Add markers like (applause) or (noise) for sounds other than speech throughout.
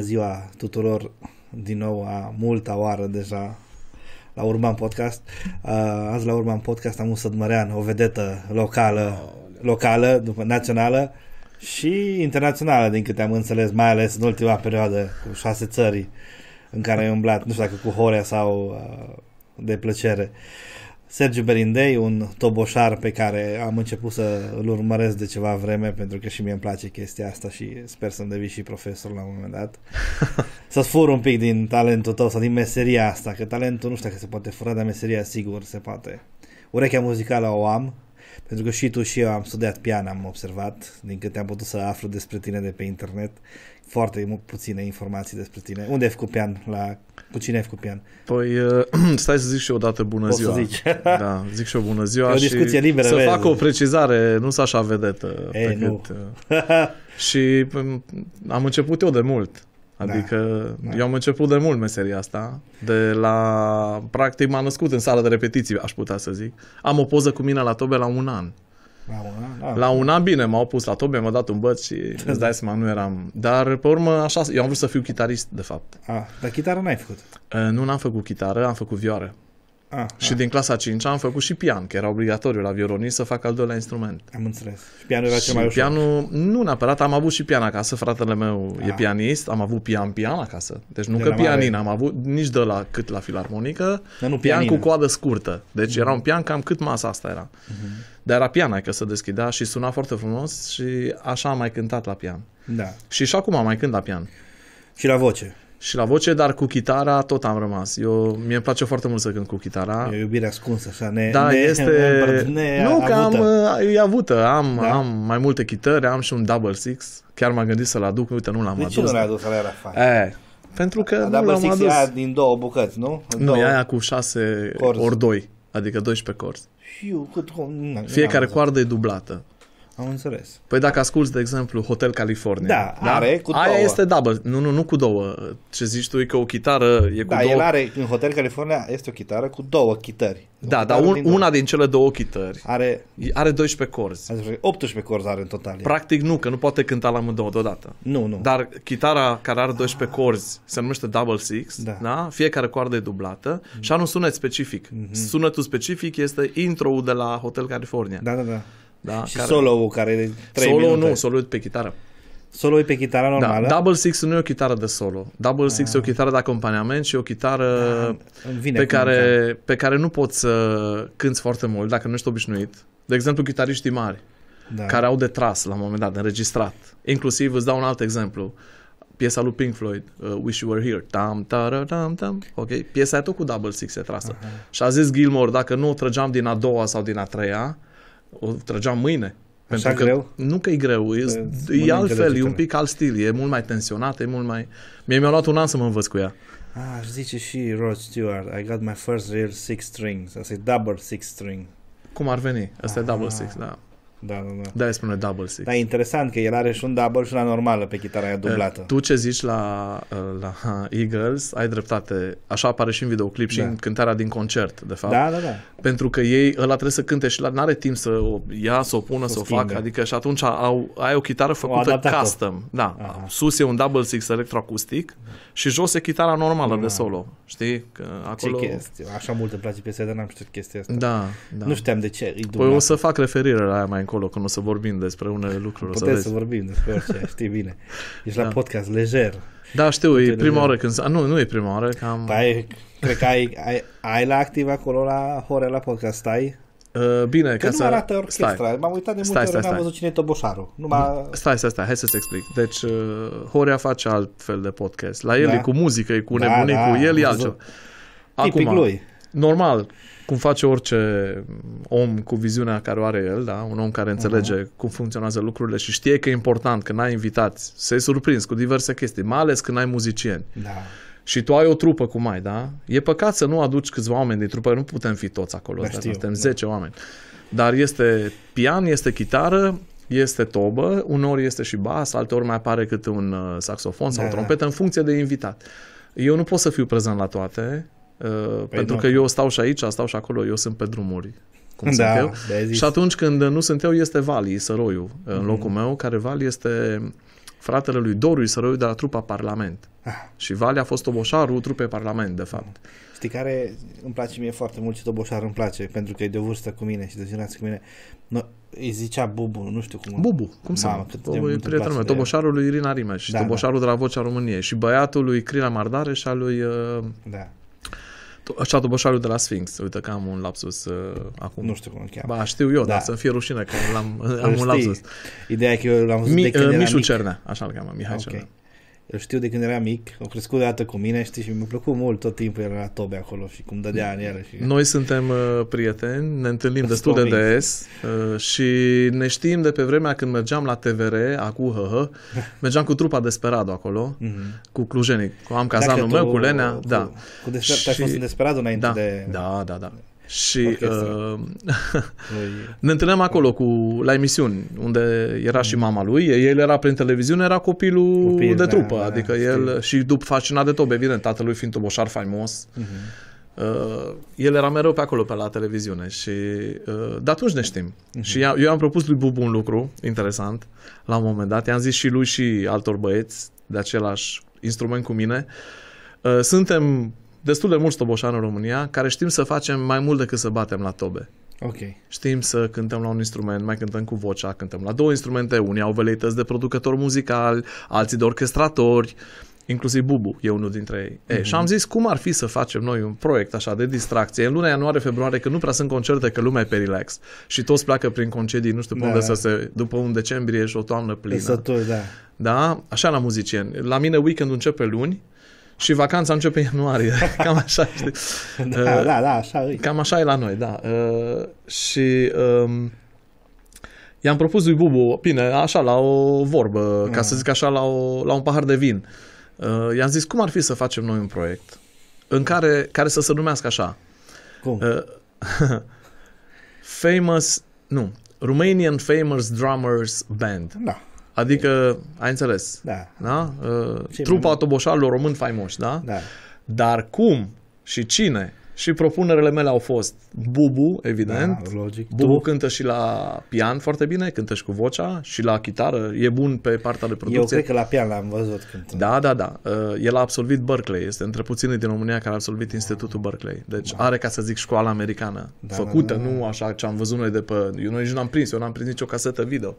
Bună ziua tuturor din nou a multa oară deja la Urban Podcast. Uh, azi la Urban Podcast am un sădmărean, o vedetă locală, locală, după națională și internațională, din câte am înțeles, mai ales în ultima perioadă, cu șase țări în care ai umblat, nu știu dacă cu Horea sau uh, de plăcere. Uh, Sergiu Berindei, un toboșar pe care am început să-l urmăresc de ceva vreme, pentru că și mie îmi place chestia asta și sper să-mi devii și profesor la un moment dat. (laughs) Să-ți fur un pic din talentul tău sau din meseria asta, că talentul nu știu că se poate fura, dar meseria sigur se poate. Urechea muzicală o am, pentru că și tu și eu am studiat pian, am observat, din câte am putut să aflu despre tine de pe internet foarte puține informații despre tine. Unde ai făcut pian? La... Cu cine ai făcut pian? Păi, (clears throat) stai să zic și eu o dată bună Poți ziua. Să zici. (laughs) Da, zic și eu bună ziua. E o discuție și liberă. Să vezi. fac o precizare, nu s-a așa vedetă. Ei, pe nu. Cât... Uh. (laughs) și păi, am început eu de mult. Da. Adică da, da. eu am început de mult meseria asta, de la... Practic m-am născut în sala de repetiții, aș putea să zic. Am o poză cu mine la tobe la un an. Da. La un an, bine, m-au pus la tobe, m-au dat un băț și (laughs) îți dai seama, nu eram... Dar, pe urmă, așa, eu am vrut să fiu chitarist, de fapt. Ah, dar chitară n-ai făcut? Uh, nu, n-am făcut chitară, am făcut vioară. Ah, și ah. din clasa 5 am făcut și pian, că era obligatoriu la violonist să fac al doilea instrument. Am înțeles. Și pianul era și cel mai ușor. pianul, nu neapărat, am avut și pian acasă, fratele meu ah. e pianist, am avut pian-pian acasă. Deci nu de că pianin am avut, nici de la cât la filarmonică, Dar nu pian pianină. cu coadă scurtă. Deci mm. era un mhm. pian cam cât masa asta era. Mm-hmm. Dar era pian că adică se deschidea și suna foarte frumos și așa am mai cântat la pian. Da. Și și acum am mai cânt la pian. Și la voce și la voce, dar cu chitara tot am rămas. Eu, mie îmi place foarte mult să cânt cu chitara. E o iubire ascunsă, așa, ne, da, ne, este... ne, ne Nu, că am, e avută. Am, da? am mai multe chitări, am și un double six. Chiar m-am gândit să-l aduc, uite, nu l-am de adus. De ce nu l-ai adus? era fain. E, pentru că A, nu l-am adus. Aia din două bucăți, nu? În nu, două... e aia cu șase ori doi, adică 12 corzi. Fiu, cât... Fiecare coardă e dublată. Am înțeles. Păi dacă asculți, de exemplu, Hotel California. Da, da? are cu Aia este double. Nu, nu, nu cu două. Ce zici tu e că o chitară e cu da, două. Da, el are, în Hotel California este o chitară cu două chitări. Da, dar un, din două. una din cele două chitări are, are 12 corzi. 18 corzi are în total. Practic nu, că nu poate cânta la amândouă deodată. Nu, nu. Dar chitara care are 12 ah. corzi se numește double six, da. da? Fiecare coardă e dublată mm. și are un sunet specific. Mm-hmm. Sunetul specific este intro ul de la Hotel California. Da, da, da. Da, și care... solo-ul care Solo minute. nu, solo pe chitară. Solo e pe chitară da, normală? Da, Double Six nu e o chitară de solo. Double Six e o ah. chitară de acompaniament și o chitară da, pe, care, pe care nu poți să cânti foarte mult dacă nu ești obișnuit. De exemplu, chitariștii mari da. care au de tras la un moment dat, înregistrat. Inclusiv, îți dau un alt exemplu, piesa lui Pink Floyd, uh, Wish You Were Here, tam, tara, tam, tam, ok, piesa e tot cu Double Six e trasă. Aha. Și a zis Gilmore, dacă nu o trăgeam din a doua sau din a treia, o trăgeam mâine. Pentru Așa că greu? Nu că e greu, e, păi, e altfel, e un pic alt stil, e mult mai tensionat, e mult mai... Mie mi-a luat un an să mă învăț cu ea. Ah, aș zice și Rod Stewart, I got my first real six strings, asta e double six string. Cum ar veni, asta ah. e double ah. six, da. Da, da, da. Da, spune double six. Da, interesant că el are și un double și una normală pe chitara aia eh, dublată. Tu ce zici la, eh, la Eagles, ai dreptate. Așa apare și în videoclip și da. în cântarea din concert, de fapt. Da, da, da. Pentru că ei, ăla trebuie să cânte și la n-are timp să o ia, să o pună, să, să o facă. Adică și atunci au, ai o chitară făcută o custom. Da, Aha. sus e un double six electroacustic și jos e chitara normală da. de solo. Știi? Că acolo... Ce chestie? Așa mult îmi place piesa, dar n-am știut chestia asta. Da, da. Nu știam de ce. Păi o să fac referire la aia mai încolo, când o să vorbim despre unele lucruri. Putem o să, vezi. să vorbim despre orice, (laughs) știi bine. Ești da. la podcast, lejer. Da, știu, Putem e prima lejer. oară când... A, nu, nu e prima oară, că am... Păi, cred că ai, ai, ai la activ acolo la ore la podcast, stai? Uh, bine, că ca nu să... arată orchestra. Stai. M-am uitat de multe stai, ori, n am văzut cine e toboșarul. Numai... Mm, stai, stai, stai, hai să-ți explic. Deci, uh, Horea face alt fel de podcast. La el da. e cu muzică, e cu nebunii, da, da, cu el e altceva. Acum, lui. normal, cum face orice om cu viziunea care o are el, da? un om care înțelege uh-huh. cum funcționează lucrurile și știe că e important când ai invitați să-i surprinzi cu diverse chestii, mai ales când ai muzicieni. Da. Și tu ai o trupă cum ai, da? E păcat să nu aduci câțiva oameni din trupă, nu putem fi toți acolo, da, știu, suntem da. 10 oameni. Dar este pian, este chitară, este tobă, uneori este și bas, alteori mai apare câte un uh, saxofon sau da, o da. trompetă, da. în funcție de invitat. Eu nu pot să fiu prezent la toate, Păi, păi pentru nu. Da. că eu stau și aici, stau și acolo, eu sunt pe drumuri, cum da, sunt eu. Și atunci când nu sunt eu, este Vali, Săroiu, mm-hmm. în mhm. locul meu, care Vali este fratele lui Doru Săroiu de la trupa Parlament. Ah. Și Vali a fost oboșarul trupei Parlament, de fapt. Știi care îmi place mie foarte mult și toboșar îmi place, pentru că e de vârstă cu mine și de generație cu mine. No, îi zicea Bubu, nu știu cum. Bubu, cum se cheamă? Prietenul meu, toboșarul lui Irina Rimeș, da, da. toboșarul da. de la Vocea României și băiatul lui Crina Mardare și al lui... Uh... Da Așa toboșarul de la Sfinx. Uite că am un lapsus uh, acum. Nu știu cum îl cheamă. Ba, știu eu, da. dar să-mi fie rușine că l-am, am un lapsus. Ideea e că eu l-am văzut Mi, de când uh, era Mișu mic. Cernea, așa îl cheamă, Mihai okay. Cernea. Eu știu de când era mic, au crescut deodată cu mine, știi, și mi-a plăcut mult, tot timpul era la tobe acolo și cum dădea în ele. Și... Noi suntem uh, prieteni, ne întâlnim destul de des uh, și ne știm de pe vremea când mergeam la TVR, acum hă, (laughs) mergeam cu trupa Desperado acolo, mhm. cu Clujenic, cu am cazanul meu, cu Lenea, cu, da. Cu Desper- și... fost în Desperado înainte da, de... Da, da, da. Și uh, păi, (laughs) ne întâlneam acolo cu, la emisiuni, unde era și mm. mama lui, el era prin televiziune, era copilul Copil, de da, trupă, da, adică da, el știu. și după fascinat de top, evident, tatălui fiind toboșar faimos. Uh-huh. Uh, el era mereu pe acolo, pe la televiziune și uh, de atunci ne știm. Uh-huh. Și eu am propus lui Bubu un lucru interesant la un moment dat, i-am zis și lui și altor băieți de același instrument cu mine. Uh, suntem destul de mulți toboșani în România care știm să facem mai mult decât să batem la tobe. Ok. Știm să cântăm la un instrument, mai cântăm cu vocea, cântăm la două instrumente, unii au veleități de producători muzicali, alții de orchestratori, inclusiv Bubu e unul dintre ei. Mm-hmm. E, mhm. și am zis cum ar fi să facem noi un proiect așa de distracție în luna ianuarie, februarie, că nu prea sunt concerte, că lumea e pe relax și toți pleacă prin concedii, nu știu da. unde da. să se, după un decembrie și o toamnă plină. Sături, da. Da? Așa la muzicieni. La mine weekendul începe luni, și vacanța începe ianuarie. (laughs) Cam așa, știi? da, uh, da, da, așa e. Cam așa e la noi, da. Uh, și um, i-am propus lui Bubu, bine, așa, la o vorbă, mm. ca să mm. zic așa, la, o, la un pahar de vin. Uh, i-am zis, cum ar fi să facem noi un proiect în care, care să se numească așa? Cum? Uh, (laughs) famous, nu, Romanian Famous Drummers Band. Da. Adică, ai înțeles. Da. da? Uh, trupa toboșalilor români faimoși, da? da? Dar cum și cine și propunerele mele au fost Bubu, evident. Da, logic. Bubu tu? cântă și la pian foarte bine, cântă și cu vocea și la chitară. E bun pe partea de producție. Eu cred că la pian l-am văzut cântând. Da, da, da. Uh, el a absolvit Berkeley. Este între puține din România care a absolvit da. Institutul Berkeley. Deci da. are, ca să zic, școala americană. Da, făcută, da, da, da. nu așa ce am văzut noi de pe... Eu noi nici nu am prins. Eu n-am prins nicio casetă video.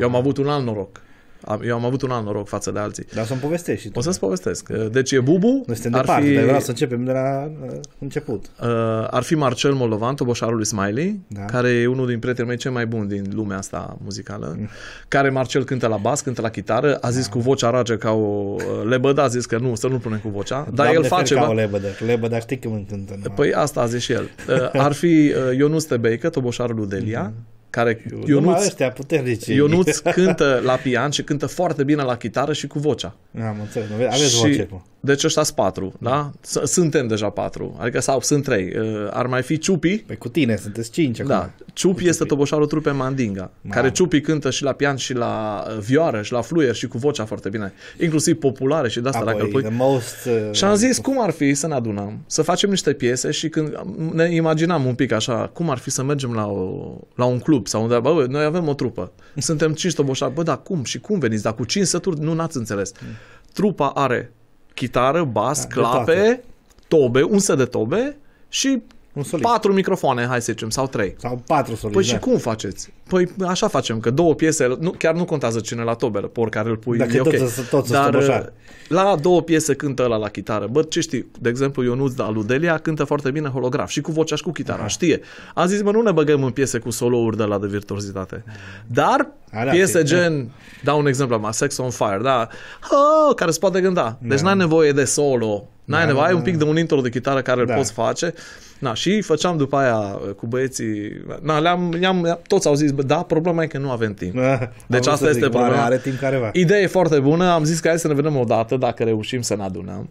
Eu am avut un alt noroc. Am, eu am avut un alt noroc față de alții. Dar să-mi povestești și tu. O să-ți povestesc. Deci e Bubu. Nu suntem departe, fi, dar vreau să începem de la uh, început. Uh, ar fi Marcel Molovan, toboșarul lui Smiley, da. care e unul din prietenii mei cei mai buni din lumea asta muzicală, mm. care Marcel cântă la bas, cântă la chitară, a zis da. cu vocea rage ca o uh, lebădă, a zis că nu, să nu punem cu vocea, dar el face... Ca o lebădă, lebădă, știi când cântă. Nu? Păi asta a zis și el. Uh, ar fi uh, Ionus Tebeică, toboșarul lui Delia, mm-hmm care Ionuț, astea puternice. Ionuț (laughs) cântă la pian și cântă foarte bine la chitară și cu vocea. Am înțeles, aveți și, voce. Deci ăștia sunt patru, da? Suntem deja patru, adică sau sunt trei. Uh, ar mai fi Ciupi. Pe păi cu tine sunteți cinci acum. Da. Ciupi este toboșarul trupe Mandinga, Mamă. care Ciupi cântă și la pian și la uh, vioară și la fluier și cu vocea foarte bine. Inclusiv populare și de asta dacă pui. Most, uh... Și am zis cum ar fi să ne adunăm, să facem niște piese și când ne imaginam un pic așa, cum ar fi să mergem la, o, la un club sau unde? bă, noi avem o trupă, suntem cinci toboșari, bă, dar cum și cum veniți, dar cu cinci sături nu n-ați înțeles. Mm. Trupa are chitară, bas, da, clape, tobe, un set de tobe și un solist. Patru microfoane, hai să zicem, sau trei. Sau patru solizi. Păi da. și cum faceți? Păi așa facem, că două piese, nu, chiar nu contează cine la toberă, pe oricare îl pui, Dacă e tot ok. Să, tot Dar să uh, la două piese cântă ăla la chitară. Bă, ce știi? De exemplu, Ionuț de da, aludelia cântă foarte bine holograf și cu vocea și cu chitară. Aha. știe. A zis, mă, nu ne băgăm în piese cu solouri de la de virtuozitate. Dar Alea, da, piese fi, da. gen, da. dau un exemplu acum, Sex on Fire, da, oh, care se poate gânda. Deci da. n-ai nevoie de solo, n-ai da, nevoie, ai un pic de un intro de chitară care da. îl poți face. Na, și făceam după aia uh, cu băieții, na, le-am, le-am, toți au zis, bă, da, problema e că nu avem timp. Ah, deci asta zic, este problema. Are, are timp careva. Ideea e foarte bună, am zis că hai să ne vedem o dată, dacă reușim să ne adunăm.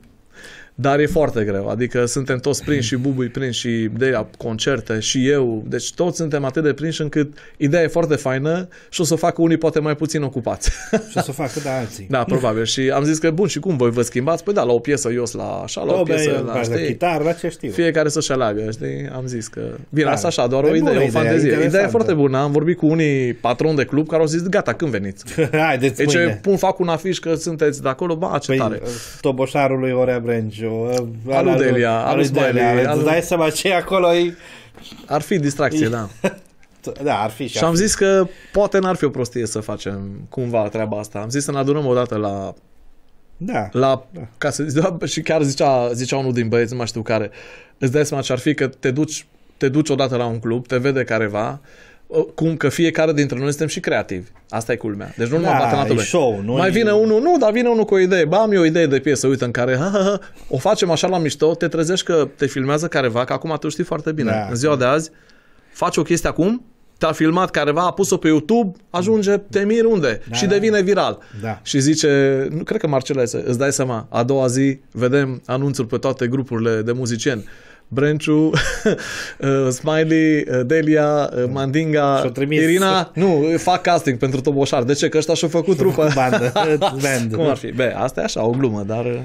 Dar e foarte greu, adică suntem toți prinși și bubui prinși și de concerte și eu, deci toți suntem atât de prinși încât ideea e foarte faină și o să o facă unii poate mai puțin ocupați. (laughs) Și o să o facă de da, alții. Da, probabil. și am zis că bun și cum voi vă schimbați? Păi da, la o piesă eu la așa, la o da, piesă la, știi? Chitar, la ce știu. Fiecare să-și aleagă, știi? Am zis că... Bine, da. asta așa, doar o idee, o fantezie. Ideea e foarte bună. Am vorbit cu unii patroni de club care au zis, gata, când veniți? (laughs) Haideți deci, pun, fac un afiș că sunteți de acolo, ba, ce păi, tare. Toboșarului Orea Brange Sergio. Ă, al lui Delia, al lui Delia. Îți dai seama ce acolo e... Ar fi distracție, da. (laughs) Da, ar fi și, și am fi. zis că poate n-ar fi o prostie să facem cumva treaba asta. Am zis să ne adunăm o dată la da. La, da. Ca să, da și chiar zicea, zicea unul din băieți, nu mai știu care, îți dai seama ce ar fi că te duci, te duci odată la un club, te vede careva, cum că fiecare dintre noi suntem și creativi. Asta e culmea. Deci nu da, numai da, toată Show, nu Mai e... vine unul, nu, dar vine unul cu o idee. Ba, am eu o idee de piesă, uite, în care ha, ha, ha, o facem așa la mișto, te trezești că te filmează careva, că acum tu știi foarte bine. Da. În ziua de azi, faci o chestie acum, te-a filmat careva, a pus-o pe YouTube, ajunge, te miri unde da, și da, devine da. viral. Da. Și zice, nu cred că Marcela. îți dai seama, a doua zi vedem anunțuri pe toate grupurile de muzicieni. Brânciu, (laughs) uh, Smiley, uh, Delia, uh, Mandinga, Irina. Nu, fac casting pentru Toboșar. De ce? Că ăștia și-au făcut trupă. Bandă. (laughs) Cum ar fi? Be, asta e așa, o glumă, dar...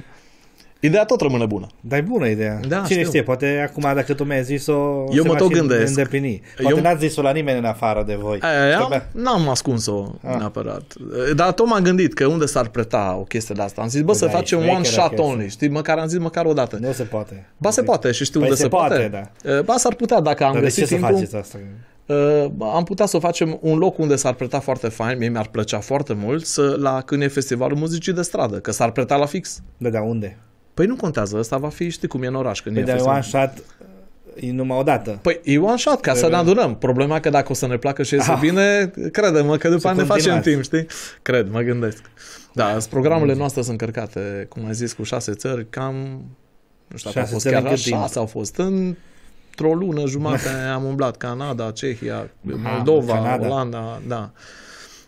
Ideea tot rămâne bună. Dar e bună ideea. Da, Cine știu. știe, poate acum dacă tu mi-ai zis-o, Eu mă tot gândesc. Îndeplini. Poate Eu... n-ați zis-o la nimeni în afară de voi. Aia, n-am ascuns-o ah. neapărat. Dar tot m-am gândit că unde s-ar preta o chestie de asta. Am zis, bă, păi da, să facem one shot only, știi? Măcar am zis măcar o dată. Nu se poate. Ba se păi poate și știu păi unde se, se poate. poate. Da. Eh, ba s-ar putea dacă am Dar găsit de ce timpul. Să faceți asta? Uh, am putea să facem un loc unde s-ar preta foarte fain, mie mi-ar plăcea foarte mult, să, la când e festivalul muzicii de stradă, că s-ar preta la fix. Da, da, unde? Păi nu contează, ăsta va fi, știi cum e în oraș. Când păi, e dar one shot e numai o dată. Păi e one shot, ca să ne adunăm. Problema că dacă o să ne placă și e bine, ah. credem mă că după ne facem timp, știi? Cred, mă gândesc. Da, programele noastre sunt încărcate, cum ai zis, cu șase țări, cam, nu știu dacă au fost chiar șase, au fost în într-o lună jumate (laughs) am umblat Canada, Cehia, ah, Moldova, Aha, Canada. Olanda, da.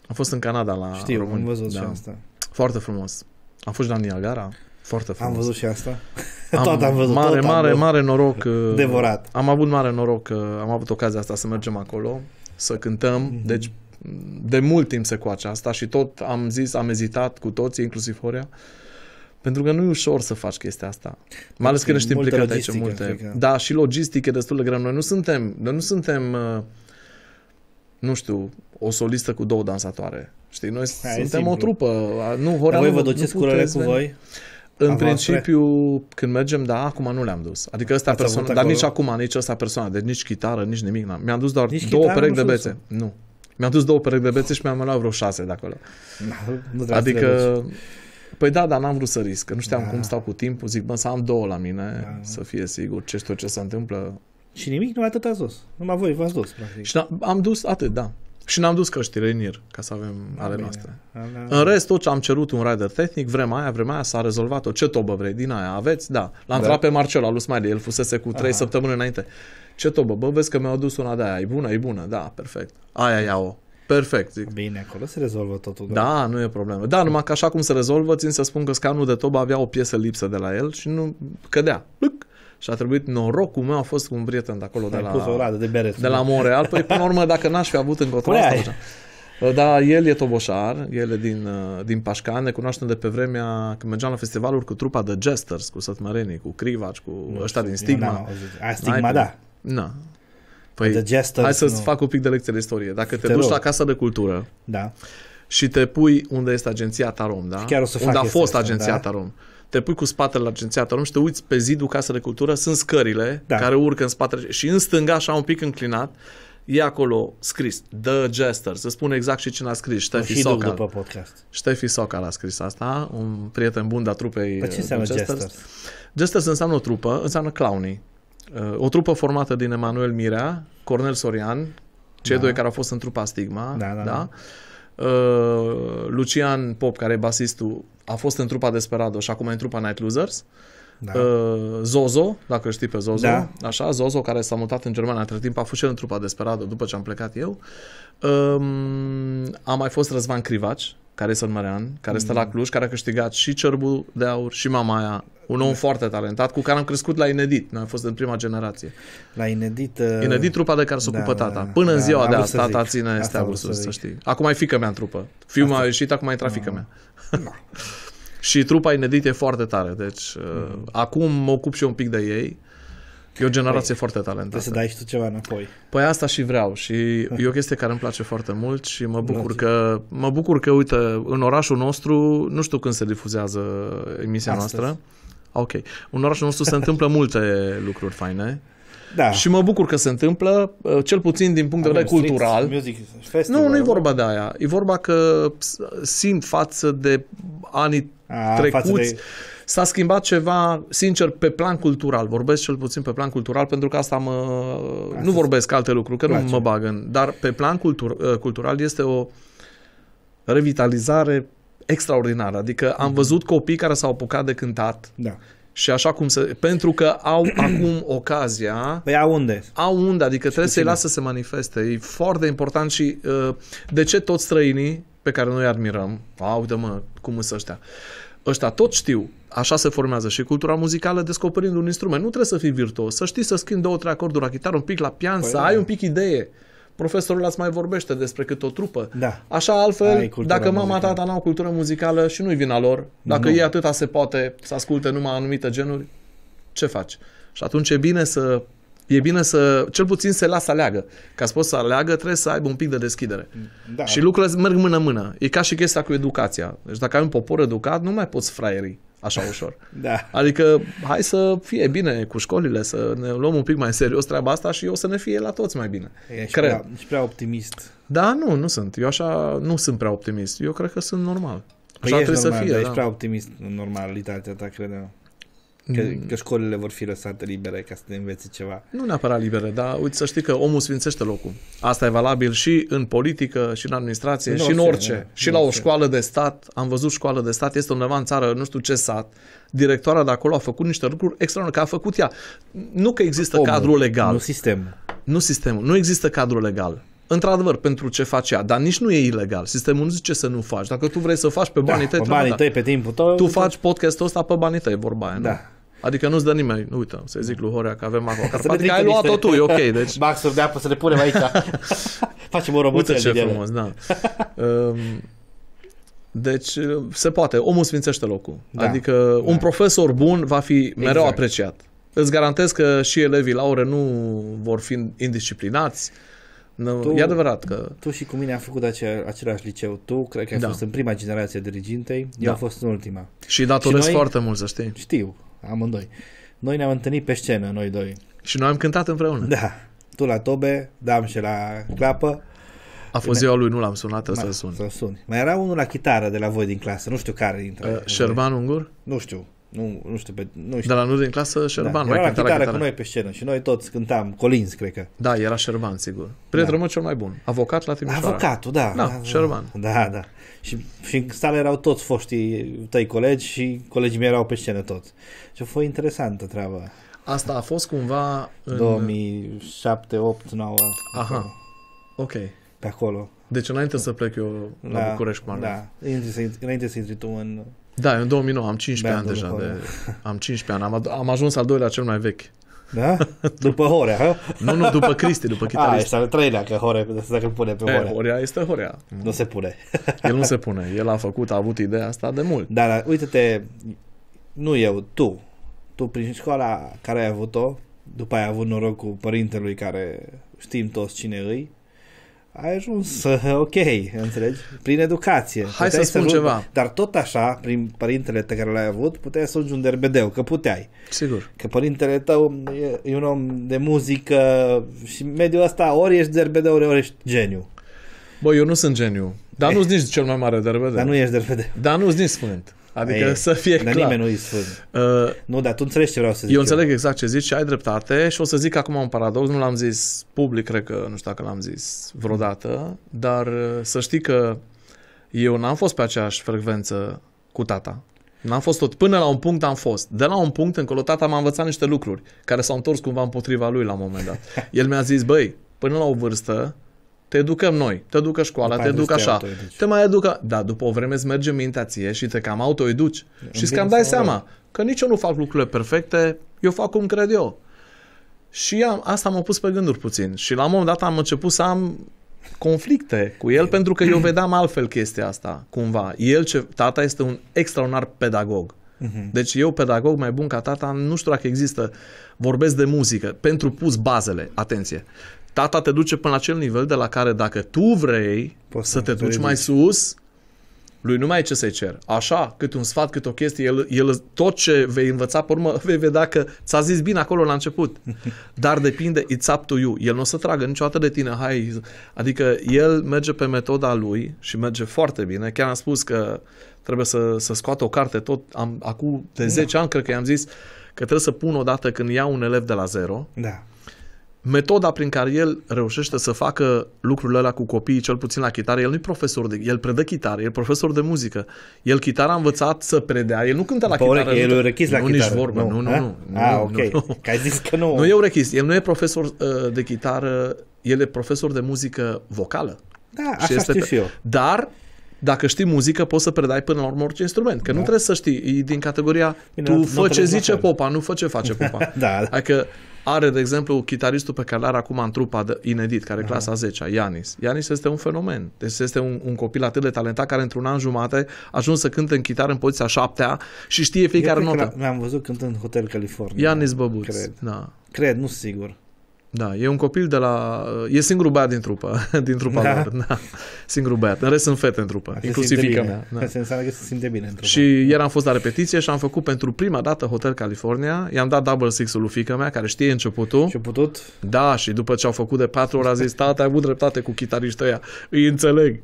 Am fost în Canada la Știu, români. am văzut da. și asta. Foarte frumos. Am fost la Niagara. Foarte frumos. Am văzut și asta. Am (laughs) tot am văzut. Mare, tot mare, am mare noroc. Devorat. Am avut mare noroc că am avut ocazia asta să mergem acolo, să cântăm. Mm-hmm. Deci de mult timp se coace asta și tot am zis, am ezitat cu toții, inclusiv Horea, pentru că nu e ușor să faci chestia asta. Mai ales când ești implicat aici multe. Că... Da, și logistică destul de greu. Noi nu suntem, noi nu suntem uh, nu știu, o solistă cu două dansatoare. Știi, noi Hai, suntem simplu. o trupă. Nu, Horea Dar voi vă duceți cu voi? În principiu, noastre. când mergem, da, acum nu le-am dus. Adică ăsta persoană, dar acolo? nici acum, nici ăsta persoană, deci nici chitară, nici nimic. N-am. Mi-am dus doar nici două perechi de bețe. Nu. Mi-am dus două perechi de bețe și mi-am luat vreo șase de acolo. Nu, nu adică, Păi da, dar n-am vrut să risc, că nu știam da. cum stau cu timpul, zic, bă, să am două la mine, da. să fie sigur ce știu ce se întâmplă. Și nimic, nu atât ați dus. Numai voi v-ați dus, practic. Și da, am dus atât, da. Și ne-am dus căștile în IR ca să avem A, ah, ale bine. noastre. Alea... În rest, tot ce am cerut un rider tehnic, vremea aia, vremea aia s-a rezolvat-o. Ce tobă vrei din aia? Aveți? Da. L-am da. întrebat pe Marcel al lui Smiley, el fusese cu trei săptămâni înainte. Ce tobă? Bă, vezi că mi-au adus una de aia. E bună, e bună. Da, perfect. Aia ia-o. Perfect, zic. Bine, acolo se rezolvă totul. Da, da nu e problemă. Da, numai că așa cum se rezolvă, țin să spun că scanul de tobă avea o piesă lipsă de la el și nu cădea. Luc! și a trebuit norocul meu a fost cu un prieten de acolo, de la, pus o radă de, bere, de la Montreal. Păi până la urmă, dacă n-aș fi avut încotro păi asta, așa. Da, el e toboșar, el e din, uh, din Pașcan, ne cunoaștem de pe vremea când mergeam la festivaluri cu trupa de Jesters, cu Sătmărenii, cu Crivaci, cu nu ăștia din Stigma. A, Stigma, da. Na. Păi, the Jesters, hai să-ți nu. fac un pic de lecție de istorie. Dacă te, te duci rog. la Casa de Cultură da. și te pui unde este agenția Tarom, da? Chiar o să unde fac a fost agenția da? Tarom te pui cu spatele la agenția ta și te uiți pe zidul casei de Cultură, sunt scările da. care urcă în spatele și în stânga, așa un pic înclinat, e acolo scris The Jester, să spun exact și cine a scris, Ștefi Socal. după podcast. Ștefi Socal a scris asta, un prieten bun de-a trupei păi ce uh, înseamnă Jester? Jesters? Jesters înseamnă o trupă, înseamnă clownii. Uh, o trupă formată din Emanuel Mirea, Cornel Sorian, cei da. doi care au fost în trupa Stigma, da, da, da? da. Uh, Lucian Pop, care e basistul a fost în trupa Desperado și acum e în trupa Night Losers. Uh, da. uh, Zozo, dacă știi pe Zozo, da. așa, Zozo care s-a mutat în Germania, între timp a fost și el în trupa Desperado după ce am plecat eu, Uh, a mai fost Răzvan Crivaci, care este sălmărean, care mm. stă la mm. Cluj, care a câștigat și Cerbul de Aur și Mamaia, un om da. foarte talentat, cu care am crescut la Inedit. Noi am fost în prima generație. La Inedit... Uh... Inedit trupa de care s-a s-o da, ocupă da, tata. Da, Până da, în ziua da, de azi, tata zic. ține asta steagul sus, să știi. Acum mai fică mea în trupă. Fiul meu a ieșit, acum e trafică mea. No. (laughs) Și trupa inedit e foarte tare, deci mm-hmm. acum mă ocup și eu un pic de ei. E o generație păi, foarte talentată. Trebuie să dai și tu ceva înapoi. Păi asta și vreau și e o chestie care îmi place foarte mult și mă bucur că, mă bucur că, uite, în orașul nostru, nu știu când se difuzează emisia Astăzi. noastră. Ok. În orașul nostru se întâmplă multe lucruri faine. Da. Și mă bucur că se întâmplă, uh, cel puțin din punct de vedere cultural. Music festival. Nu, nu e vorba de aia. E vorba că simt față de anii a, trecuți. De... S-a schimbat ceva, sincer, pe plan cultural. Vorbesc cel puțin pe plan cultural, pentru că asta mă... Asta nu vorbesc alte lucruri, că place. nu mă bag în... Dar pe plan cultur, ă, cultural este o revitalizare extraordinară. Adică am da. văzut copii care s-au apucat de cântat. Da. Și așa cum se... Pentru că au (clears throat) acum ocazia... Păi au unde. Au unde, adică și trebuie să-i lasă să se manifeste. E foarte important și uh, de ce toți străinii pe care noi admirăm, a, uite mă, cum sunt ăștia, ăștia tot știu, așa se formează și cultura muzicală descoperind un instrument. Nu trebuie să fii virtuos, să știi să schimbi două, trei acorduri la chitară, un pic la pian, păi, să da. ai un pic idee. Profesorul ați mai vorbește despre cât o trupă. Da. Așa altfel, dacă mama, muzicală. tata n-au cultură muzicală și nu-i vina lor, dacă nu. ei atâta se poate să asculte numai anumite genuri, ce faci? Și atunci e bine să e bine să, cel puțin se lasă aleagă. Ca să poți să aleagă, trebuie să aibă un pic de deschidere. Da. Și lucrurile merg mână-mână. E ca și chestia cu educația. Deci dacă ai un popor educat, nu mai poți fraierii așa (laughs) ușor. da. Adică hai să fie bine cu școlile, să ne luăm un pic mai serios treaba asta și o să ne fie la toți mai bine. Ești cred. Prea, ești prea optimist. Da, nu, nu sunt. Eu așa nu sunt prea optimist. Eu cred că sunt normal. Păi așa păi trebuie normal, să fie. Da. Ești prea optimist în normalitatea ta, cred eu. Că, mm. că școlile vor fi lăsate libere ca să ne învețe ceva. Nu neapărat libere, dar uite să știi că omul sfințește locul. Asta e valabil și în politică, și în administrație, nu și în orice. Da, și la o școală de stat, am văzut școală de stat, este undeva în țară, nu știu ce sat, directoarea de acolo a făcut niște lucruri extraordinare, că a făcut ea. Nu că există omul, cadrul legal. Nu sistem. Nu sistemul. Nu există cadrul legal. Într-adevăr, pentru ce face ea, dar nici nu e ilegal. Sistemul nu zice să nu faci. Dacă tu vrei să faci pe da, banii da, tăi, pe banii tăi, pe timpul tău, tu faci podcastul ăsta pe banii tăi, vorba aia, nu? Da, Adică nu-ți dă nimeni, nu uite, să zic lui Horea că avem acolo Carpat, că ai luat-o tu, e ok. (laughs) Deci... Baxuri de apă să le punem aici. (laughs) Facem o roboțel. Uite ce frumos, da. Um, (laughs) deci eh, se poate, omul sfințește locul. Da, adică da. un profesor bun va fi mereu exact. apreciat. Îți garantez că și elevii la ore nu vor fi indisciplinați. Tu, e adevărat că... Tu și cu mine am făcut acea, același liceu. Tu cred că ai da. fost în prima generație dirigintei, da. eu am fost în ultima. Și datoresc și noi, foarte mult, să știi. Știu amândoi. Noi ne-am întâlnit pe scenă, noi doi. Și noi am cântat împreună. Da. Tu la tobe, Dam și la clapă. A fost ziua lui, nu l-am sunat, să sun. Să suni. Mai era unul la chitară de la voi din clasă, nu știu care dintre. Uh, Șerban Ungur? Nu știu. Nu, nu știu, pe, nu știu. De la noi din clasă, Șerban da, mai era cânta la chitară cu noi pe scenă și noi toți cântam, Colins, cred că. Da, era Șerban, sigur. Prietenul da. meu cel mai bun, avocat la Timișoara. Avocatul, da. Da, da. da, Șerban. Da, da, Și, și în sală erau toți foștii tăi colegi și colegii mei erau pe scenă toți. Și a fost interesantă treaba. Asta a fost cumva în... 2007, 8, 9. Aha, acolo. ok. Pe acolo. Deci înainte să plec eu la da, București cu Margot. Da, înainte să, înainte să intri tu în da, în 2009 am 15 da, ani deja. De, am 15 ani. Am, am ajuns al doilea cel mai vechi. Da? După Horea, ha? Nu, nu, după Cristi, după chitarist. A, este al treilea, că Horea, dacă îl pune pe Horea. E, Horea este Horea. Nu se pune. (laughs) El nu se pune. El a făcut, a avut ideea asta de mult. Da, uite-te, nu eu, tu. Tu prin școala care ai avut-o, după aia ai avut noroc cu părintelui care știm toți cine îi, ai ajuns, ok, înțelegi? Prin educație. Hai să spun să ajungi, ceva. Dar tot așa, prin părintele pe care l-ai avut, puteai să ajungi un derbedeu, că puteai. Sigur. Că părintele tău e, e un om de muzică și mediul ăsta ori ești derbedeu, ori ești geniu. Bă, eu nu sunt geniu. Dar nu-s (laughs) nici cel mai mare derbedeu. Dar nu ești derbedeu. Dar nu-s nici sfânt. Adică e, să fie clar. nimeni nu e sfânt. Uh, nu, dar tu înțelegi ce vreau să zic. Eu înțeleg eu. exact ce zici și ai dreptate și o să zic acum un paradox, nu l-am zis public, cred că nu știu dacă l-am zis vreodată, dar uh, să știi că eu n-am fost pe aceeași frecvență cu tata. N-am fost tot. Până la un punct am fost. De la un punct încolo tata m-a învățat niște lucruri care s-au întors cumva împotriva lui la un moment dat. (laughs) El mi-a zis, băi, până la o vârstă te educăm noi, te educă școala, după te educă așa, te, te mai educă... Da, după o vreme îți merge mintea ție și te cam autoeduci. Și îți cam dai seama rău. că nici eu nu fac lucrurile perfecte, eu fac cum cred eu. Și am, asta m-a pus pe gânduri puțin. Și la un moment dat am început să am conflicte cu el pentru că eu vedeam altfel chestia asta, cumva. El, ce, tata este un extraordinar pedagog. Mhm. Deci eu, pedagog mai bun ca tata, nu știu dacă există, vorbesc de muzică, pentru pus bazele, atenție, Tata te duce până la acel nivel de la care dacă tu vrei Poți să te duci mai sus, lui nu mai e ce să-i cer. Așa, cât un sfat, cât o chestie, el, el tot ce vei învăța pe urmă, (laughs) vei vedea că ți-a zis bine acolo la început. (laughs) Dar depinde, it's up to you. El nu o să tragă niciodată de tine, hai. Adică el merge pe metoda lui și merge foarte bine. Chiar am spus că trebuie să, să scoată o carte tot, am, acum de 10 da. ani cred că i-am zis că trebuie să pun o dată când iau un elev de la zero. Da metoda prin care el reușește să facă lucrurile alea cu copiii, cel puțin la chitară, el nu e profesor de... El predă chitară, el e profesor de muzică. El chitară a învățat să predea, el nu cântă la Bă, chitară. El e rechis la nu, chitară. nici vorbă, nu, nu, nu. Ah, nu ok, nu. că ai zis că nu. Nu e urechis, el nu e profesor uh, de chitară, el e profesor de muzică vocală. Da, și așa este știu și eu. Dar dacă știi muzică, poți să predai până la urmă orice instrument. Că da. nu trebuie să știi. E din categoria Bine, tu fă ce zice popa, nu fă ce face popa. (laughs) da, da. Adică are, de exemplu, chitaristul pe care l-are acum în trupa de inedit, care e da. clasa 10 Ianis. Ianis este un fenomen. Deci este un, un copil atât de talentat care într-un an jumate ajuns să cânte în chitară în poziția 7 și știe fiecare notă. L-am văzut cântând în Hotel California. Ianis Băbuț. Cred. Da. Cred, nu sigur. Da, e un copil de la... E singurul băiat din trupă, (laughs) din trupa da. lor. Da. Singurul băiat. În rest sunt fete în trupă, se inclusiv fiica mea. Da. Se înseamnă că se simte bine în trupă. Și ieri am fost la repetiție și am făcut pentru prima dată Hotel California. I-am dat double six-ul lui fiica mea, care știe începutul. Și putut? Da, și după ce au făcut de patru ori a zis, tata, ai avut dreptate cu chitariștii ăia. Îi înțeleg.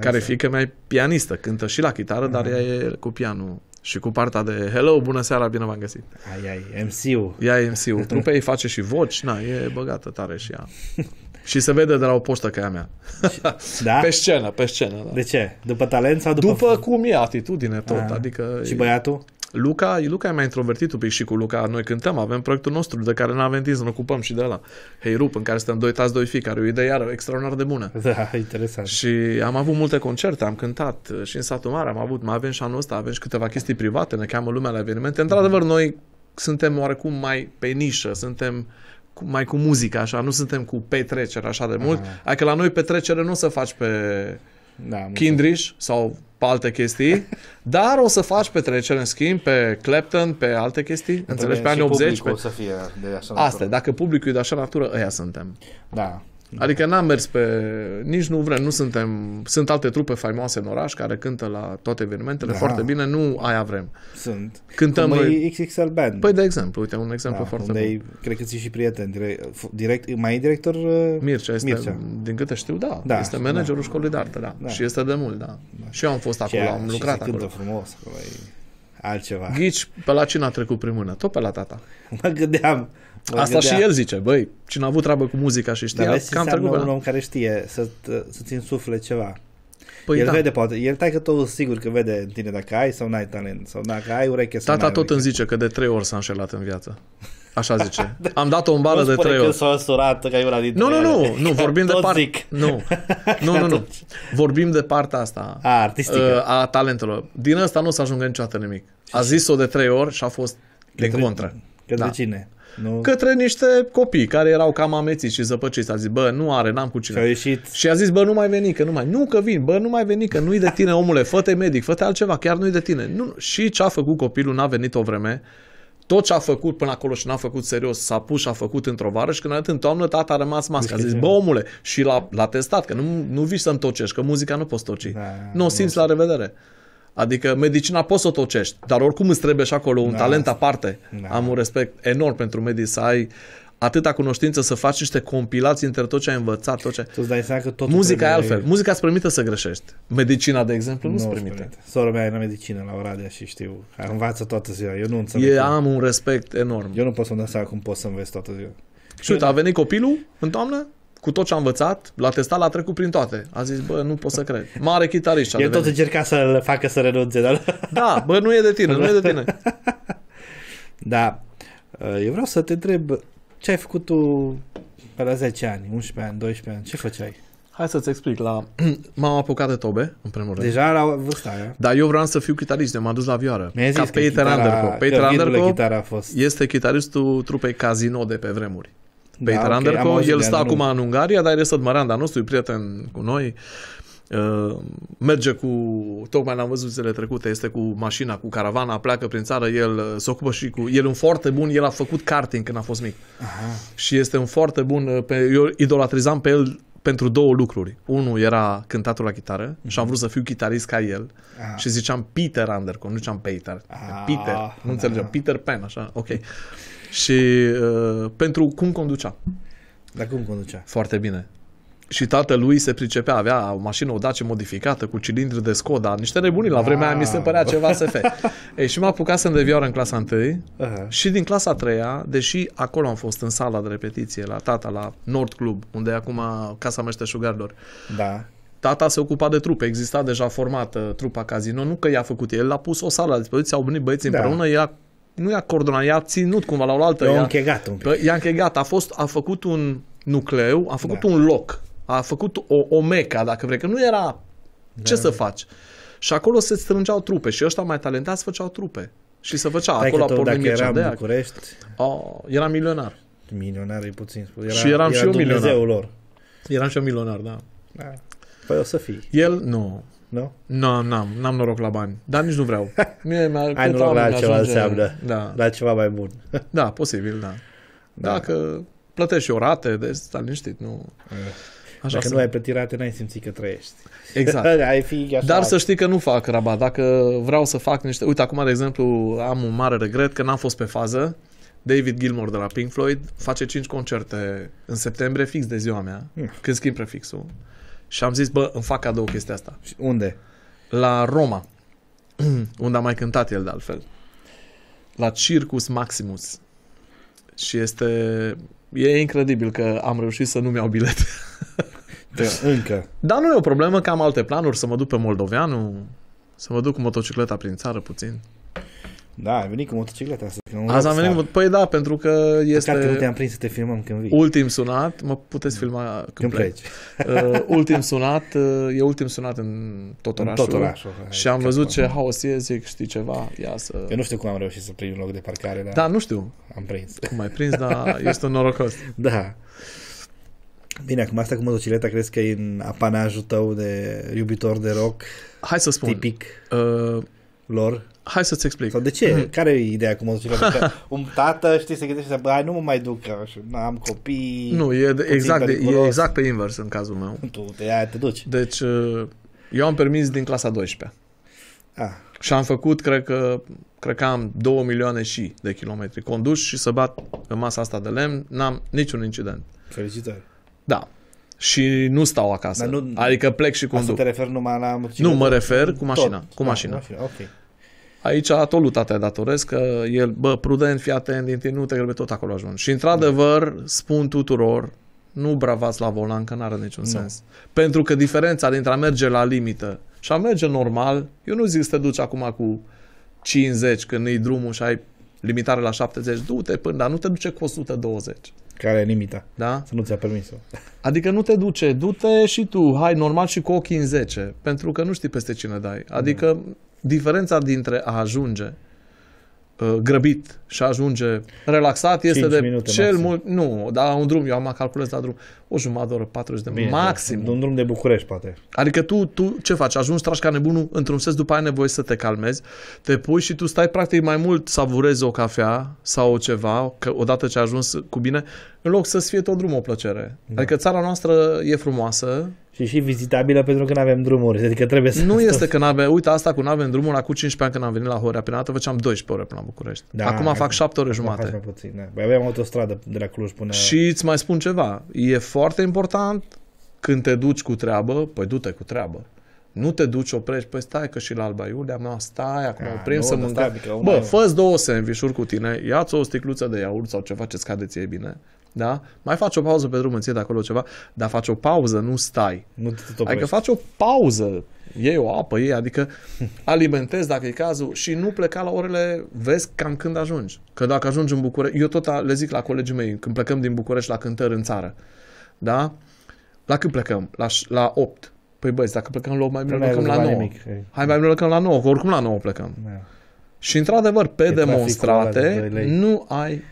Care fiica mea e pianistă, cântă și la chitară, dar ea e cu pianul și cu partea de hello, bună seara, bine v-am găsit. Ai, ai, MC-ul. Ia MC-ul trupei, face și voci, na, e băgată tare și ea. Și se vede de la o poștă că e a mea. (laughs) Da? pe scenă, pe scenă. Da. De ce? După talent sau după... După cum e atitudine tot, a. Ah. adică... Și băiatul? Luca, Luca e mai introvertit un pic și cu Luca noi cântăm, avem proiectul nostru de care n-avem timp să ne ocupăm și de la Hey Rup, în care suntem doi tați, doi fii, care e o idee iară extraordinar de bună. Da, (laughs) interesant. Și am avut multe concerte, am cântat uh, și în satul mare, am avut, mai avem și anul ăsta, avem și câteva chestii private, ne cheamă lumea la evenimente. Într-adevăr, noi suntem oarecum mai pe nișă, suntem cu, mai cu muzică, așa, nu suntem cu petrecere așa de mult. Aha. Adică la noi petrecere nu o să faci pe da, Kindrish sau pe alte chestii, (laughs) dar o să faci petrecere, în schimb pe Clapton, pe alte chestii, înțelegi, pe anii 80. Pe... O să fie de așa natură. Asta, dacă publicul e de așa natură, ăia suntem. Da. Da. Adică n-am mers pe... Nici nu vrem, nu suntem... Sunt alte trupe faimoase în oraș care cântă la toate evenimentele da. foarte bine, nu aia vrem. Sunt. Cântăm Cum e XXL Band. Păi de exemplu, uite, un exemplu da, foarte bun. Ai, cred că ți și prieten, direct, direct mai e director... Uh, Mircea este, Mircea. din câte știu, da, da este da. managerul da. școlii de artă, da. da. Și este de mult, da. da. Și eu am fost acolo, și am și lucrat acolo. cântă frumos, acolo e altceva. Ghici, pe la cine a trecut prin mână? Tot pe la tata. Mă gândeam, Asta gândea... și el zice, băi, cine a avut treabă cu muzica și știa, Vezi cam trebuie. un om care știe să, să ți însufle ceva. Păi el da. vede, poate, el tai că tot sigur că vede în tine dacă ai sau n-ai talent, sau dacă ai ureche sau Tata tot îmi zice că de trei ori s-a înșelat în viață. Așa (laughs) zice. Am dat o bară de trei ori. S-a însurat, că ai una dintre Nu, nu, nu, nu, (laughs) vorbim de partea. Nu. Nu, nu, nu. Vorbim de partea asta a, artistică. Uh, a talentelor. Din asta nu o să ajungă niciodată nimic. A zis-o de trei ori și a fost de contră. Către da. cine? Nu. către niște copii care erau cam amețiți și zăpăciți. A zis, bă, nu are, n-am cu cine. Ieșit. Și a zis, bă, nu mai veni, că nu mai, nu că vin, bă, nu mai veni, că nu-i de tine, omule, fă-te medic, fă-te altceva, chiar nu-i de tine. Nu. Și ce a făcut copilul, n-a venit o vreme, tot ce a făcut până acolo și n-a făcut serios, s-a pus și a făcut într-o vară și când a dat în toamnă, tata a rămas masca. A zis, bă, omule, și l-a, l-a testat, că nu, nu vii să-mi tocești, că muzica nu poți toci. Da, nu o simți, la revedere. Adică medicina poți să o tocești, dar oricum îți trebuie și acolo un da. talent aparte. Da. Am un respect enorm pentru medii să ai atâta cunoștință să faci niște compilații între tot ce ai învățat, tot ce... Tu dai seama că totul Muzica e altfel. Muzica îți permite să greșești. Medicina, de exemplu, nu, nu îți permite. permite. Sora mea e la medicină la Oradea și știu. Învață toată ziua. Eu nu înțeleg. Eu am un respect enorm. Eu nu pot să-mi dau seama cum pot să înveți toată ziua. Și uite, a venit copilul în toamnă cu tot ce a învățat, l-a testat, l-a trecut prin toate. A zis, bă, nu pot să cred. Mare chitarist. El tot încerca să le facă să renunțe, dar... Da, bă, nu e de tine, nu e de tine. (laughs) Da. Uh, eu vreau să te întreb, ce ai făcut tu pe la 10 ani, 11 ani, 12 ani? Ce făceai? Hai să-ți explic. La... (clears throat) M-am apucat de tobe, în primul rând. Deja la vârsta aia. Dar eu vreau să fiu chitarist, De m-am dus la vioară. Mi-ai zis Ca că Peter chitara, Anderco. Peter Anderco a fost. este chitaristul trupei Casino de pe vremuri. Peter păi da, okay, Okay, El stă acum în Ungaria, dar el este Măranda nostru, e prieten cu noi. Uh, merge cu, tocmai l-am văzut zilele trecute, este cu mașina, cu caravana, pleacă prin țară, el uh, se ocupă și cu, el un foarte bun, el a făcut karting când a fost mic. Aha. Și este un foarte bun, uh, pe, eu idolatrizam pe el pentru două lucruri. Unul era cântatul la chitară mm-hmm. și am mhm. vrut să fiu chitarist ca el ah. și ziceam Peter Anderco, nu ziceam Peter. Ah. Peter, nu înțelegeam, Peter Pan, așa, ok și uh, pentru cum conducea. Dar cum conducea? Foarte bine. Și tatălui se pricepea, avea o mașină o Dacia modificată cu cilindri de Skoda, niște nebuni la vremea aia mi se părea ceva SF. Ei, și m-a apucat să devioară în clasa 1 uh-huh. și din clasa 3 deși acolo am fost în sala de repetiție la tata, la Nord Club, unde e acum Casa Meșteșugarilor. Da. Tata se ocupa de trupe, exista deja formată trupa Casino, nu că i-a făcut el, l-a pus o sală la dispoziție, au venit băieți da. împreună, i a nu i-a coordonat, i-a ținut cumva la oaltă. I-a închegat un pic. I-a închegat, a, fost, a făcut un nucleu, a făcut da. un loc, a făcut o, o meca, dacă vrei, că nu era ce da. să faci. Și acolo se strângeau trupe și ăștia mai talentați făceau trupe. Și se făcea Stai acolo apoi dacă era de București... Oh, era milionar. Milionar e puțin spus. Era, și eram era și eu milionar. lor. Eram și eu milionar, da. da. Păi o să fii. El, nu. Nu? Nu, n-am, n-am noroc la bani. Dar nici nu vreau. (laughs) Mie mi-a, Ai noroc la ceva ajunge... înseamnă. Da. La ceva mai bun. (laughs) da, posibil, da. da. Dacă da. plătești și o rate, deci stai liniștit, nu... Da. Așa Dacă să... nu ai plătit rate, n-ai simțit că trăiești. Exact. (laughs) ai fi așa Dar să știi că nu fac rabat. Dacă vreau să fac niște... Uite, acum, de exemplu, am un mare regret că n-am fost pe fază. David Gilmore de la Pink Floyd face 5 concerte în septembrie, fix de ziua mea, mm. când schimb prefixul. Și am zis, bă, îmi fac cadou chestia asta. Și unde? La Roma, (clears throat) unde a mai cântat el de altfel. La Circus Maximus. Și este... E incredibil că am reușit să nu-mi iau bilet. (laughs) De da, încă. Dar nu e o problemă, că am alte planuri, să mă duc pe Moldoveanu, să mă duc cu motocicleta prin țară puțin. Da, ai venit cu motocicleta asta. Că Azi am venit cu Păi da, pentru că este... Păcat că nu te-am prins să te filmăm când vii. Ultim sunat, mă puteți da. filma când, când pleci. pleci. uh, ultim sunat, uh, e ultim sunat în tot orașul. În tot orașul. Și am văzut ce haos e, zic, știi ceva, ia să... Eu nu știu cum am reușit să prind un loc de parcare, dar... Da, nu știu. Am prins. Cum ai prins, dar (laughs) ești un norocos. da. Bine, acum asta cu motocicleta crezi că e în apanajul tău de iubitor de rock? Hai să spun. Tipic. Uh, lor? Hai să-ți explic. Sau de ce? Mm-hmm. Care e ideea cu motocicletă? Adică (laughs) un tată, știi, se gândește, bă, hai, nu mă mai duc, nu am copii. Nu, e exact, de, e exact pe invers în cazul meu. (laughs) Tu te, ia, te duci. Deci, uh, eu am permis din clasa 12. Ah. Și am făcut, cred că, cred că am 2 milioane și de kilometri conduși și să bat în masa asta de lemn, n-am niciun incident. Felicitări. Da, și nu stau acasă. Dar nu, adică plec și conduc. Asta te refer numai la Nu, mă refer cu mașina. Tot. Cu mașina. Ah, mașina. Okay. Aici tot lui te datoresc că el, bă, prudent, fii atent, din tine nu te grăbe, tot acolo ajungi. Și într-adevăr, spun tuturor, nu bravați la volan, că n-are niciun nu. sens. Pentru că diferența dintre a merge la limită și a merge normal, eu nu zic să te duci acum cu 50 când e drumul și ai limitare la 70, du-te până, dar nu te duce cu 120. Care e limita? Da? Să nu ți-a permis Adică nu te duce, du-te și tu, hai normal și cu ochii în 10, pentru că nu știi peste cine dai. Adică mm diferența dintre a ajunge uh, grăbit și a ajunge relaxat este de minute cel maxim. mult... Nu, dar un drum, eu am calculat la drum, o jumătate de oră, 40 de minute. maxim. un drum de București, poate. Adică tu, tu ce faci? Ajungi, tragi ca nebunul, într-un sens, după aia nevoie să te calmezi, te pui și tu stai practic mai mult, savurezi o cafea sau ceva, că odată ce ai ajuns cu bine, în loc să-ți fie tot drumul o plăcere. Da. Adică țara noastră e frumoasă, și și vizitabilă pentru că nu avem drumuri. Adică trebuie să... Nu este că nu avem... Uite, asta cu nu avem drumul, acum 15 ani când am venit la Horea, prima dată făceam 12 ore până la București. Da, acum fac 7 ore jumate. mai puțin, da. avem aveam autostradă de la Cluj până... Și îți mai spun ceva. E foarte important când te duci cu treabă, păi du-te cu treabă. Nu te duci, oprești, păi stai că și la Alba Iulia, mă, stai, acum A, ah, oprim să mâncăm. Adică Bă, fă două sandvișuri cu tine, ia-ți o sticluță de iaurt sau ceva ce-ți cade ție bine, da? Mai faci o pauză pe drum, îți de acolo ceva, dar faci o pauză, nu stai. Nu te oprești. Adică faci o pauză, iei o apă, iei, adică (laughs) alimentezi dacă e cazul și nu pleca la orele, vezi cam când ajungi. Că dacă ajungi în București, eu tot le zic la colegii mei, când plecăm din București la cântări în țară, da? La când plecăm? La, la 8. Păi băi, dacă plecăm la 8, mai bine păi plecăm la 9. Nimic. Hai mai bine plecăm la 9, că oricum la 9 plecăm. Da. Și într-adevăr, pe e demonstrate, nu ai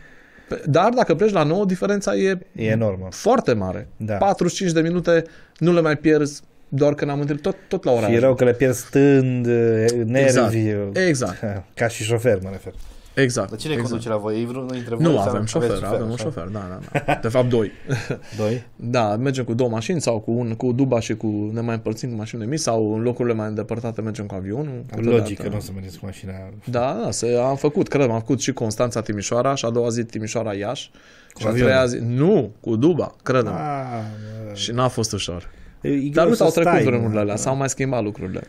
dar dacă pleci la 9, diferența e, e enormă. foarte mare. Da. 45 de minute nu le mai pierzi doar că n-am întâlnit tot, tot la ora. Și rău că le pierzi stând, eh, nervi. Exact. exact. (laughs) Ca și șofer, mă refer. Exact. Dar cine exact. conduce la voi? Ei vreun dintre voi? Nu, avem șofer, șofer, avem un șofer, da, da, da. De fapt, doi. (laughs) doi? Da, mergem cu două mașini sau cu un, cu duba și cu, ne mai împărțim cu mașinile mici sau în locurile mai îndepărtate mergem cu avionul. Logic că nu o să mergeți cu mașina. Da, da, se, am făcut, cred, am făcut și Constanța Timișoara și a doua zi Timișoara Iași. Cu și a treia zi, nu, cu duba, credem. Ah, și n-a fost ușor. E, Dar nu s-au trecut vremurile alea, s-au mai schimbat lucrurile.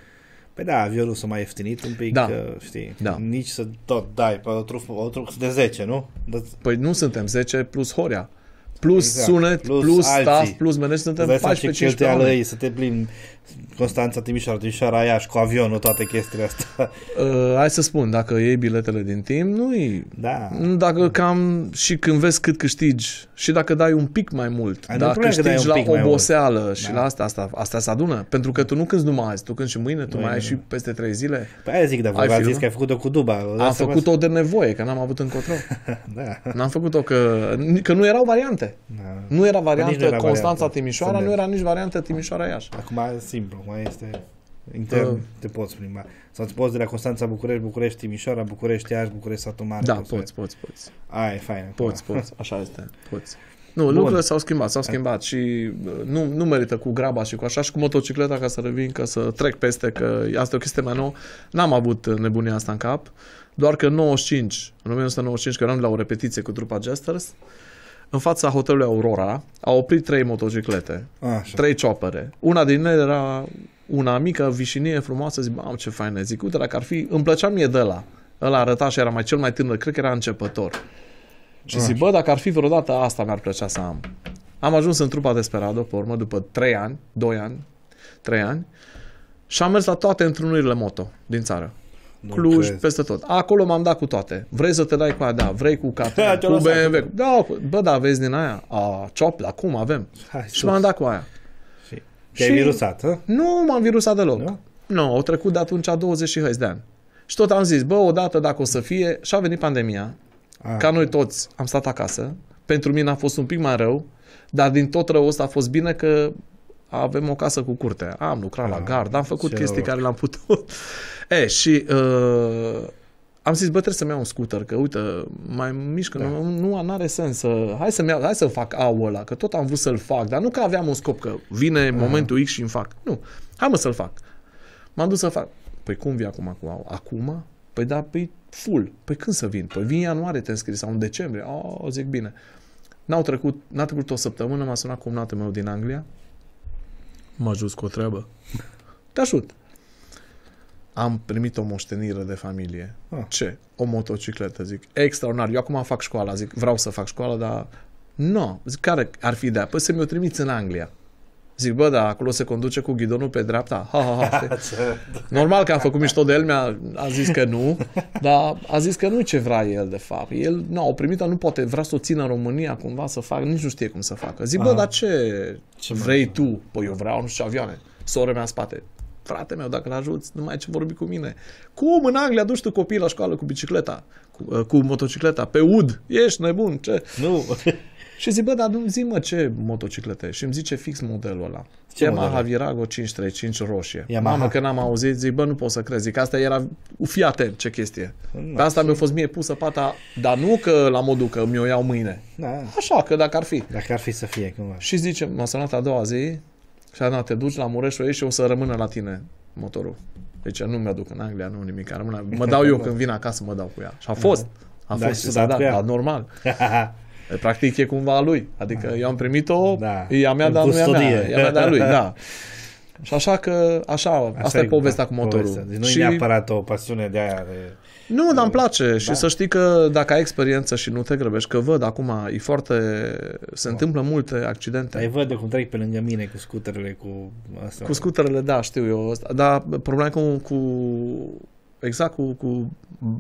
Păi da, avionul s-a mai ieftinit un pic, da. că, uh, știi, da. nici să tot dai pe o trup, o trup de 10, nu? De... Păi nu suntem 10 plus Horea. Plus exact. sunet, plus, plus staff, plus manager, suntem 14-15 oameni. să te plimbi Constanța, Timișoara, Timișoara, Iași, cu avionul, toate chestiile astea. (laughs) Uh, hai să spun, dacă iei biletele din timp, nu e... Da. Dacă cam și când vezi cât câștigi și dacă dai un pic mai mult, Ai dar câștigi la oboseală și da. la asta, asta, asta se adună. Pentru că tu nu cânti numai azi, tu cânti și mâine, tu mâine. mai ai da. și peste trei zile. Păi aia zic, dar zis că ai făcut-o cu duba. Am făcut-o de nevoie, că n-am avut încotro. (laughs) da. N-am făcut-o că, că nu erau variante. Da. Nu era păi variantă Constanța-Timișoara, nu era nici variantă Timișoara-Iași. Acum, simplu, mai este intern, uh. te poți plimba. Sau îți poți de la Constanța București, București Timișoara, București Iași, București Satu Mare. Da, poți, poți, poți, A, e fain. Poți, da. poți, așa este, poți. Nu, Bun. lucrurile s-au schimbat, s-au schimbat și nu, nu merită cu graba și cu așa și cu motocicleta ca să revin, ca să trec peste, că asta e o chestie mai nouă. N-am avut nebunia asta în cap, doar că în 95, în 1995, că eram la o repetiție cu trupa Jesters, uh, în fața hotelului Aurora, au oprit trei motociclete, Așa. trei ciopere. Una din ele era una mică, vișinie, frumoasă, zic, am ce faină, zic, uite, dacă ar fi, îmi plăcea mie de la. Ăla arăta și era mai cel mai tânăr, cred că era începător. Și Așa. zic, bă, dacă ar fi vreodată asta mi-ar plăcea să am. Am ajuns în trupa Sperado, pe urmă, după 3 ani, 2 ani, 3 ani, și am mers la toate întrunurile moto din țară. Nu Cluj, crezi. peste tot. Acolo m-am dat cu toate. Vrei să te dai cu aia? Da. Vrei cu KTM, (laughs) cu BMW? Da, bă, da, vezi din aia? A, ciop, la cum avem? Hai, și sus. m-am dat cu aia. Și, și ai virusat, Nu m-am virusat deloc. Nu? Nu, au trecut de atunci 20 și de ani. Și tot am zis, bă, odată dacă o să fie, și a venit pandemia, a. ca noi toți am stat acasă, pentru mine a fost un pic mai rău, dar din tot răul ăsta a fost bine că avem o casă cu curte. Am lucrat a, la gard, am făcut ce chestii rău. care l-am putut. E, și uh, am zis, bă, trebuie să-mi iau un scooter, că uite, mai mișcă, da. nu, nu, are sens să, hai să-mi iau, hai să fac aul ăla, că tot am vrut să-l fac, dar nu că aveam un scop, că vine uh-huh. momentul X și îmi fac. Nu, hai mă să-l fac. M-am dus să fac. Păi cum vii acum cu au? Acum? Păi da, păi full. Păi când să vin? Păi vin ianuarie te înscris sau în decembrie. O, zic bine. N-au trecut, n-a trecut o săptămână, m-a sunat un meu din Anglia. M-a ajuns cu o treabă. Te ajut am primit o moștenire de familie. Ah. Ce? O motocicletă, zic. Extraordinar. Eu acum fac școala, zic, vreau să fac școala, dar nu. No. Zic, care ar fi de Păi să mi-o trimiți în Anglia. Zic, bă, da, acolo se conduce cu ghidonul pe dreapta. Ha, ha, ha. (laughs) Normal că am făcut mișto de el, mi-a a zis că nu, dar a zis că nu ce vrea el, de fapt. El, nu, o primit nu poate, vrea să o țină în România cumva să facă, nici nu știe cum să facă. Zic, Aha. bă, ah. dar ce, ce vrei tu? Păi eu vreau, nu știu, avioane. Sora mea în spate frate meu, dacă l-ajuți, nu mai ai ce vorbi cu mine. Cum în Anglia duci tu copii la școală cu bicicleta, cu, uh, cu motocicleta, pe ud? Ești nebun, ce? Nu. (laughs) și zic, bă, dar nu zi mă ce motociclete. Și îmi zice fix modelul ăla. Ce Yamaha model? Virago 535 roșie. Yamaha. Mamă, că n-am auzit, zic, bă, nu pot să cred. Zic, asta era, fii atent ce chestie. Pe asta mi-a fost mie pusă pata, dar nu că la modul că mi-o iau mâine. Da. Așa, că dacă ar fi. Dacă ar fi să fie, cumva. Și zice, m-a sunat a doua zi, și Ana, te duci la Mureș, o ieși și o să rămână la tine motorul. Deci nu mi-aduc în Anglia, nu nimic. Rămână. Mă dau eu (laughs) când vin acasă, mă dau cu ea. Și a da. fost. A da, fost. Da, da, dat, da, normal. (laughs) Practic e cumva a lui. Adică da. eu am primit-o, da. e a mea, dar nu e a mea. E a mea, dar lui, da. (laughs) Și așa că, așa, asta, asta e povestea da, cu motorul. Povestea. Deci nu și... e neapărat o pasiune de aia de nu, dar îmi place da. și să știi că dacă ai experiență și nu te grăbești, că văd acum, e foarte, se da. întâmplă multe accidente. Ai văd de cum trec pe lângă mine cu scuterele, cu asta. Cu scuterele, da, știu eu, dar problema cu, cu exact cu, cu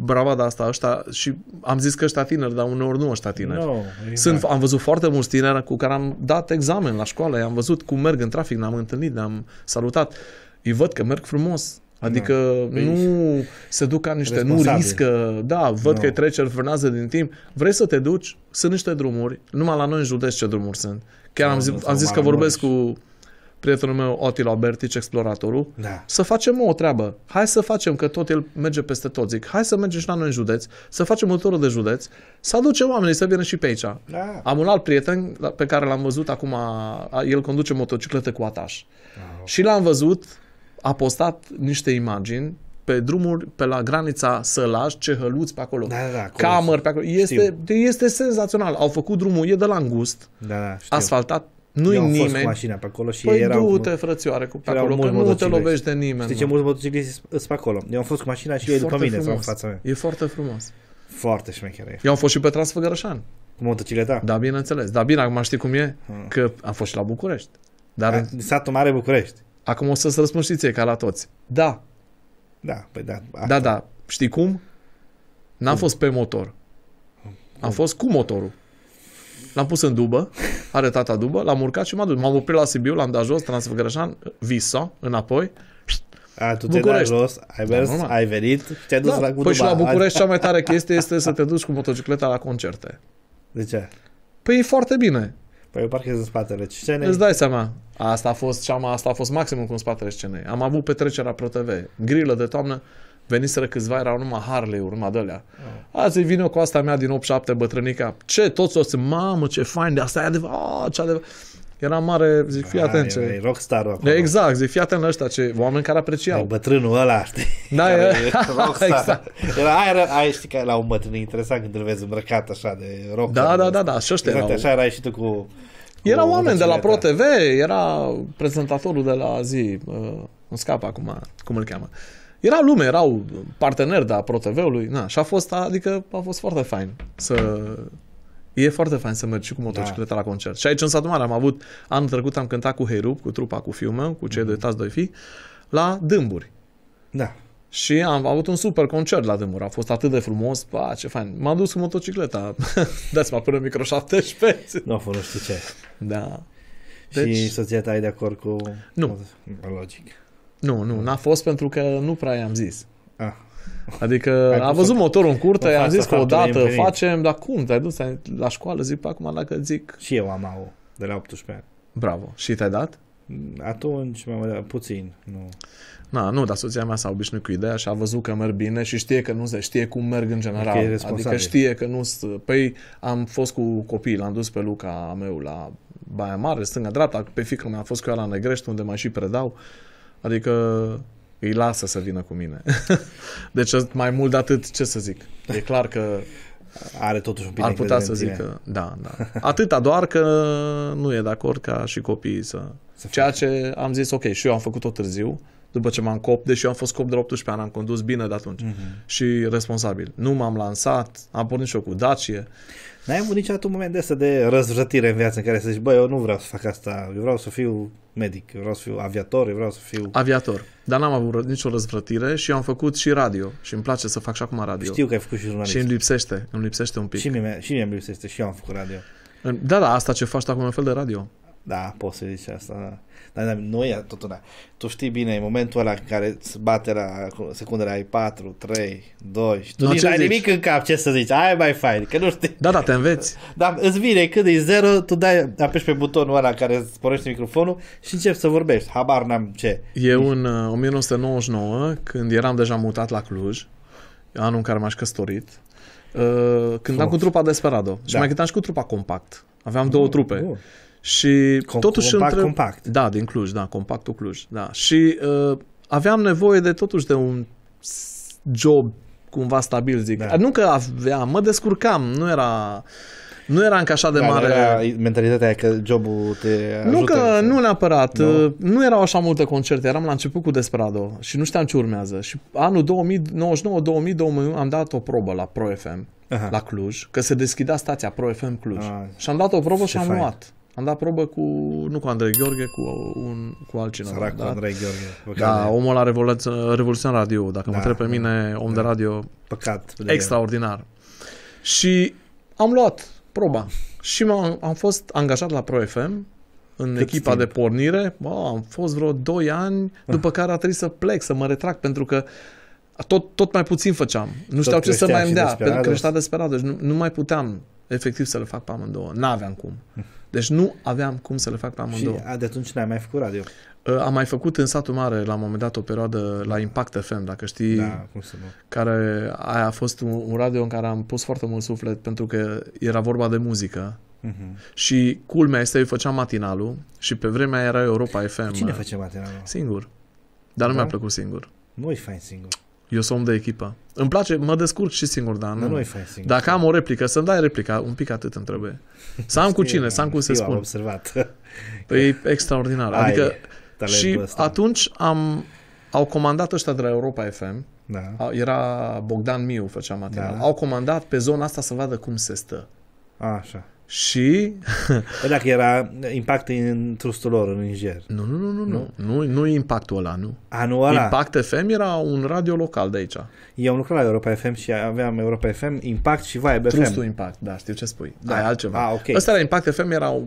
bravada asta, ăștia, și am zis că ăștia tineri, dar uneori nu ăștia tineri. No, exact. Sunt, am văzut foarte mulți tineri cu care am dat examen la școală, am văzut cum merg în trafic, ne-am întâlnit, ne-am salutat. Îi văd că merg frumos, Adică da, nu se duc ca niște, nu riscă, da, văd no. că trece, frânează din timp. Vrei să te duci? Sunt niște drumuri, numai la noi în județ ce drumuri sunt. Chiar no, am, zi, am zis că vorbesc cu prietenul meu Otila Bertic, exploratorul, da. să facem o treabă. Hai să facem, că tot el merge peste tot. Zic, hai să mergem și la noi în județ, să facem o tură de județ, să aducem oamenii să vină și pe aici. Da. Am un alt prieten pe care l-am văzut acum, el conduce motociclete cu ataș. Da. Și l-am văzut a postat niște imagini pe drumuri, pe la granița ce Cehăluți, pe acolo, da, da, da acolo Camăr, pe acolo. Este, este senzațional. Au făcut drumul, e de la îngust, da, da, știu. asfaltat, nu-i am nimeni. Fost mașina pe acolo și păi erau... du-te, frățioare, cu pe acolo, că nu te lovești de nimeni. Știi ce mulți motocicliști sunt pe acolo. Eu am fost cu mașina și e după mine frumos. sau în fața mea. E foarte frumos. Foarte șmecheră. Eu am fost și pe Transfăgărășan. Cu motocicleta? Da, bineînțeles. Dar bine, acum știi cum e? Hmm. Că am fost și la București. Dar... A, satul mare București. Acum o să-ți răspund și ție, ca la toți. Da. Da, păi da. Asta. Da, da. Știi cum? N-am cum? fost pe motor. Cum? Am fost cu motorul. L-am pus în dubă, are tata dubă, l-am urcat și m-am dus. M-am oprit la Sibiu, l-am dat jos, Transfăgărășan, Viso, înapoi. A, tu te dai jos, ai da, mers, da, ai venit, te-ai dus da. la Păi și la București cea mai tare (laughs) chestie este să te duci cu motocicleta la concerte. De ce? Păi e foarte bine. Păi eu parchez în spatele scenei. Îți dai seama. Asta a fost, ceama, am, asta a fost maximul cu în spatele scenei. Am avut petrecerea TV. grilă de toamnă, veniseră câțiva, erau numai harley urma de-alea. Oh. Azi vine cu asta mea din 8-7, bătrânica. Ce, toți o să, mamă, ce fain, de asta e adevărat, ce adevărat. Era mare, zic, fii atent ce... E rockstar acolo. Exact, zic, fii atent ăștia ce oameni care apreciau. Bătrânul ăla, știi? Da, e... (laughs) rockstar. exact. Era aia, aia știi că la un bătrân interesant când îl vezi îmbrăcat așa de rock. Da, da, da, da, și ăștia exact, erau. Așa era și tu cu... Erau oameni de la Pro TV. era prezentatorul de la zi, uh, îmi scap acum, cum îl cheamă. Era lume, erau parteneri de-a TV ului na, și a fost, adică a fost foarte fain să E foarte fain să mergi și cu motocicleta da. la concert. Și aici în satul mare am avut, anul trecut am cântat cu Herup, cu trupa, cu fiul meu, cu cei mhm. doi tați, doi fi, la Dâmburi. Da. Și am avut un super concert la Dâmburi. A fost atât de frumos. Pa, ce fain. M-am dus cu motocicleta. (laughs) Dați-mă până micro 17. Nu, no, nu știu ce. Da. Deci... Și soția ta e de acord cu... Nu. Logic. Nu, nu, n-a fost pentru că nu prea i-am zis. Ah, Adică a văzut văzut motorul în curte, am zis că odată facem, dar cum? Te-ai dus la școală? Zic, acum dacă zic... Și eu am AO de la 18 ani. Bravo. Și te-ai dat? Atunci mai am puțin. Nu. Na, nu, dar soția mea s-a obișnuit cu ideea și a văzut că merg bine și știe că nu se știe cum merg în general. Adică, adică știe că nu Păi am fost cu copii, l-am dus pe Luca meu la Baia Mare, stânga-dreapta, pe fică mea a fost cu ea la Negrești, unde mai și predau. Adică îi lasă să vină cu mine. (laughs) deci ă, mai mult de atât, ce să zic. E clar că are totuși un pic Ar putea să zică, da, da. Atâta doar că nu e de acord ca și copiii să... să Ceea ce am zis, ok, și eu am făcut-o târziu, după ce m-am copt, deși eu am fost cop de 18 ani, am condus bine de atunci uh-huh. și responsabil. Nu m-am lansat, am pornit și eu cu Dacie. N-ai avut niciodată un moment de asta de răzvrătire în viață în care să zici, băi, eu nu vreau să fac asta, eu vreau să fiu medic, eu vreau să fiu aviator, eu vreau să fiu... Aviator. Dar n-am avut nicio răzvrătire și eu am făcut și radio și îmi place să fac și acum radio. Știu că ai făcut și jurnalist. Și îmi lipsește, îmi lipsește un pic. Și mie, și mie îmi lipsește și eu am făcut radio. Da, da, asta ce faci acum e un fel de radio. Da, poți să zici asta, da dar nu e tot una. Tu știi bine, în momentul ăla în care se bate la secundele ai 4, 3, 2 și tu nu ai nimic în cap ce să zici, Ai mai fain, că nu știi. Da, da, te înveți. (laughs) Da, îți vine când e 0, tu dai, apeși pe butonul ăla care îți microfonul și începi să vorbești, habar n-am ce. un în uh, 1999, când eram deja mutat la Cluj, anul în care m-aș căsătorit, uh, când Frumos. am cu trupa Desperado și da. mai cât am și cu trupa Compact. Aveam două oh, trupe. Uh. Și Com- totuși compact, între... compact. Da, din Cluj, da, compactul Cluj, da. Și uh, aveam nevoie de totuși de un job cumva stabil, zic. Da. Nu că aveam, mă descurcam, nu era... Nu era încă așa de da, mare... Era mentalitatea că jobul te ajută. Nu că, să... nu neapărat. Da. nu erau așa multe concerte. Eram la început cu Desperado și nu știam ce urmează. Și anul 2099-2000 am dat o probă la Pro FM, Aha. la Cluj, că se deschidea stația Pro FM Cluj. Ah, și am dat o probă și am fain. luat. Am dat probă cu, nu cu Andrei Gheorghe, cu, un, cu altcineva. Sărac da? cu Andrei Gheorghe. Da, omul la Revoluția, Revoluția Radio, dacă da, mă întreb pe da. mine, om da. de radio Păcat, extraordinar. Și am luat proba și am am fost angajat la ProFM în Cât echipa timp? de pornire. Bă, am fost vreo 2 ani, ah. după care a trebuit să plec, să mă retrag, pentru că tot, tot mai puțin făceam. Nu tot știau ce să mai îmi dea. că creștea desperat, deci nu, nu mai puteam efectiv să le fac pe amândouă. N-aveam cum. Hm. Deci nu aveam cum să le fac pe amândouă. Și de atunci n-ai mai făcut radio? Uh, am mai făcut în satul mare, la un moment dat, o perioadă la Impact FM, dacă știi, da, cum să nu. care aia a fost un radio în care am pus foarte mult suflet pentru că era vorba de muzică. Uh-huh. Și culmea este, eu făceam matinalul și pe vremea era Europa FM. Cine făcea matinalul? Singur. Dar da? nu mi-a da? plăcut singur. Nu e fain singur. Eu sunt om de echipă. Îmi place, mă descurc și singur, dar nu. nu singur. Dacă am o replică, să-mi dai replica, un pic atât îmi trebuie. Să am cu (laughs) cine, să am cu se spun. Am observat. (laughs) Păi extraordinar. Ai, adică, și ăsta. atunci am, au comandat ăștia de la Europa FM, da. era Bogdan Miu, făcea matinal, da. au comandat pe zona asta să vadă cum se stă. A, așa. Și... Păi dacă era impact în trustul lor, în Niger. Nu, nu, nu, nu, nu. Nu, nu impactul ăla, nu. A, nu ăla. Impact FM era un radio local de aici. Eu am lucrat la Europa FM și aveam Europa FM, Impact și Vibe Trustul FM. Trustul Impact, da, știu ce spui. Da, da e ah, altceva. A, ah, ok. Ăsta era Impact FM, era, o,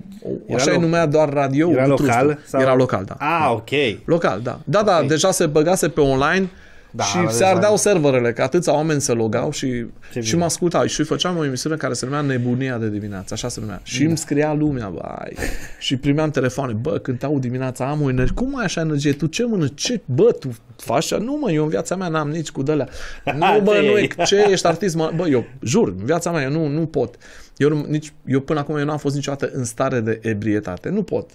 o, așa era numea doar radio. Era local? Sau... Era local, da. A, ah, da. ok. Local, da. Da, da okay. da, deja se băgase pe online da, și se ardeau serverele, că atâția oameni se logau și, și mă ascultau. Și făceam o emisiune care se numea Nebunia de dimineață, așa se numea. Și da. îmi scria lumea, bai. Și primeam telefoane, bă, când te aud dimineața, am o energie. Cum ai așa energie? Tu ce mână? Ce? Bă, tu faci așa? Nu, mă, eu în viața mea n-am nici cu dălea. (laughs) Nu, bă, nu e, ce ești artist? Mă? Bă, eu jur, în viața mea eu nu, nu pot. Eu, nici, eu până acum eu n-am fost niciodată în stare de ebrietate. Nu pot.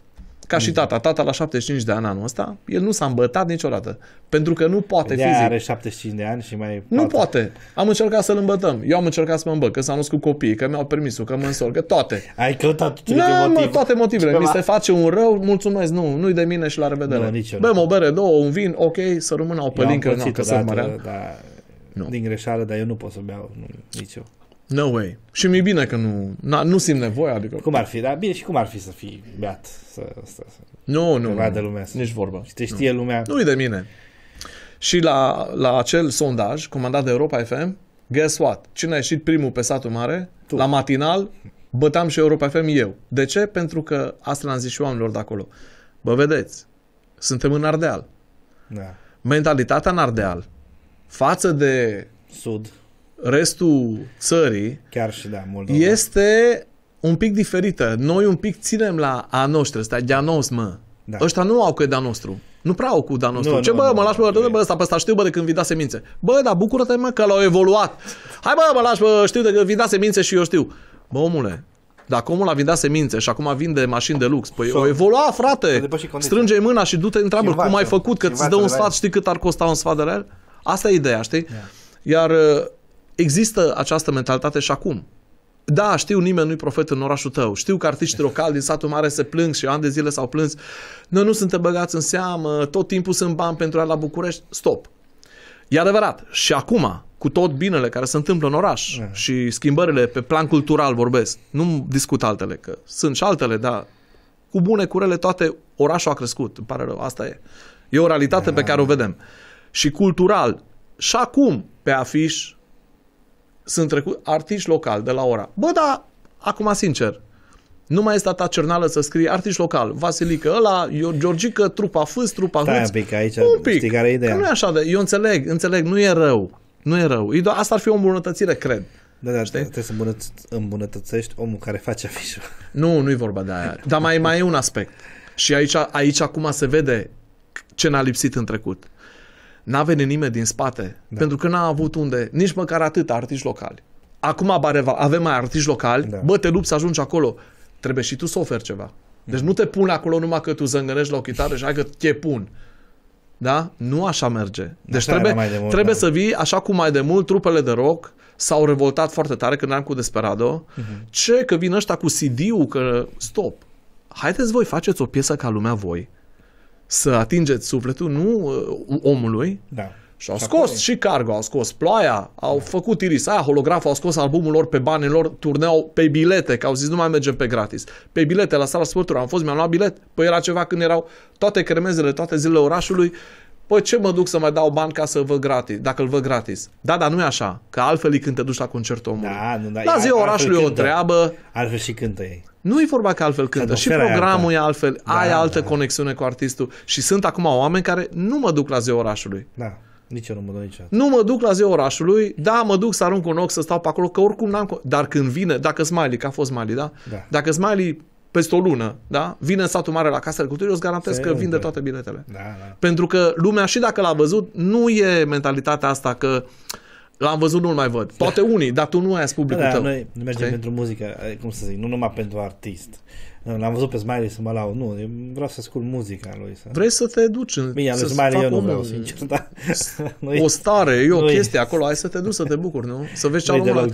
Ca și tata. Tata la 75 de ani anul ăsta, el nu s-a îmbătat niciodată. Pentru că nu poate de fizic. are 75 de ani și mai... Nu poate. poate. Am încercat să-l îmbătăm. Eu am încercat să mă îmbăt, că s-a născut copii, că mi-au permis că mă însor, că toate. Ai căutat toate motive. Nu, toate motivele. Mi se face un rău, mulțumesc, nu, nu-i de mine și la revedere. Nu, nicio, Bem o bere, două, un vin, ok, să rămână o pălincă, nu, că sunt marea. Da, din greșeală, dar eu nu pot să beau, nu, nici No way. Și mi-e bine că nu, na, nu simt nevoia. Adică... Cum ar fi, da? Bine, și cum ar fi să fii beat? Să, să, să nu, nu, nu. De lumea, să... nici vorba. Și te știe nu. lumea. Nu-i de mine. Și la, la acel sondaj comandat de Europa FM, guess what? Cine a ieșit primul pe satul mare? Tu. La matinal, bătam și Europa FM eu. De ce? Pentru că asta l-am zis și oamenilor de acolo. Bă, vedeți, suntem în Ardeal. Da. Mentalitatea în Ardeal față de Sud restul țării Chiar și da, Moldova. este un pic diferită. Noi un pic ținem la a noastră, ăsta de-a nostru, mă. Da. Ăștia nu au că de-a nostru. Nu prea au cu de-a nostru. Nu, Ce nu, bă, nu, mă lași, bă, bă, bă, ăsta pe ăsta știu, bă, de când vi da semințe. Bă, dar bucură-te, mă, că l-au evoluat. Hai, bă, mă lași, bă, știu de când vi da semințe și eu știu. Bă, omule, dacă omul a vindat semințe și acum vinde mașini de lux, păi o evolua, frate. Strânge mâna și du-te treabă. cum ai făcut, că îți dă un sfat, știi cât ar costa un sfat de real? Asta e ideea, știi? Da. Iar uh, Există această mentalitate și acum. Da, știu, nimeni nu-i profet în orașul tău. Știu că artiștii locali din satul mare se plâng și ani de zile s-au plâns. Noi nu suntem băgați în seamă, tot timpul sunt bani pentru a la București. Stop. E adevărat. Și acum, cu tot binele care se întâmplă în oraș mm. și schimbările pe plan cultural vorbesc, nu discut altele, că sunt și altele, dar cu bune, cu rele, toate orașul a crescut. Îmi pare rău, asta e. E o realitate mm. pe da. care o vedem. Și cultural, și acum, pe afiș, sunt trecut artiști local de la ora. Bă, da, acum sincer, nu mai este cernală să scrii artiști local, Vasilică, ăla, Georgică, trupa fâs, trupa hâț. un pic aici, un pic, știi care e ideea. nu e așa de, eu înțeleg, înțeleg, nu e rău, nu e rău. Asta ar fi o îmbunătățire, cred. Da, da, Știi? trebuie să îmbunăț- îmbunătățești omul care face afișul. Nu, nu-i vorba de aia. Dar mai, mai e un aspect. Și aici, aici acum se vede ce n-a lipsit în trecut n-a venit nimeni din spate, da. pentru că n-a avut unde, nici măcar atât artiști locali. Acum bareva, avem mai artiști locali, da. bă, te lupți să ajungi acolo. Trebuie și tu să oferi ceva. Deci nu te pun acolo numai că tu zângănești la o chitară și hai că te pun. Da? Nu așa merge. Deci așa trebuie, mai de mult, trebuie da. să vii așa cum mai de mult trupele de rock s-au revoltat foarte tare când am cu Desperado. Uh-huh. Ce? Că vin ăștia cu CD-ul, că stop. Haideți voi, faceți o piesă ca lumea voi să atingeți sufletul, nu uh, omului. Da. Și au scos și Cargo, au scos Ploaia, au da. făcut Iris aia, Holograf, au scos albumul lor pe banii lor, turneau pe bilete, că au zis nu mai mergem pe gratis. Pe bilete la sala sporturilor am fost, mi-am luat bilet, păi era ceva când erau toate cremezele, toate zilele orașului, Păi ce mă duc să mai dau bani ca să vă gratis, dacă îl văd gratis? Da, dar nu e așa, că altfel e când te duci la concertul omul. Da, nu, da, da Lasă orașului cântă. o treabă. Altfel și cântă ei. Nu e vorba că altfel cântă. Și programul e altfel, da, ai da. altă da, conexiune cu artistul. Și sunt acum oameni care nu mă duc la ziua orașului. Da. Nici eu nu mă duc niciodată. Nu mă duc la ziua orașului, da, mă duc să arunc un ochi, să stau pe acolo, că oricum n-am... Dar când vine, dacă Smiley, că a fost Smiley, da? da. Dacă Smiley peste o lună, da? Vine în satul mare la Casa de Cultură, eu îți garantez Se că vinde toate biletele. Da, da. Pentru că lumea, și dacă l-a văzut, nu e mentalitatea asta că L-am văzut, nu-l mai văd. Poate unii, dar tu nu ai publicul da, tău. Noi mergem okay? pentru muzică, cum să zic, nu numai pentru artist. L-am văzut pe Smiley să mă lau, Nu, vreau să ascult muzica lui. Să... Vrei să te duci în... Bine, să Smiley eu nu vreau, sincer, Da. (laughs) O stare, e o chestie acolo, hai să te duci să te bucuri, nu? Să vezi ce al omului.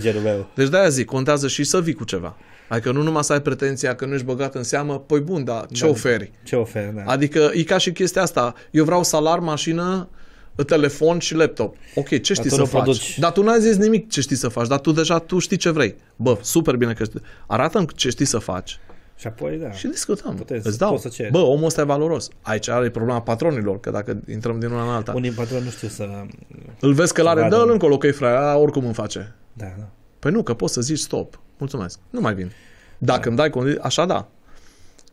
Deci de-aia zic, contează și să vii cu ceva. Adică nu numai să ai pretenția că nu ești băgat în seamă, păi bun, dar da. ce da, oferi? Ce oferi, da. Adică e ca și chestia asta. Eu vreau salar, mașină, telefon și laptop. Ok, ce știi dar să faci? Produci. Dar tu n-ai zis nimic ce știi să faci, dar tu deja tu știi ce vrei. Bă, super bine că știi. Arată-mi ce știi să faci și apoi, da. Și discutăm. Puteți, Îți dau. Să ceri. Bă, omul ăsta e valoros. Aici are problema patronilor, că dacă intrăm din una în alta. Unii patroni nu știu să... Îl vezi că l-are, dă-l încolo, că e fraia, oricum îmi face. Da, da. Păi nu, că poți să zici stop. Mulțumesc. Nu mai vin. Dacă da. îmi dai condiții, așa da.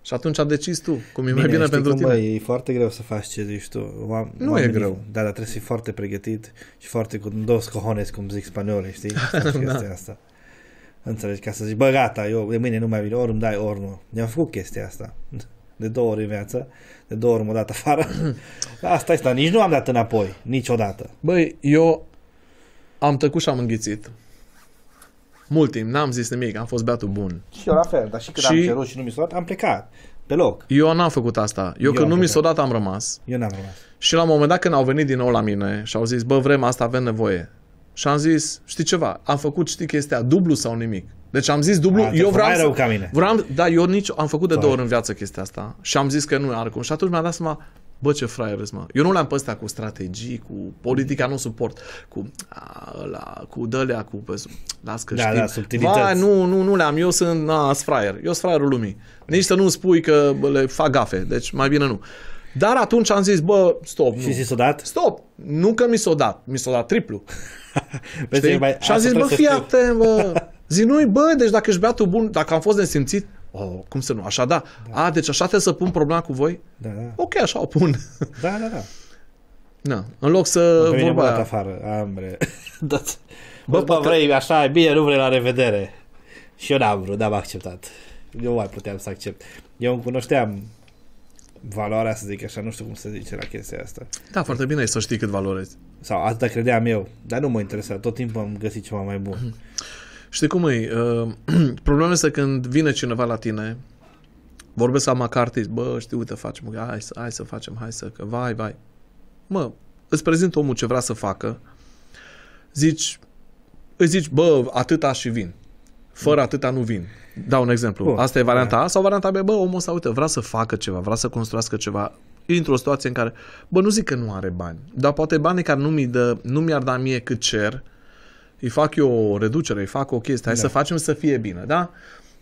Și atunci a decis tu cum e bine, mai bine pentru cum, tine. Bă, e foarte greu să faci ce zici tu. Oam- nu e greu. Da, dar trebuie să fii foarte pregătit și foarte cu dos cojones, cum zic spaniolii, știi? Să (laughs) da. asta. Înțelegi? Ca să zici, bă, gata, eu de mâine nu mai vin, ori îmi dai, ori nu. Mi-am făcut chestia asta. De două ori în viață, de două ori mă dat afară. (clears throat) Asta este, nici nu am dat înapoi, niciodată. Băi, eu am tăcut și am înghițit. Mult timp, n-am zis nimic, am fost beatul bun. Și eu la fel, dar și când și... am cerut și nu mi s-a dat, am plecat pe loc. Eu n-am făcut asta. Eu, eu când nu mi s a dat am rămas. Eu n-am rămas. Și la un moment dat când au venit din nou la mine și au zis, bă, vrem asta, avem nevoie și am zis, știi ceva, am făcut, știi, chestia dublu sau nimic. Deci am zis dublu, A, eu vreau mai să, rău ca mine. Vreau, da, eu nici, am făcut de Doar. două ori în viață chestia asta și am zis că nu are cum. Și atunci mi a dat seama, bă, ce fraier mă. Eu nu le-am păstea cu strategii, cu politica, nu suport, cu la, cu dălea, cu pe, las că da, știm. Da, subtilități. Vai, nu, nu, nu le-am, eu sunt, na, fraier, eu sunt fraierul lumii. Nici să nu spui că le fac gafe, deci mai bine nu. Dar atunci am zis, bă, stop. Și nu. s-o dat? Stop. Nu că mi s-o dat, mi s-o dat triplu. (laughs) și am zis, bă, fii atent, bă. (laughs) Zic, nu bă, deci dacă ești beatul bun, dacă am fost nesimțit, oh, cum să nu, așa da. da. A, deci așa trebuie să pun problema cu voi? Da, da. Ok, așa o pun. Da, da, da. (laughs) Na, în loc să vorba aia. afară, ambre. da. Bă, bă, poate... vrei, așa, bine, nu vrei, la revedere. Și eu n-am vrut, n-am acceptat. Eu mai puteam să accept. Eu îmi cunoșteam valoarea, să zic așa, nu știu cum să zice la chestia asta. Da, foarte bine e să știi cât valorezi. Sau asta credeam eu, dar nu mă interesa, tot timpul am găsit ceva mai bun. (clears throat) Știi cum e? Uh, (clears throat) problema este când vine cineva la tine, vorbesc la McCarthy, bă, știi, uite, facem, hai să, hai să facem, hai să, că vai, vai. Mă, îți prezint omul ce vrea să facă, zici, îi zici, bă, atâta și vin. Fără atâta nu vin. Dau un exemplu. Bun. Asta e varianta A sau varianta B. Bă, omul ăsta, uite, vrea să facă ceva, vrea să construiască ceva. E într-o situație în care, bă, nu zic că nu are bani, dar poate banii care nu, mi dă, nu mi-ar da mie cât cer, îi fac eu o reducere, îi fac o chestie, hai da. să facem să fie bine, da?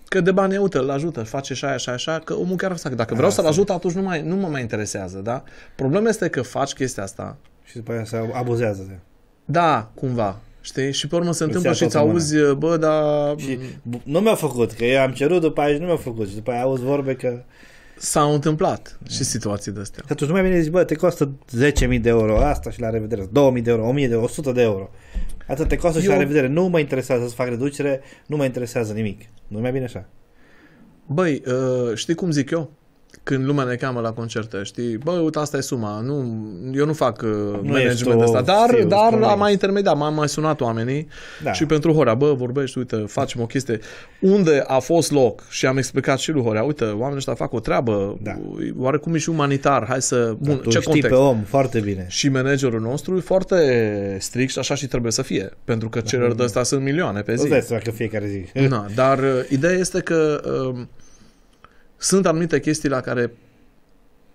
Că de bani, uite, îl ajută, face și aia, și aia, că omul chiar să Dacă vreau da, să-l ajut, atunci nu, mai, nu mă mai interesează, da? Problema este că faci chestia asta. Și după aia se abuzează de da, cumva. Știi? Și pe urmă se întâmplă și îți auzi, bă, dar... Și nu mi-a făcut, că eu am cerut, după aia și nu mi-a făcut. Și după aia auzi vorbe că... S-au întâmplat mm. și situații de astea. Atunci nu mai bine zici, bă, te costă 10.000 de euro asta și la revedere, 2.000 de euro, 1.000 de euro, 100 de euro. Atât te costă eu... și la revedere. Nu mă interesează să fac reducere, nu mă interesează nimic. Nu mai bine așa. Băi, uh, știi cum zic eu? când lumea ne cheamă la concerte, știi, bă, uite, asta e suma, nu, eu nu fac uh, nu management ăsta, dar, fiu, dar la mai intermediat, m-am mai sunat oamenii da. și pentru Horea, bă, vorbești, uite, facem o chestie. Unde a fost loc și am explicat și lui Horea, uite, oamenii ăștia fac o treabă, da. oarecum e și umanitar, hai să, da, bun, da, tu ce știi context? pe om, foarte bine. Și managerul nostru e foarte strict și așa și trebuie să fie, pentru că da, cereri de astea sunt milioane pe zi. Nu să fiecare zi. Na, dar uh, ideea este că uh, sunt anumite chestii la care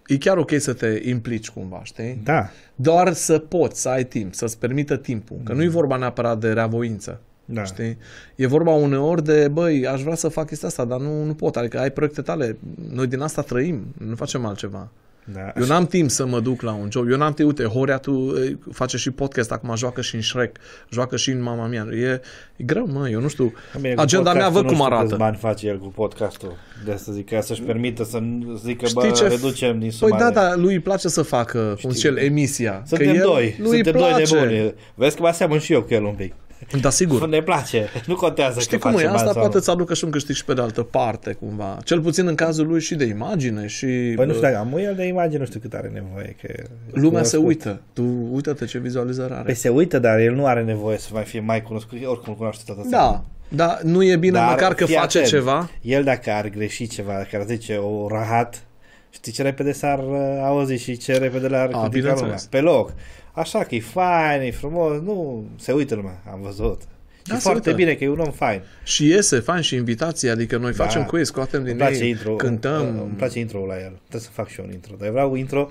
e chiar ok să te implici cumva, știi? Da. Doar să poți, să ai timp, să-ți permită timpul. Că mm. nu e mm. vorba neapărat de reavoință. Da. Știi? E vorba uneori de, băi, aș vrea să fac chestia asta, dar nu, nu pot. Adică ai proiecte tale, noi din asta trăim, nu facem altceva. Da, eu n-am timp să mă duc la un job. Eu n-am timp, uite, Horea, tu face și podcast acum, joacă și în Shrek, joacă și în Mama Mia. E, e greu, mă, eu nu știu. Bine, Agenda mea văd cum arată. bani face el cu podcastul. De să zic, ca să-și permită să zică, Știi bă, ce? reducem din sumare. Păi da, dar lui îi place să facă, Știi. cum cel, emisia. Suntem că el, doi, suntem place. doi de bune. Vezi că mă seamăn și eu cu el un pic. (laughs) Da, sigur. Ne place. Nu contează Știi că cum e, asta poate să aducă și un câștig și pe de altă parte, cumva. Cel puțin în cazul lui și de imagine și... Păi nu știu dacă am el de imagine, nu știu cât are nevoie. Că Lumea se uită. Tu uită-te ce vizualizare are. Păi se uită, dar el nu are nevoie să mai fie mai cunoscut. Oricum cunoaște toată Da, da, nu e bine dar măcar că face atent. ceva. El dacă ar greși ceva, dacă ar zice o rahat, știi ce repede s-ar uh, auzi și ce repede l-ar critica lumea. Pe loc. Așa că e fain, e frumos, nu se uită lumea, am văzut. Da, e foarte uită. bine că e un om fain. Și iese fain și invitații, adică noi da. facem ei scoatem din ei, intro, cântăm. Îmi place intro la el, trebuie să fac și eu un intro, dar eu vreau intro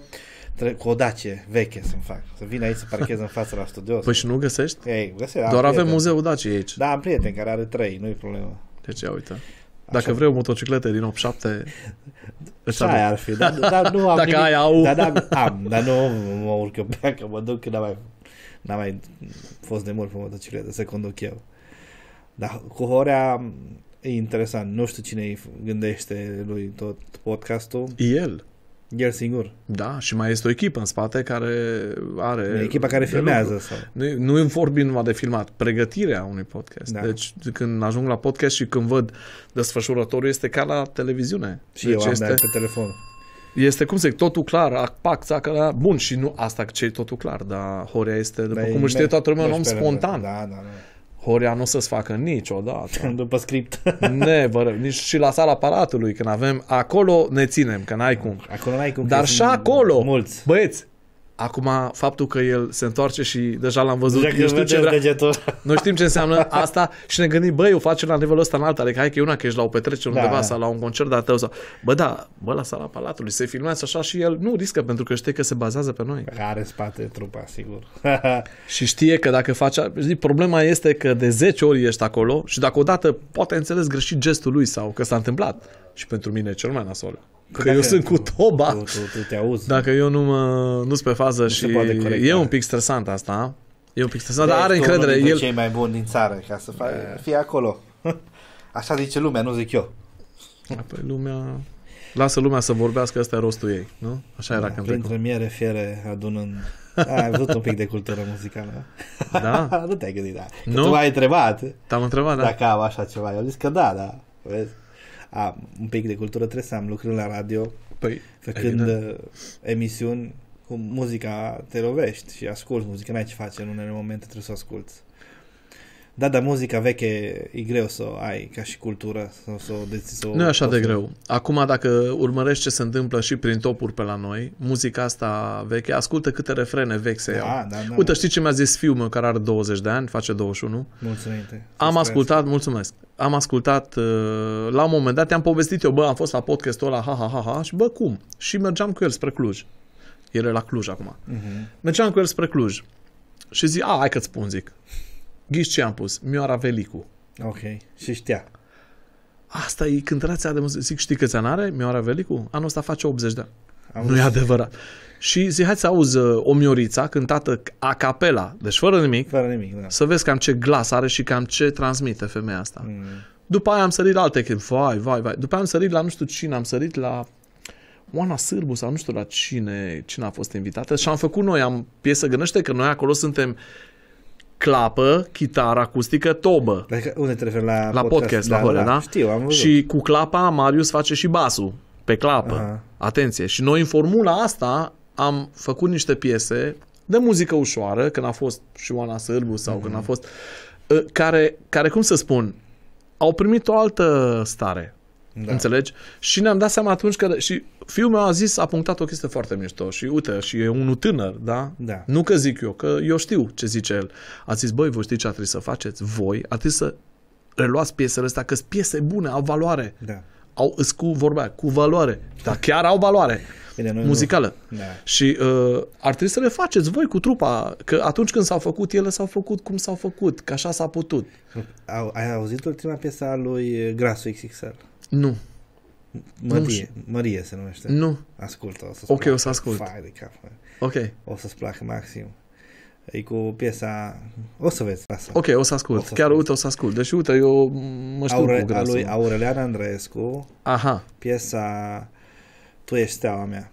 cu o dacie veche să-mi fac. Să vin aici să parchez în fața la studio. Păi și nu găsești? Ei, găsesc. Doar prieten. avem muzeul dacii aici. Da, am prieten care are trei, nu e problemă. Deci ia uite. Dacă Așa. o motocicletă din 87... Îți aia ar fi, dar, dar nu am (laughs) Dacă nimic, au... Dar dar, am, dar nu mă urc eu pe că mă duc că n-am mai, n-am mai fost de mult pe motocicletă, să conduc eu. Dar cu Horea e interesant, nu știu cine îi gândește lui tot podcastul. El. El singur. Da, și mai este o echipă în spate care are... E echipa care filmează. Sau... Nu, nu vorbim numai de filmat, pregătirea unui podcast. Da. Deci când ajung la podcast și când văd desfășurătorul, este ca la televiziune. Și deci eu am este... pe telefon. Este cum să zic, totul clar, pac, țacă, bun și nu asta ce e totul clar, dar Horea este, după da, cum știe toată lumea, un om spontan. Da, da, da. Horia nu o să-ți facă niciodată. (laughs) După script. (laughs) Never. Nici și la sala aparatului, când avem... Acolo ne ținem, că n-ai cum. Acolo n-ai cum. Dar și acolo, mulți. băieți, Acum, faptul că el se întoarce și deja l-am văzut, deja nu știm, ce vrea, noi știm ce înseamnă asta și ne gândim, băi, o facem la nivelul ăsta înalt, adică hai că e una că ești la o petrecere da, undeva sau la un concert de tău sau... Bă, da, bă, la sala palatului, se filmează așa și el nu riscă pentru că știe că se bazează pe noi. Are spate trupa, sigur. (laughs) și știe că dacă face... Zic, problema este că de 10 ori ești acolo și dacă odată poate înțeles greșit gestul lui sau că s-a întâmplat, și pentru mine e cel mai nasol. Păi că dacă eu sunt cu toba. Tu, tu, tu te auzi. Dacă eu nu mă, nu pe fază nu și e un pic stresant asta. E un pic stresant, dar are încredere. El... cei mai buni din țară ca să fa- eh. fie acolo. (laughs) Așa zice lumea, nu zic eu. Ah, păi lumea... Lasă lumea să vorbească, ăsta e rostul ei, nu? Așa era da, când Printre miere fiere adunând... ai văzut un pic de cultură muzicală. Da? (laughs) nu te-ai gândit, da. Că nu? tu m-ai întrebat. T-am întrebat, da. Dacă am așa ceva. Eu am zis că da, da. Vezi? a, un pic de cultură trebuie să am lucrând la radio, păi, făcând evident. Uh, emisiuni cu muzica te lovești și asculti muzica, n-ai ce face în unele momente, trebuie să asculti. Da, dar muzica veche e greu să o ai ca și cultură. Să, să o să nu e așa de greu. Acum, dacă urmărești ce se întâmplă și prin topuri pe la noi, muzica asta veche, ascultă câte refrene vechi se da, iau. Da, da, Uite, știi ce mi-a zis fiul meu care are 20 de ani, face 21? Mulțumesc. Am ascultat, mulțumesc. Am ascultat, uh, la un moment dat, am povestit eu, bă, am fost la podcastul ăla, ha, ha, ha, ha, și bă, cum? Și mergeam cu el spre Cluj. El e la Cluj acum. Uh-huh. Mergeam cu el spre Cluj. Și zic, a, hai că-ți spun, zic. Ghiți ce am pus? Mioara Velicu. Ok. Și știa. Asta e cântăreața de muzică. Zic, știi câți ani are Mioara Velicu? Anul ăsta face 80 de ani. Nu e adevărat. Și zic, hai să auzi uh, o miorița cântată a capela, deci fără nimic, fără nimic da. să vezi cam ce glas are și cam ce transmite femeia asta. Mm. După aia am sărit la alte când, Vai, vai, vai. După aia am sărit la nu știu cine, am sărit la Oana Sârbu sau nu știu la cine, cine a fost invitată și am făcut noi, am piesă gândește că noi acolo suntem clapă, chitară acustică, tobă. Dacă unde te referi? La, la podcast, podcast da, la da? da? Știu, am văzut. Și cu clapa Marius face și basul pe clapă. Aha. Atenție. Și noi în formula asta am făcut niște piese de muzică ușoară, când a fost și Oana Sârbu sau mm-hmm. când a mhm. fost, ă, care, care, cum să spun, au primit o altă stare. Da. Înțelegi? Și ne-am dat seama atunci că... Și fiul meu a zis, a punctat o chestie foarte mișto și uite, și e unul tânăr, da? da? Nu că zic eu, că eu știu ce zice el. A zis, băi, voi știți ce a trebuit să faceți? Voi a trebuit să reluați piesele astea, că sunt piese bune, au valoare. Da. Au, cu vorbea, cu valoare. Dar chiar au valoare. Bine, noi muzicală. Nu. Da. Și uh, ar trebui să le faceți voi cu trupa, că atunci când s-au făcut, ele s-au făcut cum s-au făcut, că așa s-a putut. Au, ai auzit ultima piesă a lui uh, Grasul XXL? Nu. Mărie, Maria, Mărie se numește. Nu. Ascultă, o să Ok, placă. o să ascult. Fai de cap. Ok. O să-ți placă maxim. E cu piesa... O să vezi, lasă. Ok, o să ascult. O să Chiar, uite, o să ascult. Deci, uite, eu mă știu Aure- cu lui Aurelian Andreescu. Aha. Piesa Tu ești steaua mea.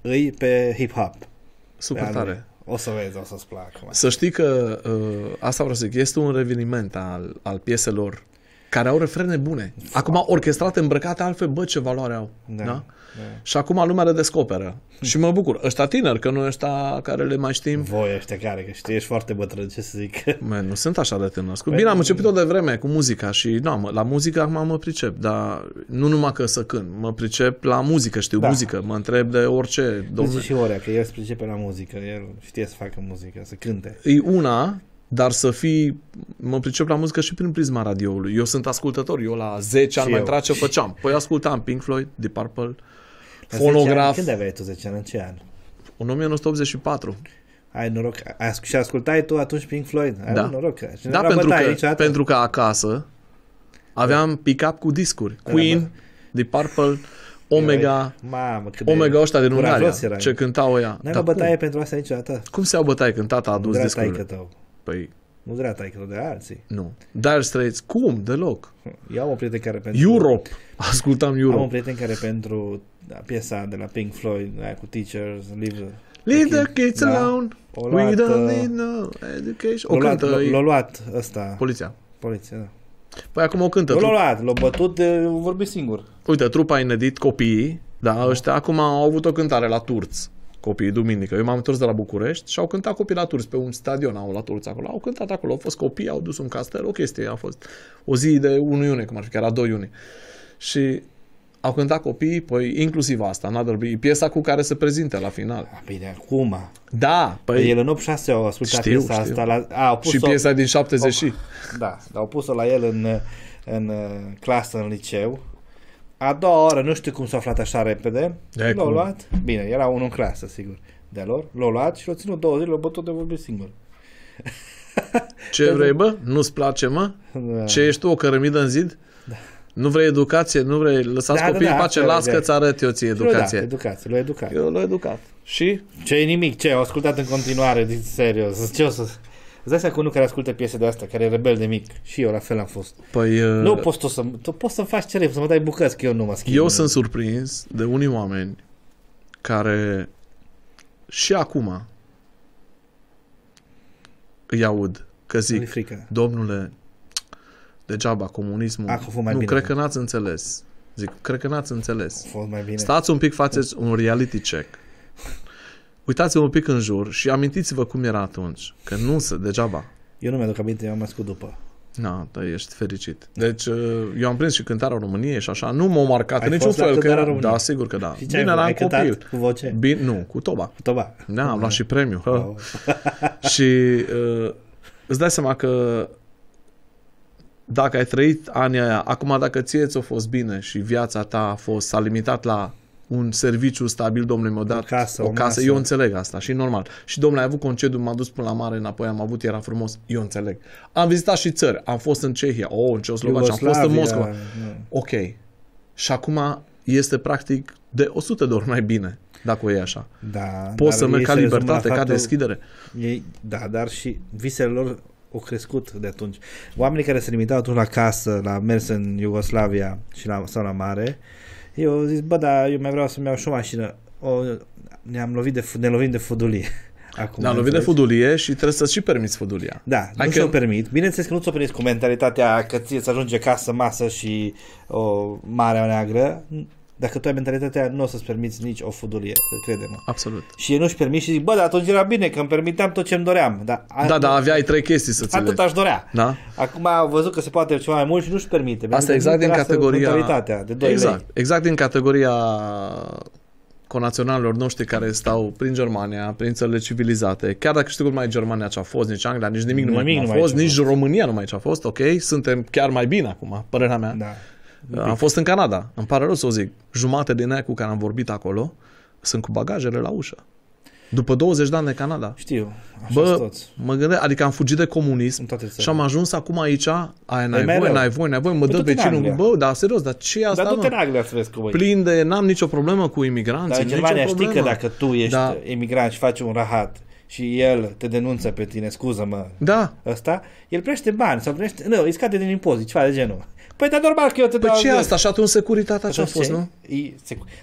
Îi pe hip-hop. Super pe tare. O să vezi, o să-ți placă. Să știi că uh, asta vreau să zic, este un reveniment al, al pieselor care au refrene bune. Acum, orchestrate, îmbrăcate, altfel, bă, ce valoare au. Da. da? Da. Și acum lumea le descoperă. Și mă bucur. Ăștia tineri, că nu ăștia care le mai știm. Voi ăștia care, că știi, ești foarte bătrân, ce să zic. Man, nu sunt așa de tânăr. Păi Bine, am început-o de vreme cu muzica și nu, la muzică acum mă pricep, dar nu numai că să cânt, mă pricep la muzică, știu da. muzică, mă întreb de orice. Domnule. și Orea, că el se pricepe la muzică, el știe să facă muzică, să cânte. E una dar să fii, mă pricep la muzică și prin prisma radioului. Eu sunt ascultător, eu la 10 ani mai intrat ce făceam. Păi ascultam Pink Floyd, Deep Purple, la fonograf. Ani, când aveai tu 10 ani? În ce an? În 1984. Ai noroc. și ascultai tu atunci Pink Floyd. Ai da. noroc. Și da, pentru că, pentru că acasă aveam da. pick-up cu discuri. Da, Queen, Deep Purple, Omega, Mamă, cât Omega ăștia din Ungaria, ce cântau ea. N-ai bătaie cum? pentru asta niciodată? Cum se iau bătaie când tata a adus discurile? Păi... Nu la adică de alții. Nu. Dar străiți, cum? Deloc. Eu am un prieten care pentru... Europe. Ascultam Europe. Am un prieten care pentru da, piesa de la Pink Floyd, aia cu Teachers, the, Leave the kids da. alone. luat, We don't uh, need no education. O l-a luat, cântă... L-a luat ăsta. Poliția. Poliția, da. Păi acum o cântă. L-a luat, l-a bătut, de... vorbi singur. Uite, trupa a inedit copiii, da, ăștia acum au avut o cântare la Turți copiii duminică. Eu m-am întors de la București și au cântat copii la turs pe un stadion au la turs acolo. Au cântat acolo, au fost copii, au dus un castel, o chestie a fost. O zi de 1 iunie, cum ar fi, chiar a 2 iunie. Și au cântat copiii, păi inclusiv asta, Another Be, piesa cu care se prezinte la final. A, păi de acum. Da, păi... păi el în 86 au ascultat știu, piesa știu. asta. La, a, au pus și piesa din 70 o, și. Da, dar au pus-o la el în, în clasă, în liceu a doua oră, nu știu cum s-a aflat așa repede, l-a cum? luat, bine, era unul în clasă, sigur, de lor, l-a luat și l-a ținut două zile, l-a bătut de vorbit singur. (laughs) Ce vrei, bă? Nu-ți place, mă? Da. Ce ești tu, o cărămidă în zid? Da. Nu vrei educație? Nu vrei? Lăsați da, da copiii da, în da, pace, las că-ți arăt eu ție educație. Da, educație, l-a educat. Eu l-a educat. Și? Ce e nimic, ce? Au ascultat în continuare, din serios. Ce o să... Îți dai seama că unul care ascultă piese de asta, care e rebel de mic, și eu la fel am fost. Păi, uh, nu poți tu să, tu poți să faci cerere, să mă dai bucăți, că eu nu mă schimb. Eu sunt surprins de unii oameni care și acum îi aud că zic, frică. domnule, degeaba comunismul. Acum fost mai nu, bine. cred că n-ați înțeles. Zic, cred că n-ați înțeles. fost mai bine. Stați un pic, faceți un reality check uitați-vă un pic în jur și amintiți-vă cum era atunci. Că nu se, degeaba. Eu nu mi-aduc aminte, eu am născut după. Da, da, ești fericit. Deci, uh, eu am prins și cântarea României și așa. Nu m-au marcat în niciun fel. Că era, da, sigur că da. Și Bine, eram copil. Cu voce? Bine, nu, cu toba. Cu toba. Da, am luat și premiu. ha? (laughs) și uh, îți dai seama că dacă ai trăit anii aia, acum dacă ție ți-a fost bine și viața ta a fost, s-a limitat la un serviciu stabil, domnule, mi-a dat o casă, o, casă. Eu înțeleg asta și normal. Și domnule, ai avut concediu, m-a dus până la mare înapoi, am avut, era frumos. Eu înțeleg. Am vizitat și țări. Am fost în Cehia, oh, în Ceoslovacia, am fost în Moscova. Nu. Da. Ok. Și acum este practic de 100 de ori mai bine dacă o e așa. Da, Poți să mergi ca libertate, ca deschidere. Ei, da, dar și visele lor au crescut de atunci. Oamenii care se limitau atunci la casă, la mers în Iugoslavia și la, sau la mare, eu zic, zis, bă, da, eu mai vreau să-mi iau și o mașină. O, ne-am lovit de, ne lovim de fudulie. (laughs) Acum da, lovit de fudulie și trebuie să-ți și permiți fudulia. Da, Hai nu că... Adică- o permit. Bineînțeles că nu ți-o permiți cu mentalitatea că ție să ajunge casă, masă și o mare neagră. Dacă tu ai mentalitatea nu o să-ți permiți nici o fudurie, crede-mă. Absolut. Și ei nu-și permit și zic, bă, dar atunci era bine, că îmi permiteam tot ce-mi doream. Dar, da, da, aveai trei chestii să ți Atât aș dorea. Da? Acum au văzut că se poate ceva mai mult și nu-și permite. Asta exact din categoria... Mentalitatea de 2 exact, lei. exact din categoria conaționalilor noștri care stau prin Germania, prin țările civilizate, chiar dacă știu cum mai Germania ce a fost, nici Anglia, nici nimic, nimic nu mai a fost, nici România nu mai ce a fost, ok? Suntem chiar mai bine acum, părerea mea. Da. Am fost în Canada, îmi pare rău să o zic. Jumate din aia cu care am vorbit acolo sunt cu bagajele la ușă. După 20 de ani de Canada. Știu, așa Bă, toți. mă gândesc, adică am fugit de comunism și am ajuns acum aici, ai n-ai păi voie, rău. n-ai voie, n-ai voie, mă păi dă vecinul, bă, dar serios, dar ce e asta, Dar du-te în Anglia să vezi cum e. Plin de, n-am nicio problemă cu imigranții, Dar Germania nicio știi că dacă tu ești Da. imigrant și faci un rahat și el te denunță pe tine, scuză-mă, Da, ăsta, el primește bani sau primește, nu, îi scade din impozit, ceva de genul. Păi da, normal că eu te păi dau... ce asta? Și atunci securitatea ce a fost, nu? E,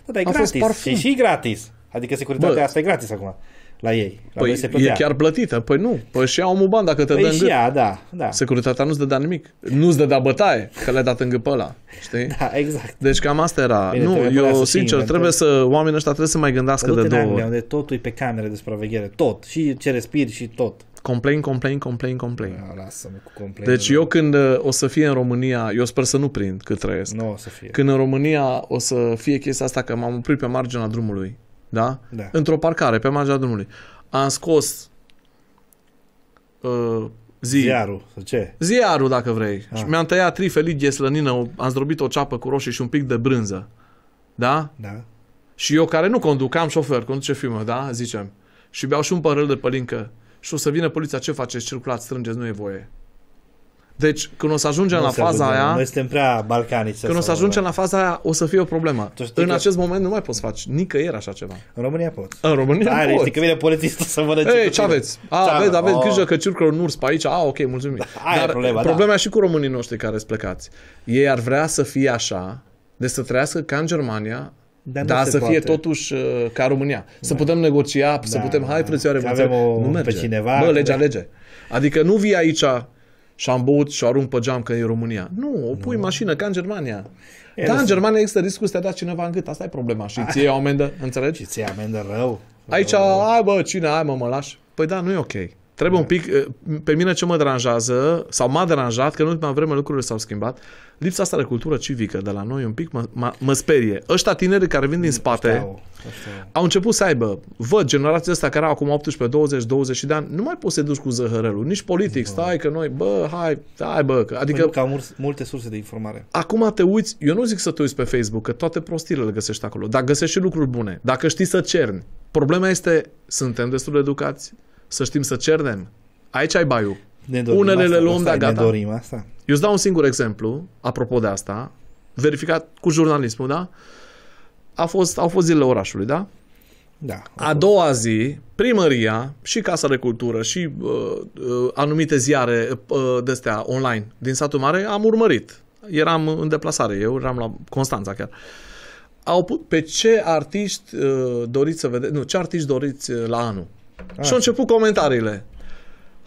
Da, dar e a gratis. Fost e și gratis. Adică securitatea Bă. asta e gratis acum la ei. La păi se e chiar plătită. Păi nu. Păi și ia omul bani dacă te păi dă în gât. Ea, da, da. Securitatea nu-ți dădea nimic. Nu-ți dădea bătaie că le ai dat în gât ăla. Știi? Da, exact. Deci cam asta era. Bine, nu, eu sincer, trebuie să, oamenii ăștia trebuie să mai gândească de două. Anglia, unde totul e pe camere de supraveghere. Tot. Și ce respiri și tot complain, complain, complain, complain. Da, lasă-mă cu complain. Deci eu când uh, o să fie în România, eu sper să nu prind cât trăiesc. Nu o să fie. Când în România o să fie chestia asta că m-am oprit pe marginea drumului, da? da. Într-o parcare, pe marginea drumului. Am scos uh, zi. Ziarul, ce? Ziarul, dacă vrei. Ah. Și mi-am tăiat trifelighe, slănină, am zdrobit o ceapă cu roșii și un pic de brânză. Da? Da. Și eu care nu conduc, am șofer, conduce filmă, da? Zicem. Și beau și un părâl de pălincă și o să vină poliția, ce faceți, circulați, strângeți, nu e voie. Deci când o să ajungem nu la faza aia... Noi suntem prea balcanici. Când o să ajungem la faza aia, o să fie o problemă. În că... acest moment nu mai poți face nicăieri așa ceva. În România poți. În România Dar poți. că vine polițistul să mănânce Ei, ce aveți? A, aveți, aveți oh. grijă că circulă un urs pe aici. A, ok, mulțumim. Da, (laughs) aia Dar problema, da. problema da. și cu românii noștri care sunt plecați. Ei ar vrea să fie așa, de deci să trăiască ca în Germania, dar da, să poate. fie totuși uh, ca România. Să da. putem negocia, da, să putem, hai frățioare, da, avem o, nu merge. pe cineva. Bă, legea, da. lege. Adică nu vii aici și am băut și o arunc pe geam că e România. Nu, o pui nu. mașină ca în Germania. El da, în Germania există riscul să te dea cineva în gât. Asta e problema. Și ție o amendă, înțelegi? Și ție amendă rău. Aici, ai bă, cine, ai mă, mă lași. Păi da, nu e ok. Trebuie un pic, pe mine ce mă deranjează, sau m-a deranjat, că în ultima vreme lucrurile s-au schimbat, lipsa asta de cultură civică de la noi un pic mă, mă, mă sperie. Ăștia tineri care vin din mm, spate știu, știu. au început să aibă, văd generația asta care au acum 18, 20, 20 de ani, nu mai poți să duci cu zăhărelul, nici politic, stai că noi, bă, hai, hai bă, adică... că au multe surse de informare. Acum te uiți, eu nu zic să te uiți pe Facebook, că toate prostiile le găsești acolo, dar găsești și lucruri bune, dacă știi să cerni. Problema este, suntem destul de educați, să știm să cernem. Aici ai baiul. Ne dorim Unele asta, le luăm, dar gata. Ne dorim asta. Eu îți dau un singur exemplu, apropo de asta, verificat cu jurnalismul, da? A fost, au fost zilele orașului, da? Da. A doua zi, primăria și Casa de Cultură și uh, uh, anumite ziare uh, de-astea online din satul mare am urmărit. Eram în deplasare, eu eram la Constanța chiar. Au pe ce artiști uh, doriți să vedeți, nu, ce artiști doriți uh, la anul? Așa. Ah. Și au început comentariile.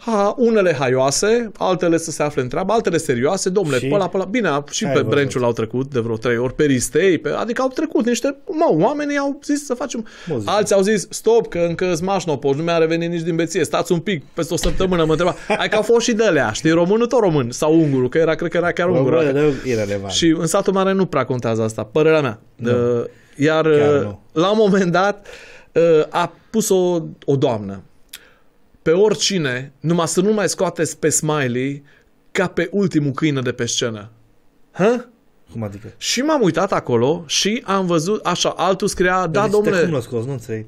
Ha, unele haioase, altele să se afle în treabă, altele serioase, domnule, pe ăla, pe Bine, și Hai pe Brenciul au trecut de vreo trei ori, pe Ristei, pe, adică au trecut niște, mă, oamenii au zis să facem. Muzica. Alții au zis, stop, că încă smașnopol, nu mi-a revenit nici din beție, stați un pic, peste o săptămână mă întreba. (laughs) Ai că au fost și alea, știi, românul tot român, sau ungurul, că era, cred că era chiar ungurul. Și în satul mare nu prea contează asta, părerea mea. Da. Uh, uh, nu. Iar la un moment dat, uh, a pus o, o doamnă. Pe oricine, numai să nu mai scoateți pe Smiley ca pe ultimul câine de pe scenă. Hă? Cum adică? Și m-am uitat acolo și am văzut, așa, altul scria, da, deci domnule... Cum l-a scos, nu înțeleg.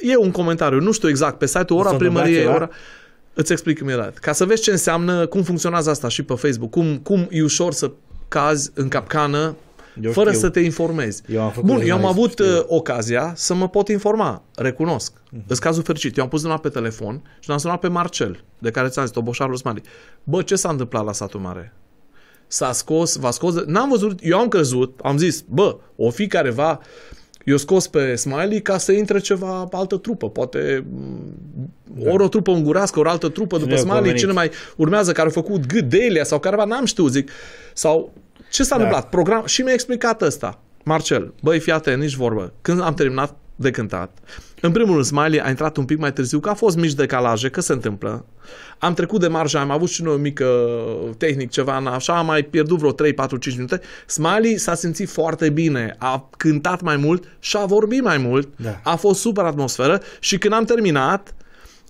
E un comentariu, nu știu exact, pe site-ul ora primărie, ora... Îți explic imediat. Ca să vezi ce înseamnă, cum funcționează asta și pe Facebook, cum, cum e ușor să cazi în capcană eu fără știu. să te informezi. Eu am Bun, eu am avut știu. Uh, ocazia să mă pot informa, recunosc. Uh-huh. Mhm. În cazul fericit, eu am pus de pe telefon și l-am sunat pe Marcel, de care ți-am zis, toboșarul Smali. Bă, ce s-a întâmplat la satul mare? S-a scos, v-a scos, de... n-am văzut, eu am crezut, am zis, bă, o fi careva, eu scos pe Smiley ca să intre ceva altă trupă, poate mm, da. ori o trupă ungurească, ori altă trupă cine după Smiley, convenit. cine mai urmează, care a făcut Gâdelia sau careva, n-am știut, zic, sau ce s-a da. întâmplat? Program... Și mi-a explicat ăsta, Marcel. Băi, fiate, nici vorbă. Când am terminat de cântat. În primul rând, Smiley a intrat un pic mai târziu, că a fost mici decalaje, că se întâmplă. Am trecut de marja, am avut și noi o mică tehnic, ceva, așa, am mai pierdut vreo 3, 4, 5 minute. Smiley s-a simțit foarte bine, a cântat mai mult și a vorbit mai mult, da. a fost super atmosferă și când am terminat,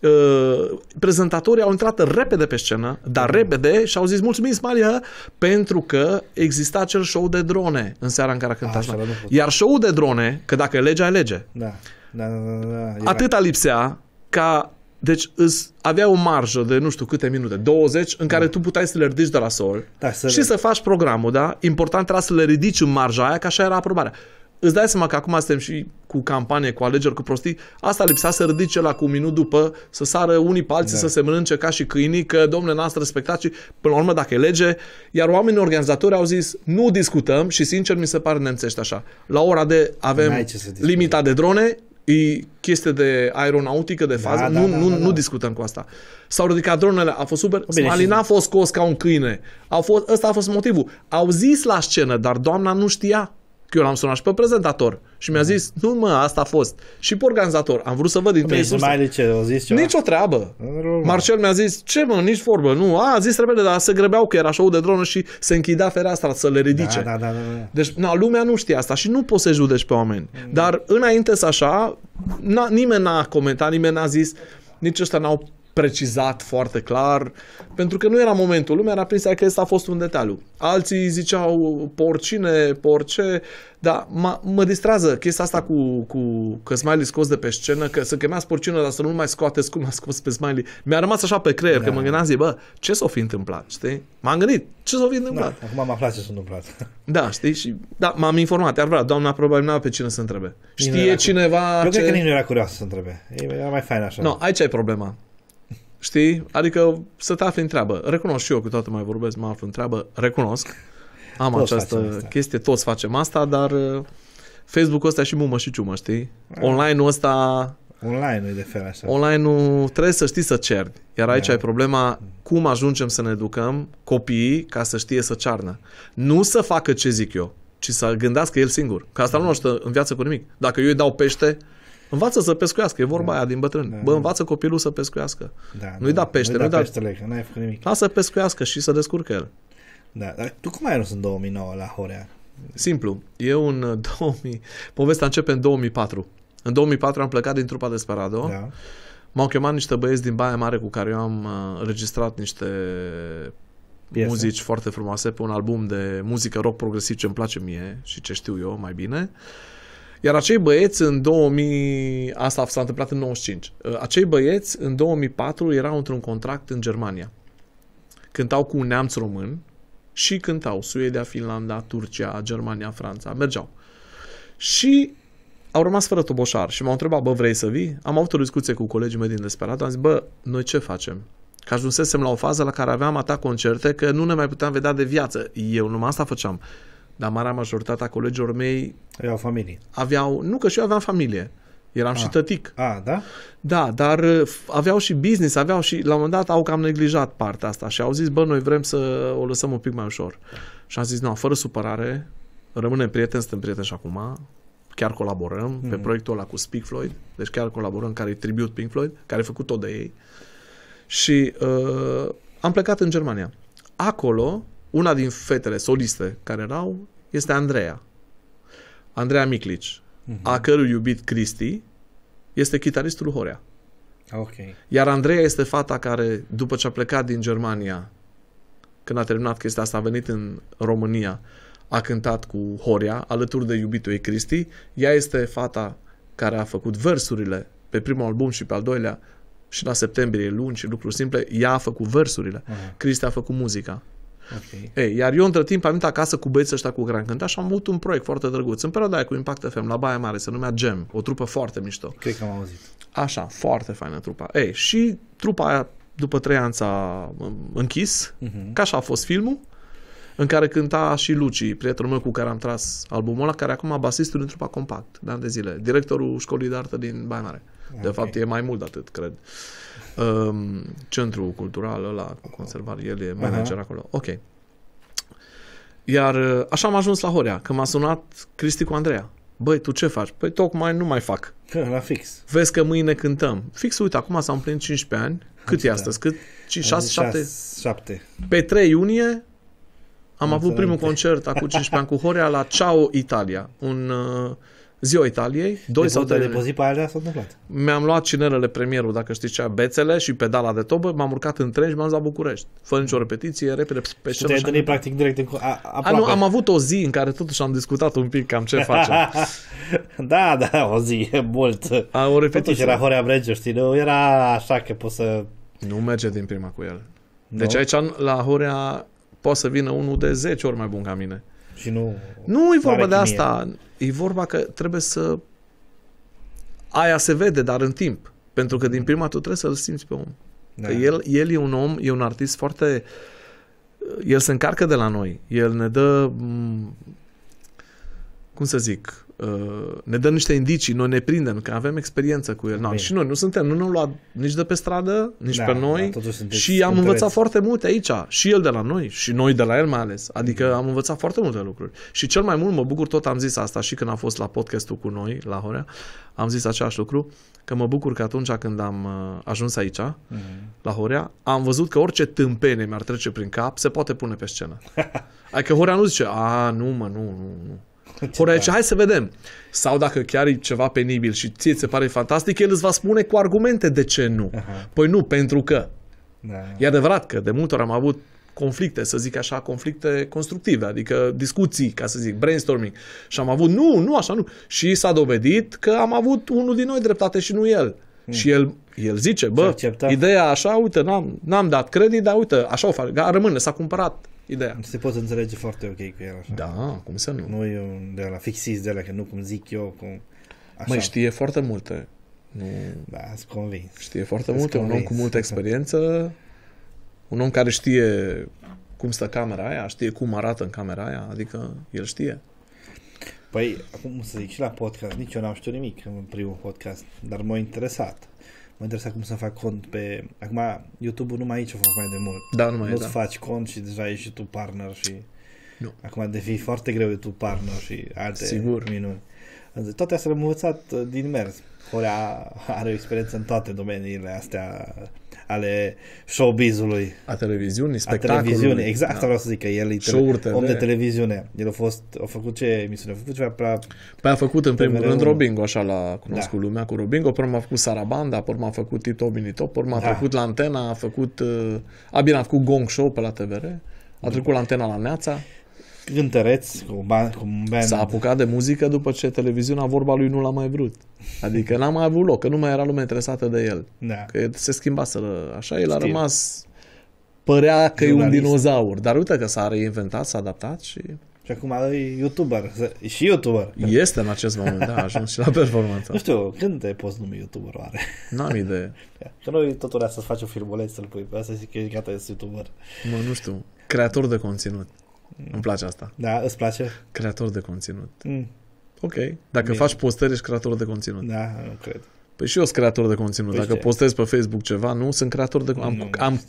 Uh, prezentatorii au intrat repede pe scenă, dar repede și au zis mulțumim Smalia, pentru că exista acel show de drone în seara în care a cântat. A, da, Iar show de drone, că dacă e legea, e lege. Da. Da, da, da, da. Atâta lipsea ca deci îți avea o marjă de nu știu câte minute, 20, în care da. tu puteai să le ridici de la sol da, să și le... să faci programul, da? Important era să le ridici în marja aia, că așa era aprobarea îți dai seama că acum suntem și cu campanie, cu alegeri, cu prostii, asta lipsa să ridice la cu un minut după, să sară unii pe alții, da. să se mănânce ca și câinii, că domnule n-ați respectat și până la urmă dacă e lege, iar oamenii organizatori au zis nu discutăm și sincer mi se pare nemțești așa. La ora de avem limita de drone, e chestie de aeronautică, de da, fază, da, nu, da, nu, da, da. nu discutăm cu asta. S-au ridicat dronele, a fost super, Smalin a fost scos ca un câine, au fost, ăsta a fost motivul. Au zis la scenă, dar doamna nu știa. Că eu l-am sunat și pe prezentator și mi-a mhm. zis, nu mă, asta a fost. Și pe organizator, am vrut să văd din trei mai de ce, au zis ceva? Nici o treabă. Marcel mi-a zis, ce mă, nici vorbă, nu. A, a zis repede, dar se grăbeau că era show de dronă și se închidea fereastra să le da, ridice. Da, da, da, da. Deci, na, lumea nu știe asta și nu poți să judeci pe oameni. Mm. Dar înainte să așa, na, nimeni n-a comentat, nimeni n-a zis, nici ăștia n-au precizat foarte clar, pentru că nu era momentul. Lumea era prinsă că ăsta a fost un detaliu. Alții ziceau porcine, porce, dar mă, mă distrează chestia asta cu, cu că Smiley scos de pe scenă, că să chemeați porcină, dar să nu mai scoateți cum a scos pe Smiley. Mi-a rămas așa pe creier, da. că mă gândeam, zi, bă, ce s-o fi întâmplat, știi? M-am gândit, ce s-o fi întâmplat? Da, acum am aflat ce s-a întâmplat. Da, știi? Și, da, m-am informat, iar vrea, doamna probabil nu pe cine să întrebe. Știe cineva... Eu ce... cred că nimeni nu era curioasă să întrebe. E, mai fain așa. Nu, no, aici e ai problema. Știi? Adică să te afli în treabă. Recunosc și eu, cu toată mai vorbesc, mă aflu în treabă, recunosc. Am toți această chestie, toți facem asta, dar uh, Facebook-ul ăsta e și mumă și ciumă, știi? Da. Online-ul ăsta... Online nu e de fel așa. Online-ul trebuie să știi să ceri. Iar aici da. ai problema cum ajungem să ne educăm copiii ca să știe să cearnă. Nu să facă ce zic eu, ci să gândească el singur. Că asta nu da. ajută în viață cu nimic. Dacă eu îi dau pește, Învață să pescuiască, e vorba da. aia din bătrân. Da. Bă, da. învață copilul să pescuiască. Da, nu-i da, da pește, nu-i, nu-i da, pește da- peștele, că n-ai făcut nimic. Lasă să pescuiască și să descurcă el. Da, dar tu cum ai ajuns în 2009 la Horea? Simplu, eu în 2000, povestea începe în 2004. În 2004 am plecat din trupa Sparado. Da. M-au chemat niște băieți din Baia Mare cu care eu am uh, registrat niște Piese. muzici foarte frumoase pe un album de muzică rock progresiv ce îmi place mie și ce știu eu mai bine. Uh, iar acei băieți în 2000, asta s-a întâmplat în 95, uh, acei băieți în 2004 erau într-un contract în Germania. Cântau cu un neamț român și cântau Suedia, Finlanda, Turcia, Germania, Franța, mergeau. Și au rămas fără toboșar și m-au întrebat, bă, vrei să vii? Am avut o discuție cu colegii mei din Desperat, am zis, bă, noi ce facem? Că ajunsesem la o fază la care aveam atât concerte că nu ne mai puteam vedea de viață. Eu numai asta făceam dar marea majoritate a colegilor mei... Aveau familie. Aveau, nu că și eu aveam familie. Eram a. Ah. și tătic. A, ah, da? Da, dar uh, aveau și business, aveau și, la un moment dat, au cam neglijat partea asta și au zis, bă, noi vrem să o lăsăm un pic mai ușor. Și am zis, nu, fără supărare, rămânem prieteni, suntem prieteni și acum, chiar colaborăm mm pe mhm. proiectul ăla cu Speak Floyd, deci chiar colaborăm, care e tribut Pink Floyd, care e făcut tot de ei. Și uh, am plecat în Germania. Acolo una din fetele soliste care erau este Andreea. Andreea Miclici, uh-huh. a cărui iubit Cristi este chitaristul Horea. Ah, okay. Iar Andreea este fata care, după ce a plecat din Germania, când a terminat chestia asta, a venit în România, a cântat cu Horea, alături de iubitul ei Cristi. Ea este fata care a făcut versurile pe primul album și pe al doilea și la septembrie luni, și lucruri simple, ea a făcut versurile. Uh-huh. Cristi a făcut muzica. Okay. Ei, iar eu între timp am venit acasă cu băieții ăștia cu Gran cântat și am avut un proiect foarte drăguț. În perioada aia cu Impact FM, la Baia Mare, se numea Gem, o trupă foarte mișto. Cred că am auzit. Așa, foarte faină trupa. Ei, și trupa aia după trei ani s-a um, închis, uh-huh. ca așa a fost filmul, în care cânta și Luci, prietenul meu cu care am tras albumul ăla, care acum a basistul din trupa Compact, de ani de zile, directorul școlii de artă din Baia Mare. Okay. De fapt, e mai mult de atât, cred. Uh, um, centrul cultural ăla cu conservare, el e manager uh-huh. acolo. Ok. Iar eh, așa am ajuns la Horea, că m-a sunat Cristi cu Andreea. Băi, tu ce faci? Păi tocmai nu mai fac. La fix. Vezi că mâine cântăm. Fix, uite, acum s-au împlinit 15 ani. Cât e da. astăzi? Cât? 5, 6, 7? 7. Pe 3 iunie am avut primul concert acum 15 ani cu Horea la Ciao Italia, un uh, Ziua Italiei, Doi sau 3 de pe zi pe aia s-a întâmplat. Mi-am luat cinerele premierul, dacă știți ce, bețele și pedala de tobă, m-am urcat în tren și m-am zis la București. Fără nicio repetiție, repede pe scenă. Și te-ai practic direct în... A, a, nu, am avut o zi în care totuși am discutat un pic cam ce (laughs) facem. da, da, o zi, mult. A, o repetiție. Totuși era Horea Bregiu, știi, nu? Era așa că poți să... Nu merge din prima cu el. Deci no. aici la Horea poate să vină unul de 10 ori mai bun ca mine. Și nu, nu e vorba de asta. E vorba că trebuie să... Aia se vede, dar în timp. Pentru că din prima tu trebuie să-l simți pe om. Da. Că el, el e un om, e un artist foarte... El se încarcă de la noi. El ne dă... Mm, cum să zic? Uh, ne dă niște indicii, noi ne prindem, că avem experiență cu el. No, și noi nu suntem, nu ne-am luat nici de pe stradă, nici da, pe noi da, și am învățat foarte multe aici, și el de la noi, și noi de la el mai ales. Adică mm. am învățat foarte multe lucruri. Și cel mai mult mă bucur, tot am zis asta și când a fost la podcastul cu noi, la Horea, am zis același lucru, că mă bucur că atunci când am uh, ajuns aici, mm-hmm. la Horea, am văzut că orice tâmpene mi-ar trece prin cap, se poate pune pe scenă. (laughs) adică Horea nu zice, a, nu mă, nu, nu, nu. Horea zice, hai să vedem. Sau dacă chiar e ceva penibil și ție ți se pare fantastic, el îți va spune cu argumente de ce nu. Aha. Păi nu, pentru că. Da. E adevărat că de multe ori am avut conflicte, să zic așa, conflicte constructive, adică discuții, ca să zic, brainstorming. Și am avut, nu, nu, așa nu. Și s-a dovedit că am avut unul din noi dreptate și nu el. Mm. Și el, el zice, bă, ideea așa, uite, n-am, n-am dat credit, dar uite, așa o fac, rămâne, s-a cumpărat ideea. Deci se poate înțelege foarte ok cu el așa. Da, cum să nu. Nu e un uh, de la fixist de la că nu cum zic eu, cum... Așa. Mai știe foarte multe. Nu... Da, sunt convins. Știe foarte sunt multe, convins. un om cu multă experiență, un om care știe cum stă camera aia, știe cum arată în camera aia, adică el știe. Păi, acum să zic și la podcast, nici eu n-am știut nimic în primul podcast, dar m-a interesat mă interesa cum să fac cont pe... Acum, YouTube-ul numai aici o fac mai de mult. Da, numai Nu-ți da. faci cont și deja ești și tu partner și... Nu. Acum devii foarte greu de tu partner și alte Sigur. minuni. Toate astea am învățat uh, din mers. Horea are o experiență în toate domeniile astea ale showbizului. A televiziunii, spectacolului. A televiziunii, exact da. asta vreau să zic, că el e tele- om de televiziune. El a fost, a făcut ce emisiune? A făcut ceva prea... Păi a făcut în primul rând Robingo, așa l-a cunoscut da. lumea cu Robingo, apoi m-a făcut Sarabanda, apoi m-a făcut Tito top, apoi m-a da. făcut la antena, a făcut... Uh, a, bine, a făcut Gong Show pe la TVR, a trecut la antena la Neața cântăreț cu, cu un band. S-a apucat de muzică după ce televiziunea vorba lui nu l-a mai vrut. Adică n-a mai avut loc, că nu mai era lumea interesată de el. Da. Că se schimbaseră așa, el a rămas părea că Jurnalist. e un dinozaur, dar uite că s-a reinventat, s-a adaptat și... Și acum e youtuber, și youtuber. Este în acest moment, da, a ajuns și la performanță. Nu știu, când te poți numi youtuber oare? N-am idee. Că noi totul să faci un filmuleț, să-l pui pe asta și că e gata, ești youtuber. Mă, nu știu, creator de conținut. Îmi place asta. Da, îți place? Creator de conținut. Mm. Ok. Dacă Bine. faci postări, ești creator de conținut. Da, nu cred. Păi și eu sunt creator de conținut. Păi Dacă ce? postez pe Facebook ceva, nu sunt creator de conținut. nu, am,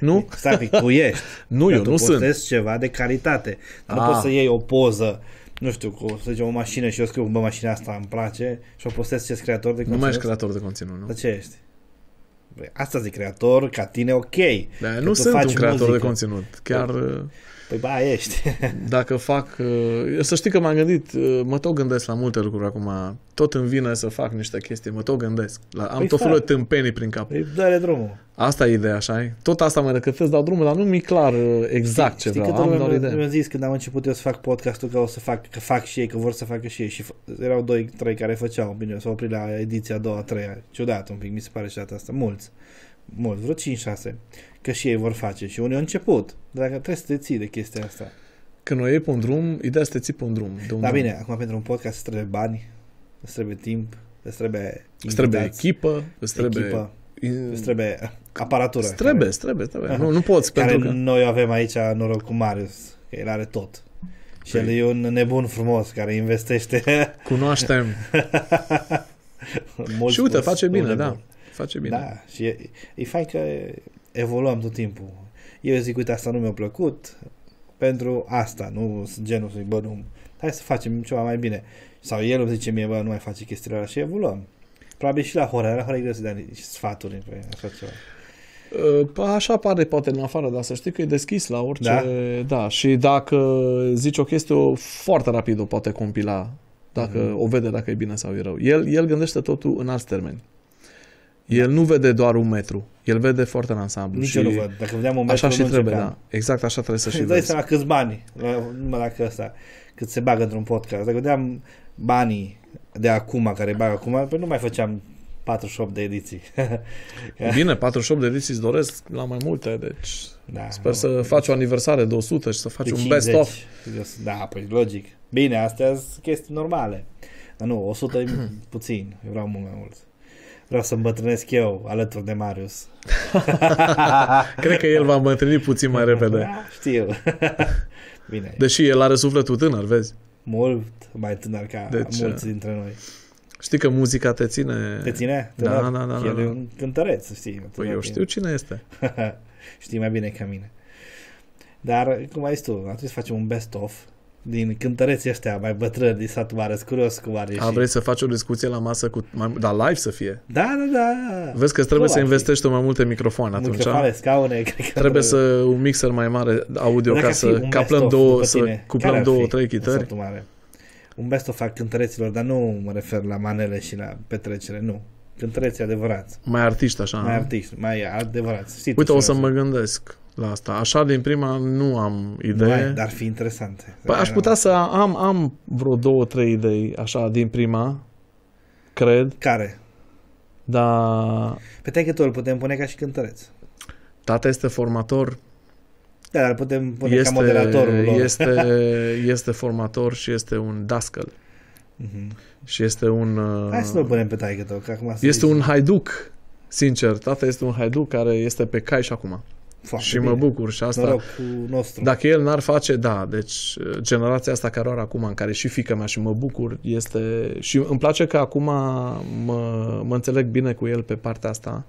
nu? Exact, tu ești. (laughs) nu, eu nu sunt. Postez ceva de calitate. Nu poți ah. să iei o poză nu știu, cu, să zicem, o mașină și eu scriu, bă, mașina asta îmi place și o postez ce creator de conținut. Nu mai ești creator de conținut, nu? Dar ce ești? Bă, păi asta zic creator, ca tine, ok. Da, nu sunt un creator muzică. de conținut. Chiar... Bă. Păi, Păi ba, ești. (laughs) Dacă fac... Uh, să știi că m-am gândit, uh, mă tot gândesc la multe lucruri acum. Tot îmi vine să fac niște chestii, mă tot gândesc. La, am păi tot felul de tâmpenii prin cap. Îi păi dă drumul. Asta e ideea, așa -i? Tot asta mă recătesc, dau drumul, dar nu mi-e clar uh, exact știi, ce știi vreau. Știi că am, mi-a, mi-a zis când am început eu să fac podcastul că o să fac, că fac și ei, că vor să facă și ei. Și erau doi, trei care făceau. Bine, s-au oprit la ediția a doua, a treia. Ciudat un pic, mi se pare și asta. Mulți. Mulți, vreo 5-6. Că și ei vor face. Și unii au început dacă trebuie să te ții de chestia asta. Când o iei pe un drum, ideea să te ții pe un drum. De un da, drum. bine, acum pentru un podcast îți trebuie bani, îți trebuie timp, îți trebuie Îți trebuie echipă, îți trebuie... Echipă, îți trebuie uh, aparatură. Îți trebuie, îți trebuie, trebuie. Nu, nu poți, care pentru că... noi avem aici noroc cu Marius, că el are tot. Și păi. el e un nebun frumos care investește. (laughs) Cunoaștem. și uite, face bine, da. Face bine. Da, și e, e fai că evoluăm tot timpul eu zic, uite, asta nu mi-a plăcut, pentru asta, nu genul să bă, nu, hai să facem ceva mai bine. Sau el îmi zice mie, bă, nu mai face chestiile alea și evoluăm. Probabil și la horror, la horror e greu să dea sfaturi pe așa ceva. Ă, așa pare poate în afară, dar să știi că e deschis la orice... Da? da și dacă zici o chestie o, foarte rapid o poate compila, dacă mm-hmm. o vede dacă e bine sau e rău. El, el gândește totul în alți termeni. Da. El nu vede doar un metru, el vede foarte în ansamblu. Nici și eu nu văd. Dacă vedeam un metru, Așa și trebuie, da. Exact așa trebuie să (laughs) și vezi. Îți câți bani, numai dacă ăsta, cât se bagă într-un podcast. Dacă vedeam banii de acum, care bag acum, pe păi nu mai făceam 48 de ediții. (laughs) Bine, 48 de ediții îți doresc la mai multe, deci da, sper nu, să nu, deci faci o aniversare de 100 și să faci un best-of. Da, păi logic. Bine, astea sunt chestii normale. Dar nu, 100 e puțin, eu vreau mult mai mult vreau să îmbătrânesc eu alături de Marius. (laughs) Cred că el va îmbătrâni puțin mai repede. Da, știu. (laughs) Bine. Deși el are sufletul tânăr, vezi? Mult mai tânăr ca deci, mulți uh, dintre noi. Știi că muzica te ține... Te ține? Da, da, da. El da, da. e un cântăreț, știi. Păi eu știu cine este. (laughs) știi mai bine ca mine. Dar, cum ai zis tu, atunci facem un best-of din cântăreții ăștia mai bătrâni din satul mare, curios cum ar ieși. Am vrei să faci o discuție la masă cu, mai, dar live să fie. Da, da, da. Vezi că trebuie să investești mai multe microfoane atunci. Microfoane, scaune, cred că trebuie, să un mixer mai mare audio Dacă ca să caplăm două, să cuplăm două, trei chitări. Un best of al cântăreților, dar nu mă refer la manele și la petrecere, nu Cântăreții adevărați. Mai artiști așa. Mai artiști, mai adevărați. Uite, o să mă gândesc la asta. Așa, din prima, nu am idee. Mai, dar fi interesant. Păi aș putea să am, am vreo două, trei idei, așa, din prima, cred. Care? Da. Pe tu îl putem pune ca și cântăreț. Tata este formator. Da, dar putem pune este, ca moderatorul lor. Este, (laughs) este formator și este un dascăl. Mm-hmm. Și este un... Uh, Hai să nu punem pe taică tău, că acum Este zici. un haiduc, sincer. Tata este un haiduc care este pe cai și acum. Foarte și bine. mă bucur și asta. Cu nostru. Dacă el n-ar face, da, deci uh, generația asta care o are acum, în care și fica mea și mă bucur, este și îmi place că acum mă, mă înțeleg bine cu el pe partea asta.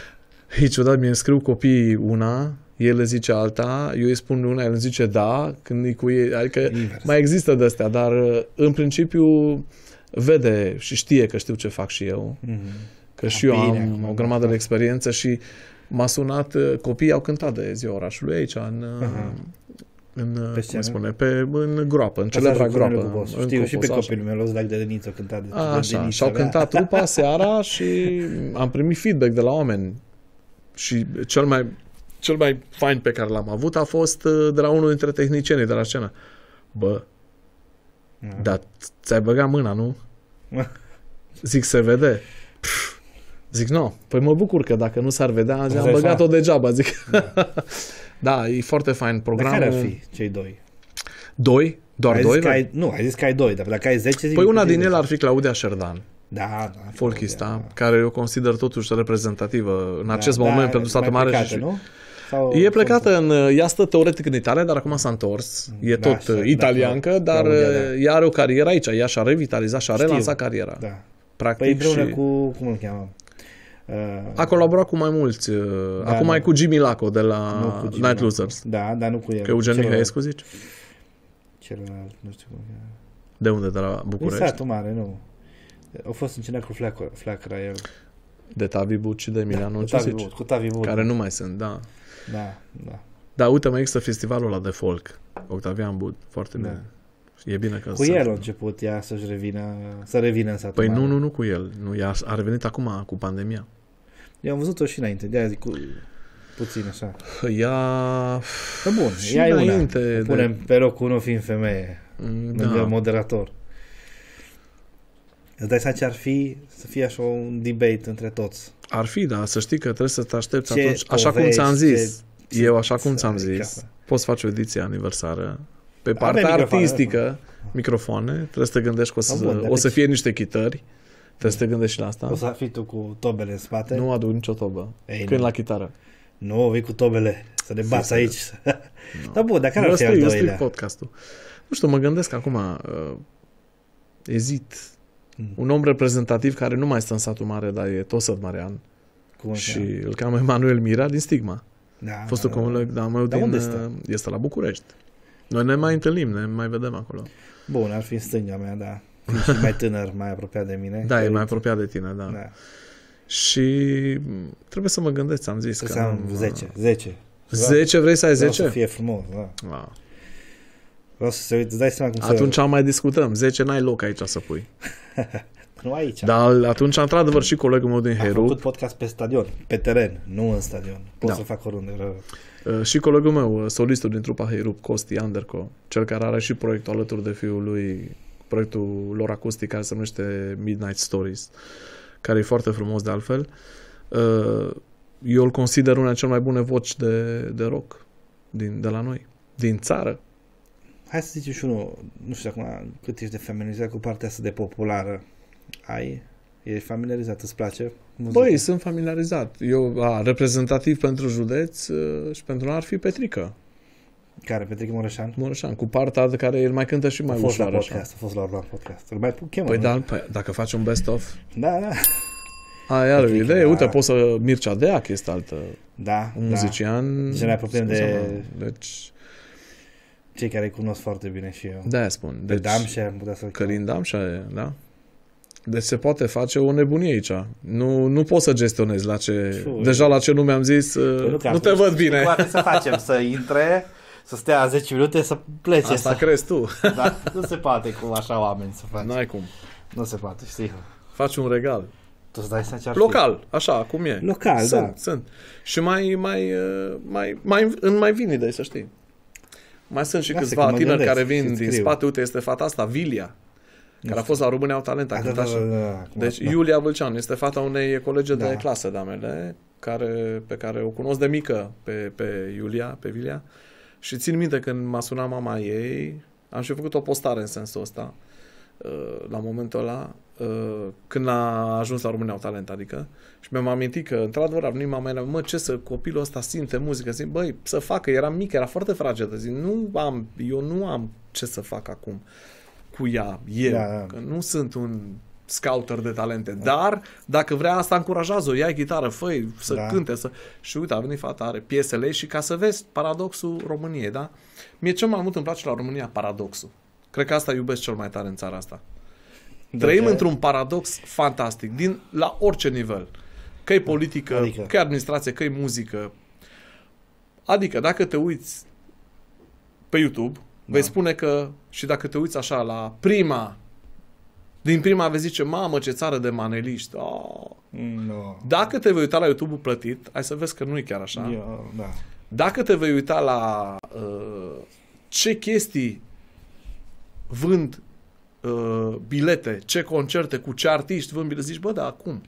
(laughs) e ciudat, mi e scriu copiii una, el le zice alta, eu îi spun una, el îmi zice da, când e cu ei, adică Invers. mai există de-astea, dar uh, în principiu vede și știe că știu ce fac și eu. Mm-hmm. Că și eu am o grămadă de da. experiență și M-a sunat, uh, copiii au cântat de ziua orașului aici, în, uh-huh. în uh, pe cum spune, pe, în groapă, în celebra groapă. În Știu, Copos, și pe copilul meu, Los de Deniță, cântat de a, Așa, și au cântat trupa seara și am primit feedback de la oameni. Și cel mai, cel mai fain pe care l-am avut a fost uh, de la unul dintre tehnicienii de la scenă. Bă, da. dar ți-ai băgat mâna, nu? (laughs) Zic, se vede. Pff, Zic, nu, no. păi mă bucur că dacă nu s-ar vedea, azi am băgat-o degeaba, zic. Da. (laughs) da, e foarte fain programul. Dar care ar fi cei doi? Doi? Doar ai doi? ai, nu, ai zis că ai doi, dar dacă ai zece... Zic păi una din ele ar fi Claudia Șerdan. Da, da. Folchista, da, da. care eu consider totuși reprezentativă în acest da, da moment da, pentru statul mare plecată, și... Nu? Sau e plecată în... Ea stă teoretic în Italia, dar acum s-a întors. E da, tot așa, da, italiancă, da, dar Claudia, da. ea are o carieră aici. Ea și-a revitalizat și-a relansat cariera. Da. Practic păi împreună și... cu... Cum îl cheamă? Uh, a colaborat cu mai mulți. Uh, da, Acum mai cu Jimmy Laco de la nu Night Losers. Da, dar nu cu el. Că Eugen Celălalt. Mihaescu, zici? Celălalt, nu știu cum e. De unde? De la București? Din satul mare, nu. Au fost încinat cu Flacra, el. De Tavi Buci, și de Emiliano da, ce cu Tavi Buci, Care nu mai sunt, da. Da, da. Da, uite, mai există festivalul ăla de folk. Octavian Bud, foarte da. bine. E bine că Cu el a început ea să-și revină, să revină în satul Păi mare. nu, nu, nu cu el. Nu, ea a revenit acum, cu pandemia. Eu am văzut-o și înainte, de-aia zic cu... puțin așa. Ea... Că bun, și ea înainte, e una. O punem de... pe locul unu fiind femeie, da. lângă moderator. Îți dai seama ce ar fi să fie așa un debate între toți. Ar fi, da, să știi că trebuie să te aștepți ce atunci. Așa cum ți-am zis, ce... eu așa cum ți-am exact. zis, capă. poți face o ediție aniversară pe partea artistică, da. microfoane, trebuie să te gândești că o să, bun, o să fie niște chitări. Trebuie să te gândești și la asta. O să fii tu cu tobele în spate? Nu aduc nicio tobă. Ei, Când nu. la chitară. Nu, vii cu tobele. Să ne bați aici. No. (laughs) (laughs) Dar bun, dar care ar fi stric, al podcastul. Nu știu, mă gândesc acum, uh, ezit. Mm. Un om reprezentativ care nu mai stă în satul mare, dar e tot Săt marean. Cum și așa? îl cheamă Emanuel Mira din Stigma. Da, Fostul da, da, da. coleg, da, meu dar din, unde uh, stă? este la București. Noi ne mai întâlnim, ne mai vedem acolo. Bun, ar fi în stânga mea, da și mai tânăr, mai apropiat de mine. Da, e mai apropiat de tine, da. da. Și trebuie să mă gândesc, am zis trebuie că... Să am 10, 10. 10 vrei să ai 10? Vreau să fie frumos, da. Wow. Vreau să se uite, dai seama cum Atunci să... mai discutăm, 10 n-ai loc aici să pui. (laughs) nu aici. Dar atunci, într-adevăr, și colegul meu din Heru... A făcut podcast pe stadion, pe teren, nu în stadion. Pot da. să fac oriunde vreau. Uh, și colegul meu, uh, solistul din trupa Heirup, Costi Anderco, cel care are și proiectul alături de fiul lui proiectul lor acustic care se numește Midnight Stories, care e foarte frumos de altfel. Uh, eu îl consider una dintre cele mai bune voci de, de rock din, de la noi, din țară. Hai să zicem și unul, nu știu acum cât ești de feminizat cu partea asta de populară. Ai? Ești familiarizat? Îți place? Muzica? Băi, sunt familiarizat. Eu, a, reprezentativ pentru județ uh, și pentru noi ar fi Petrică. Care? Petrică Mureșan? Mureșan, cu partea de care el mai cântă și mai a fost La podcast, A fost la podcast. Îl mai chemă, păi da, păi, dacă faci un best-of... Da, da. Ai are o idee. Da. Uite, poți să... Mircea Deac este altă da, un da. muzician. Deci ne apropiem de... Deci... Cei care îi cunosc foarte bine și eu. Da, spun. Deci, de Damșa am putea să-l Călin Damșa e, da? Deci se poate face o nebunie aici. Nu, nu poți să gestionezi la ce... Șur. Deja la ce nu mi-am zis, păi nu, nu te văd bine. Poate să facem, să intre (laughs) să stea 10 minute să plece. Asta să... (laughs) crezi tu. da, nu se poate cum așa oameni să faci. N-ai cum. Nu se poate, știi. Faci un regal. Tu îți dai să ce Local, fi. așa, cum e. Local, sunt, da. Sunt, Și mai, mai, uh, mai, mai, în mai vin idei, să știi. Mai sunt și câțiva tineri gândesc, care vin din spate. Uite, este fata asta, Vilia, nu care a fost la România au talent. A da, da, da, da, deci da. Iulia Vâlceanu este fata unei colege da. de clasă de-a mele, care, pe care o cunosc de mică pe, pe Iulia, pe Vilia. Uh, și țin minte când m-a sunat mama ei, am și făcut o postare în sensul ăsta, uh, la momentul ăla, uh, când a ajuns la România au talent, adică, și mi-am amintit că, într-adevăr, a venit mama mea, mă, ce să, copilul ăsta simte muzică, zic, băi, să facă, era mic, era foarte fragedă, zic, nu am, eu nu am ce să fac acum cu ea, eu, da, da. că nu sunt un scouter de talente. Da. Dar, dacă vrea asta, încurajează-o, ia chitară, fă să da. cânte, să... Și uite, a venit fata, are piesele și ca să vezi paradoxul României, da? Mie cel mai mult îmi place la România paradoxul. Cred că asta iubesc cel mai tare în țara asta. De Trăim ce? într-un paradox fantastic, din la orice nivel. Că e politică, adică... că e administrație, că e muzică. Adică, dacă te uiți pe YouTube, da. vei spune că, și dacă te uiți așa la prima din prima vezi zice, mamă, ce țară de maneliști. Oh. No. Dacă te vei uita la YouTube-ul plătit, ai să vezi că nu e chiar așa. Yeah, da. Dacă te vei uita la uh, ce chestii vând uh, bilete, ce concerte, cu ce artiști vând bilete, zici, bă, da, acum.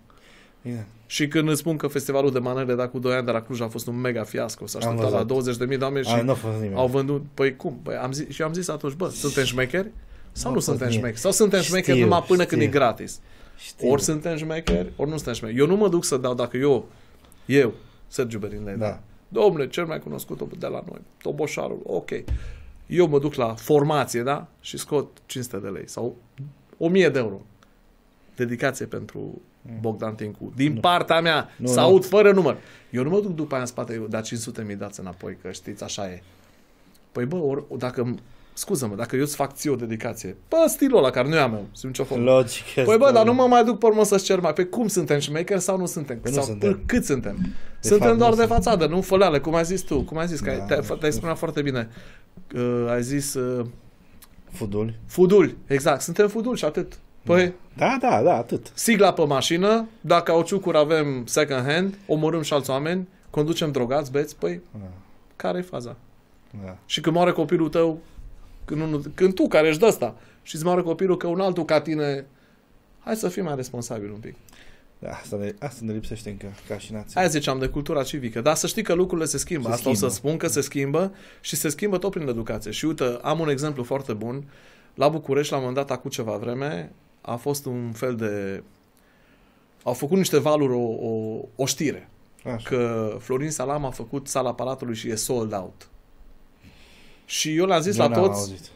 Yeah. Și când îți spun că festivalul de manele de cu 2 ani de la Cluj a fost un mega fiasco, s-a așteptat la 20.000 de oameni și a, au vândut, păi cum? Păi am zis, și am zis atunci, bă, suntem șmecheri? Sau nu, nu suntem șmecheri. Sau suntem șmecheri numai până știu. când e gratis. Știu. Ori suntem șmecheri, ori nu suntem șmecheri. Eu nu mă duc să dau dacă eu, eu, Sergiu Berin da. da. Domnule, cel mai cunoscut de la noi, Toboșarul, ok. Eu mă duc la formație, da? Și scot 500 de lei sau 1000 de euro. Dedicație pentru mm. Bogdan Tincu. Din nu. partea mea, nu, să aud fără număr. Eu nu mă duc după aia în spate, dar 500 mi dați înapoi, că știți, așa e. Păi bă, or, dacă scuză-mă, dacă eu îți fac ție o dedicație, pe stilul ăla care nu am eu, sunt nicio formă. Logic. Păi bă, dar nu mă mai duc pe urmă să-ți cer mai. Pe cum suntem maker sau nu suntem? Păi sau nu suntem. cât suntem? De suntem fapt, doar de fațadă, nu făleale, cum ai zis tu, cum ai zis, da, te-ai, spunea foarte bine. Uh, ai zis... Uh, fudul. Fudul, exact. Suntem fudul și atât. Păi, da, da, da, atât. Sigla pe mașină, dacă au ciucuri avem second hand, omorâm și alți oameni, conducem drogați, beți, păi, da. care e faza? Da. Și când moare copilul tău, când, unul, când tu, care ești de ăsta, și îți moară copilul că un altul ca tine, hai să fii mai responsabil un pic. Da, asta ne, asta ne lipsește încă, ca și nație. Aia ziceam, de cultura civică. Dar să știi că lucrurile se schimbă. Se asta schimbă. o să spun că se schimbă și se schimbă tot prin educație. Și uite, am un exemplu foarte bun. La București, la un moment dat, acum ceva vreme, a fost un fel de... Au făcut niște valuri o, o, o știre. Așa. Că Florin Salam a făcut sala Palatului și e sold out. Și eu le-am zis nu la toți... Auzit.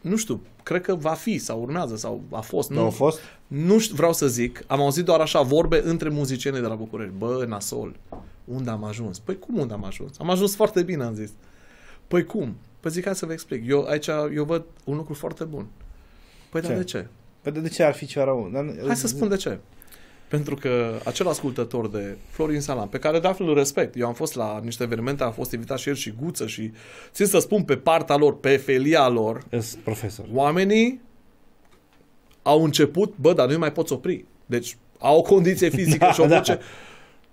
Nu știu, cred că va fi sau urmează sau a fost. Nu, nu a fost? Nu știu, vreau să zic. Am auzit doar așa vorbe între muzicienii de la București. Bă, nasol, unde am ajuns? Păi cum unde am ajuns? Am ajuns foarte bine, am zis. Păi cum? Păi zic, hai să vă explic. Eu aici eu văd un lucru foarte bun. Păi ce? dar de ce? Păi de ce ar fi ceva rău? Dar... Hai să spun de ce. Pentru că acel ascultător de Florin Salam, pe care de altfel îl respect, eu am fost la niște evenimente, am fost invitat și el și Guță și, țin să spun, pe partea lor, pe felia lor, yes, profesor. oamenii au început, bă, dar nu mai poți opri. Deci au o condiție fizică da, și o da. voce. Da.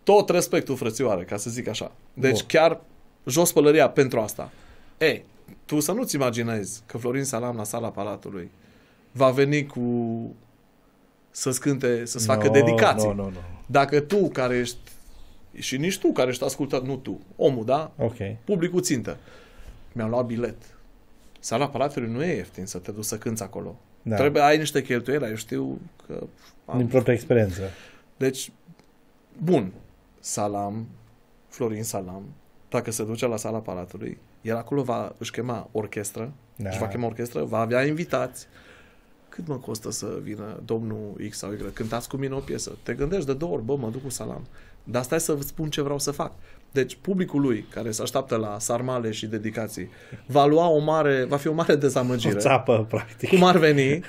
Tot respectul frățioare, ca să zic așa. Deci Bun. chiar jos pălăria pentru asta. ei, tu să nu-ți imaginezi că Florin Salam la sala Palatului va veni cu să-ți cânte, să-ți no, facă dedicații. No, no, no. Dacă tu care ești și nici tu care ești ascultat, nu tu, omul, da? Ok. Publicul țintă. Mi-am luat bilet. Sala Palatului nu e ieftin să te duci să cânți acolo. Da. Trebuie, ai niște cheltuieli, eu știu că... Am... Din propria experiență. Deci, bun, Salam, Florin Salam, dacă se duce la Sala Palatului, el acolo va, își chema orchestră, da. își va chema orchestră, va avea invitați, cât mă costă să vină domnul X sau Y, cântați cu mine o piesă. Te gândești de două ori, bă, mă duc cu salam. Dar stai să vă spun ce vreau să fac. Deci publicul lui care se așteaptă la sarmale și dedicații va lua o mare, va fi o mare dezamăgire. O țapă, practic. Cum ar veni.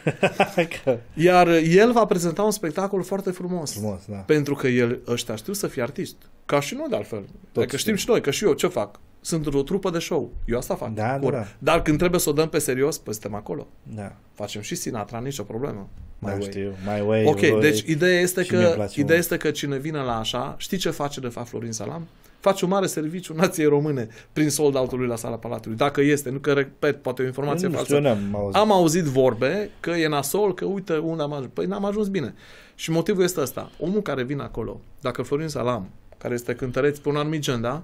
(laughs) Iar el va prezenta un spectacol foarte frumos. Frumos, da. Pentru că el, ăștia știu să fie artist. Ca și noi, de altfel. Toți adică știm și noi, că și eu ce fac sunt într-o trupă de show. Eu asta fac. Da, da, da. Dar când trebuie să o dăm pe serios, păi suntem acolo. Da. Facem și Sinatra, nicio problemă. My da, way. știu. My way. Ok, Roy, deci ideea este, că, ideea este că cine vine la așa, știi ce face de fapt Florin Salam? Face un mare serviciu nației române prin sold out la sala Palatului. Dacă este, nu că repet, poate o informație nu, falsă. Nu am auzit. am auzit vorbe că e nasol, că uite unde am ajuns. Păi n-am ajuns bine. Și motivul este ăsta. Omul care vine acolo, dacă Florin Salam, care este cântăreț pe un anumit gen, da?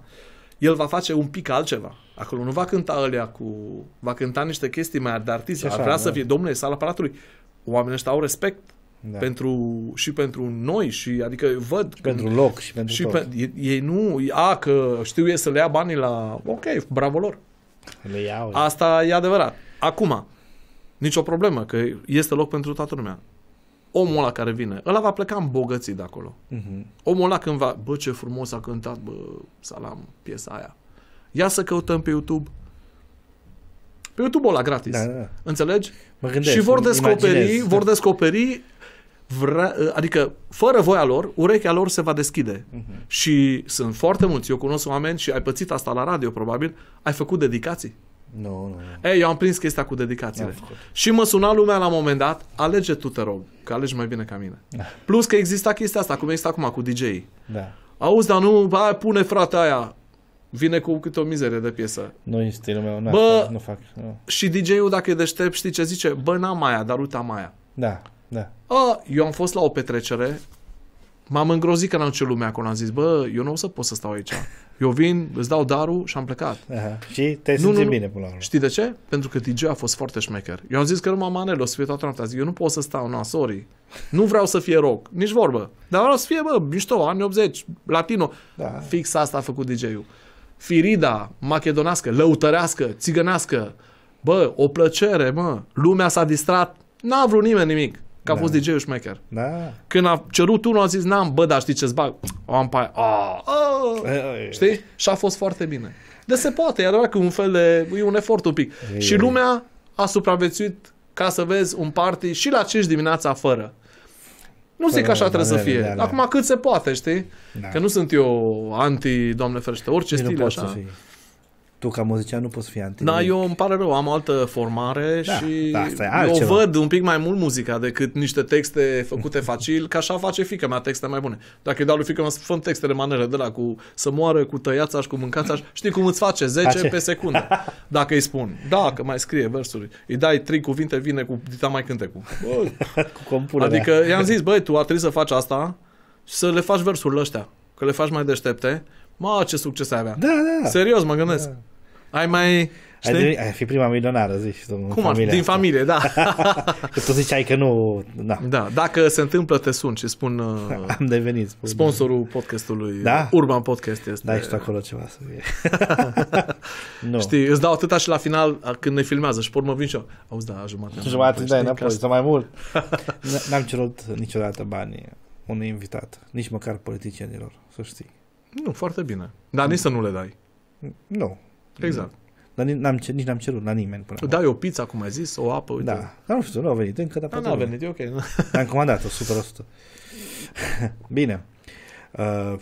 el va face un pic altceva. Acolo nu va cânta alea cu... va cânta niște chestii mai de artist. Ar vrea da. să fie, domnule, sala aparatului. Oamenii ăștia au respect da. pentru, și pentru noi și adică văd și că, pentru loc și pentru și tot. Pe, ei, ei nu, a, că știu ei să le ia banii la, ok, bravo lor. Le iau. Asta e adevărat. Acum, nicio problemă, că este loc pentru toată lumea omul ăla care vine, ăla va pleca îmbogățit de acolo. Uh-huh. Omul ăla când va, bă, ce frumos a cântat, bă, salam, piesa aia. Ia să căutăm pe YouTube. Pe YouTube ăla gratis. Da, da, da. Înțelegi? Mă gândesc, și vor descoperi, imaginez. Da. vor descoperi vre, adică fără voia lor, urechea lor se va deschide. Uh-huh. Și sunt foarte mulți, eu cunosc oameni și ai pățit asta la radio probabil, ai făcut dedicații. Nu, nu. Ei, eu am prins chestia cu dedicațiile. Și mă suna lumea la un moment dat, alege tu, te rog, că alegi mai bine ca mine. Da. Plus că exista chestia asta, cum există acum cu dj Da. Auzi, dar nu, ba, pune frate aia. Vine cu câte o mizerie de piesă. Nu e stilul meu, n bă, nu fac. Nu. Și DJ-ul, dacă e deștept, știi ce zice? Bă, n-am aia, dar uita am aia. Da, da. A, eu am fost la o petrecere m-am îngrozit că n-am ce lume acolo. Am zis, bă, eu nu o să pot să stau aici. Eu vin, îți dau darul și am plecat. Aha. Și te simți bine până la urmă. Știi de ce? Pentru că DJ a fost foarte șmecher. Eu am zis că nu m-am anel, o să fie toată noaptea. Zic, eu nu pot să stau, na, sorry. Nu vreau să fie rock, nici vorbă. Dar vreau să fie, bă, mișto, anii 80, latino. Da. Fix asta a făcut DJ-ul. Firida, macedonească, lăutărească, țigănească. Bă, o plăcere, mă. Lumea s-a distrat. N-a vrut nimeni nimic. Că a da. fost dj șmecher. Da. Când a cerut unul, a zis, n-am, bă, dar știi ce-ți bag? O am pe aia. Știi? Și a fost foarte bine. De se poate, e adevărat că un fel de, e un efort un pic. și lumea a supraviețuit ca să vezi un party și la 5 dimineața fără. Nu zic că așa trebuie da, să da, fie. Da, Acum cât se poate, știi? Da. Că nu sunt eu anti, doamne ferește, orice Ei, stil așa. Să tu ca muzician nu poți fi anti Da, eu îmi pare rău, am o altă formare da, și da, o văd un pic mai mult muzica decât niște texte făcute (laughs) facil, ca așa face fica mea texte mai bune. Dacă îi dau lui fica mea să textele manele de la cu să moară, cu tăiața și cu mâncața, și, știi cum îți face, 10 face. pe secundă. (laughs) Dacă îi spun, da, că mai scrie versuri, îi dai trei cuvinte, vine cu dita mai cânte (laughs) cu. cu da. adică i-am zis, băi, tu ar trebui să faci asta și să le faci versurile ăștia, că le faci mai deștepte Mă, ce succes ai avea. Da, da, da. Serios, mă gândesc. Da. Ai mai... Ai, ai fi prima milionară, zici. Cum familia din asta. familie, da. (laughs) că tu ziceai că nu... Da. da. Dacă se întâmplă, te sun și spun... Uh, (laughs) Am devenit. Spun, sponsorul de... podcastului da? Uh, Urban Podcast este... Da, ești acolo ceva să fie. (laughs) nu. Știi, îți dau atâta și la final când ne filmează și pe urmă vin și eu. Auzi, da, jumătate. Jumătate da, înapoi, sau mai mult. N-am cerut niciodată bani unui invitat, nici măcar politicienilor, să știi. Nu, foarte bine. Dar nici să nu le dai. Nu. Exact. Dar n-am, nici n-am cerut la nimeni până acum. Dai o pizza, cum ai zis, o apă, da. uite. Da, dar nu știu, nu au venit încă, dar da, Nu au venit, e ok. (laughs) Am comandat-o, 100%. (laughs) Bine. Uh,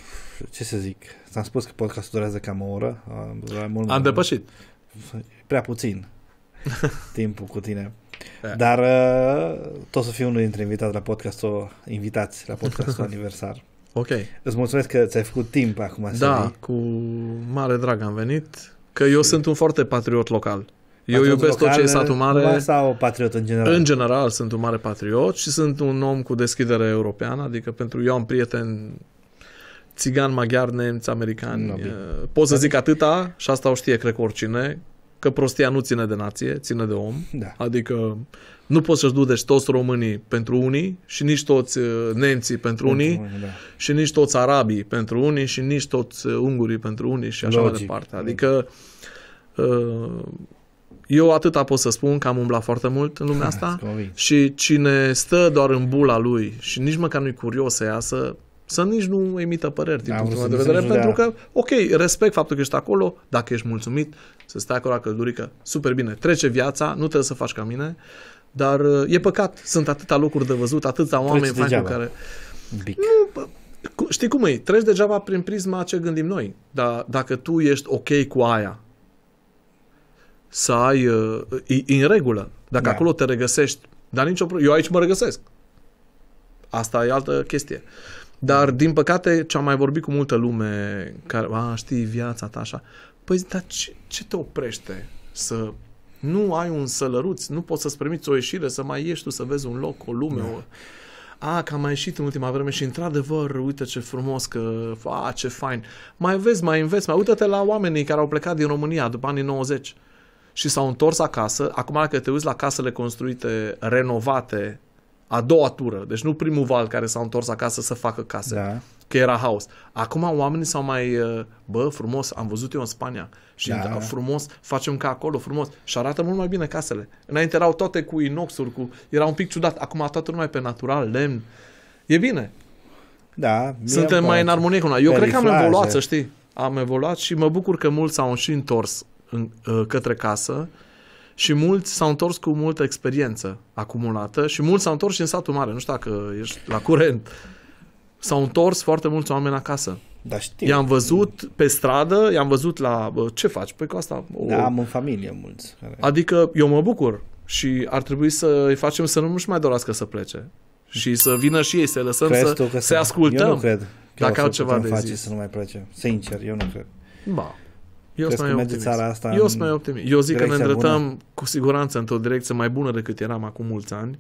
ce să zic? Ți-am spus că podcastul durează cam o oră. Uh, mult, Am depășit. Prea puțin (laughs) timpul cu tine. Da. Dar uh, tot să fiu unul dintre invitați la podcastul, invitați la podcastul aniversar. Ok. Îți mulțumesc că ți-ai făcut timp acum să Da, vii. cu mare drag am venit, că eu sunt un foarte patriot local. Eu iubesc local, tot ce e satul mare. Sau patriot în general? În general sunt un mare patriot și sunt un om cu deschidere europeană, adică pentru eu am prieteni țigan, maghiar, nemți, americani. Nobi. Eh, pot să zic atâta și asta o știe, cred că oricine, că prostia nu ține de nație, ține de om. Da. Adică nu poți să-și duci deci, toți românii pentru unii și nici toți uh, nemții pentru unii, unii da. și nici toți arabii pentru unii și nici toți uh, ungurii pentru unii și așa Logic. mai departe. Adică uh, eu atâta pot să spun că am umblat foarte mult în lumea (laughs) asta și cine stă doar în bula lui și nici măcar nu-i curios să iasă, să nici nu emită păreri din da, punctul meu de vedere, pentru că, ok, respect faptul că ești acolo, dacă ești mulțumit, să stai acolo la căldurică, super bine, trece viața, nu trebuie să faci ca mine, dar uh, e păcat, sunt atâta locuri de văzut, atâta oameni faci cu care... Bic. Nu, știi cum e, treci degeaba prin prisma ce gândim noi, dar dacă tu ești ok cu aia, să ai, e, uh, e în regulă, dacă da. acolo te regăsești, dar nicio Eu aici mă regăsesc. Asta e altă chestie. Dar, din păcate, ce am mai vorbit cu multă lume, care, a, știi, viața ta așa. Păi, dar ce, ce te oprește să nu ai un sălăruț, nu poți să-ți permiți o ieșire, să mai ieși tu să vezi un loc, o lume, da. o... A, că am mai ieșit în ultima vreme și într-adevăr, uite ce frumos, că, a, ce fain. Mai vezi, mai înveți, mai uite-te la oamenii care au plecat din România după anii 90 și s-au întors acasă. Acum, dacă te uiți la casele construite, renovate, a doua tură, deci nu primul val care s-a întors acasă să facă case, da. că era haos. Acum oamenii s-au mai, uh, bă, frumos, am văzut eu în Spania și da. frumos, facem ca acolo, frumos și arată mult mai bine casele. Înainte erau toate cu inoxuri, cu... era un pic ciudat, acum toată lumea pe natural, lemn. E bine. Da. Suntem mai în armonie cu noi. Eu cred că am evoluat, să știi. Am evoluat și mă bucur că mulți s-au și întors în, uh, către casă și mulți s-au întors cu multă experiență acumulată și mulți s-au întors și în satul mare, nu știu dacă ești la curent. S-au întors foarte mulți oameni acasă. Da, știu. I-am văzut pe stradă, i-am văzut la... Ce faci? Păi cu asta... O... Da, am în familie mulți. Care... Adică eu mă bucur și ar trebui să îi facem să nu-și mai dorească să plece. Și să vină și ei, să lăsăm Crezi să, să ascultăm. Eu nu cred că dacă au ceva de face zis. să nu mai plece. Sincer, eu nu cred. Ba. Eu sunt mai optimist. Țara asta eu sunt mai optimist. Eu zic că ne îndreptăm bună? cu siguranță într-o direcție mai bună decât eram acum mulți ani.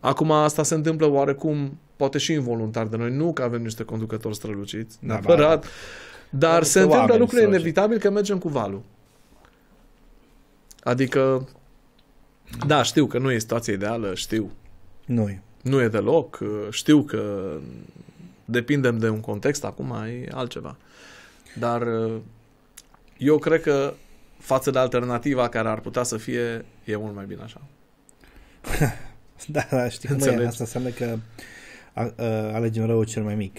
Acum asta se întâmplă oarecum, poate și involuntar de noi, nu că avem niște conducători străluciți, da, neapărat, da, da. dar, se întâmplă lucruri inevitabil că mergem cu valul. Adică, da, știu că nu e situația ideală, știu. Nu e. Nu e deloc, știu că depindem de un context, acum e altceva. Dar eu cred că față de alternativa care ar putea să fie, e mult mai bine așa. (laughs) da, da, știi Înțelegi? cum e. Asta înseamnă că a, a, alegem răul cel mai mic.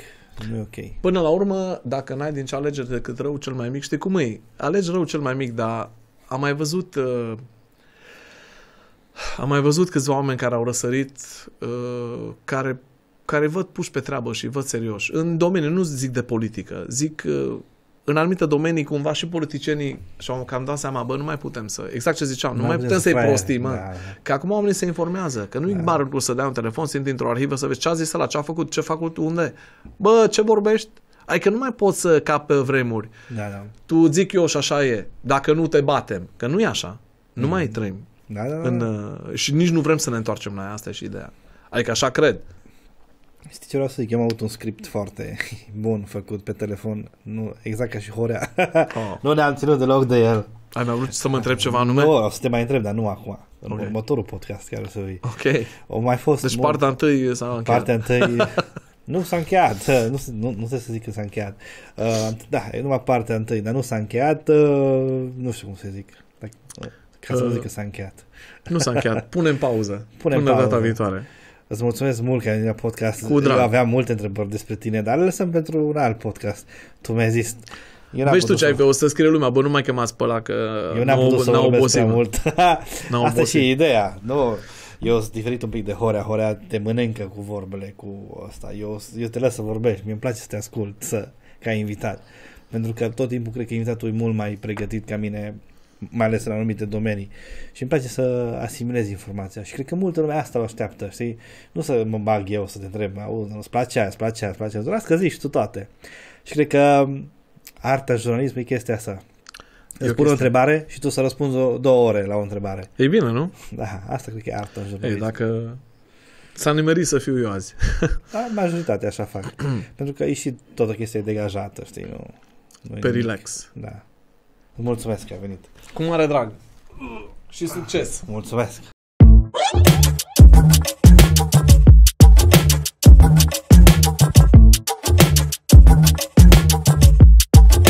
Nu e ok. Până la urmă, dacă n-ai din ce alege decât răul cel mai mic, știi cum e? Alegi răul cel mai mic, dar am mai văzut uh, am mai văzut câțiva oameni care au răsărit uh, care, care văd puși pe treabă și văd serios. În domeniu, nu zic de politică, zic uh, în anumite domenii, cumva și politicienii și-au cam dat seama, bă, nu mai putem să, exact ce ziceam, nu, nu da, mai putem să-i prostim, da. că acum oamenii se informează, că nu-i da. mare lucru să dea un telefon, să intri într-o arhivă, să vezi ce a zis ăla, ce a făcut, ce facut unde, bă, ce vorbești, Adică nu mai poți să cap pe vremuri. Da, da. Tu zic eu și așa e, dacă nu te batem, că nu e așa, nu mm. mai trăim. Da, da, da. În, uh, și nici nu vrem să ne întoarcem la asta și ideea. Adică așa cred. Știi ce vreau să zic? Eu am avut un script foarte (laughs) bun făcut pe telefon, nu, exact ca și Horea. (laughs) Oh. nu ne-am ținut deloc de el. Ai mai vrut să mă întreb ceva anume? Nu, o să te mai întreb, dar nu acum. În okay. următorul podcast care o să vii. Ok. O mai fost deci mult... partea întâi s-a încheiat. Partea întâi... (laughs) nu s-a încheiat. Nu, nu, nu trebuie să zic că s-a încheiat. Uh, da, e numai partea întâi, dar nu s-a încheiat. Uh, nu știu cum să zic. Ca să nu uh, zic că s-a încheiat. nu s-a încheiat. Pune în pauză. Pune Până în pauză. data viitoare. Îți mulțumesc mult că ai venit la podcast. Cu drag. Eu aveam multe întrebări despre tine, dar le lăsăm pentru un alt podcast. Tu mi-ai zis... Eu Vezi tu ce ai pe, o să scrie lumea, bă, nu mai chema spăla că Eu n-am putut să vorbesc prea mult. (laughs) Asta și e ideea. Nu, eu sunt diferit un pic de Horea. Horea te mănâncă cu vorbele, cu asta. Eu, eu te las să vorbești. Mi-e place să te ascult, să, ca invitat. Pentru că tot timpul cred că invitatul e mult mai pregătit ca mine mai ales în anumite domenii. Și îmi place să asimilez informația și cred că multă lume asta o așteaptă, știi? Nu să mă bag eu să te întreb, auzi, îți place aia, îți place aia, îți place aia, că zici tu toate. Și cred că arta jurnalismului e chestia asta. Îți pun o întrebare și tu să răspunzi două ore la o întrebare. E bine, nu? Da, asta cred că e arta jurnalismului. Ei dacă S-a nimerit să fiu eu azi. (laughs) da, majoritatea așa fac. Pentru că e și tot o chestie degajată, știi, nu? nu Pe relax. Da. Mulțumesc că ai venit. Cu mare drag. Și succes. Mulțumesc.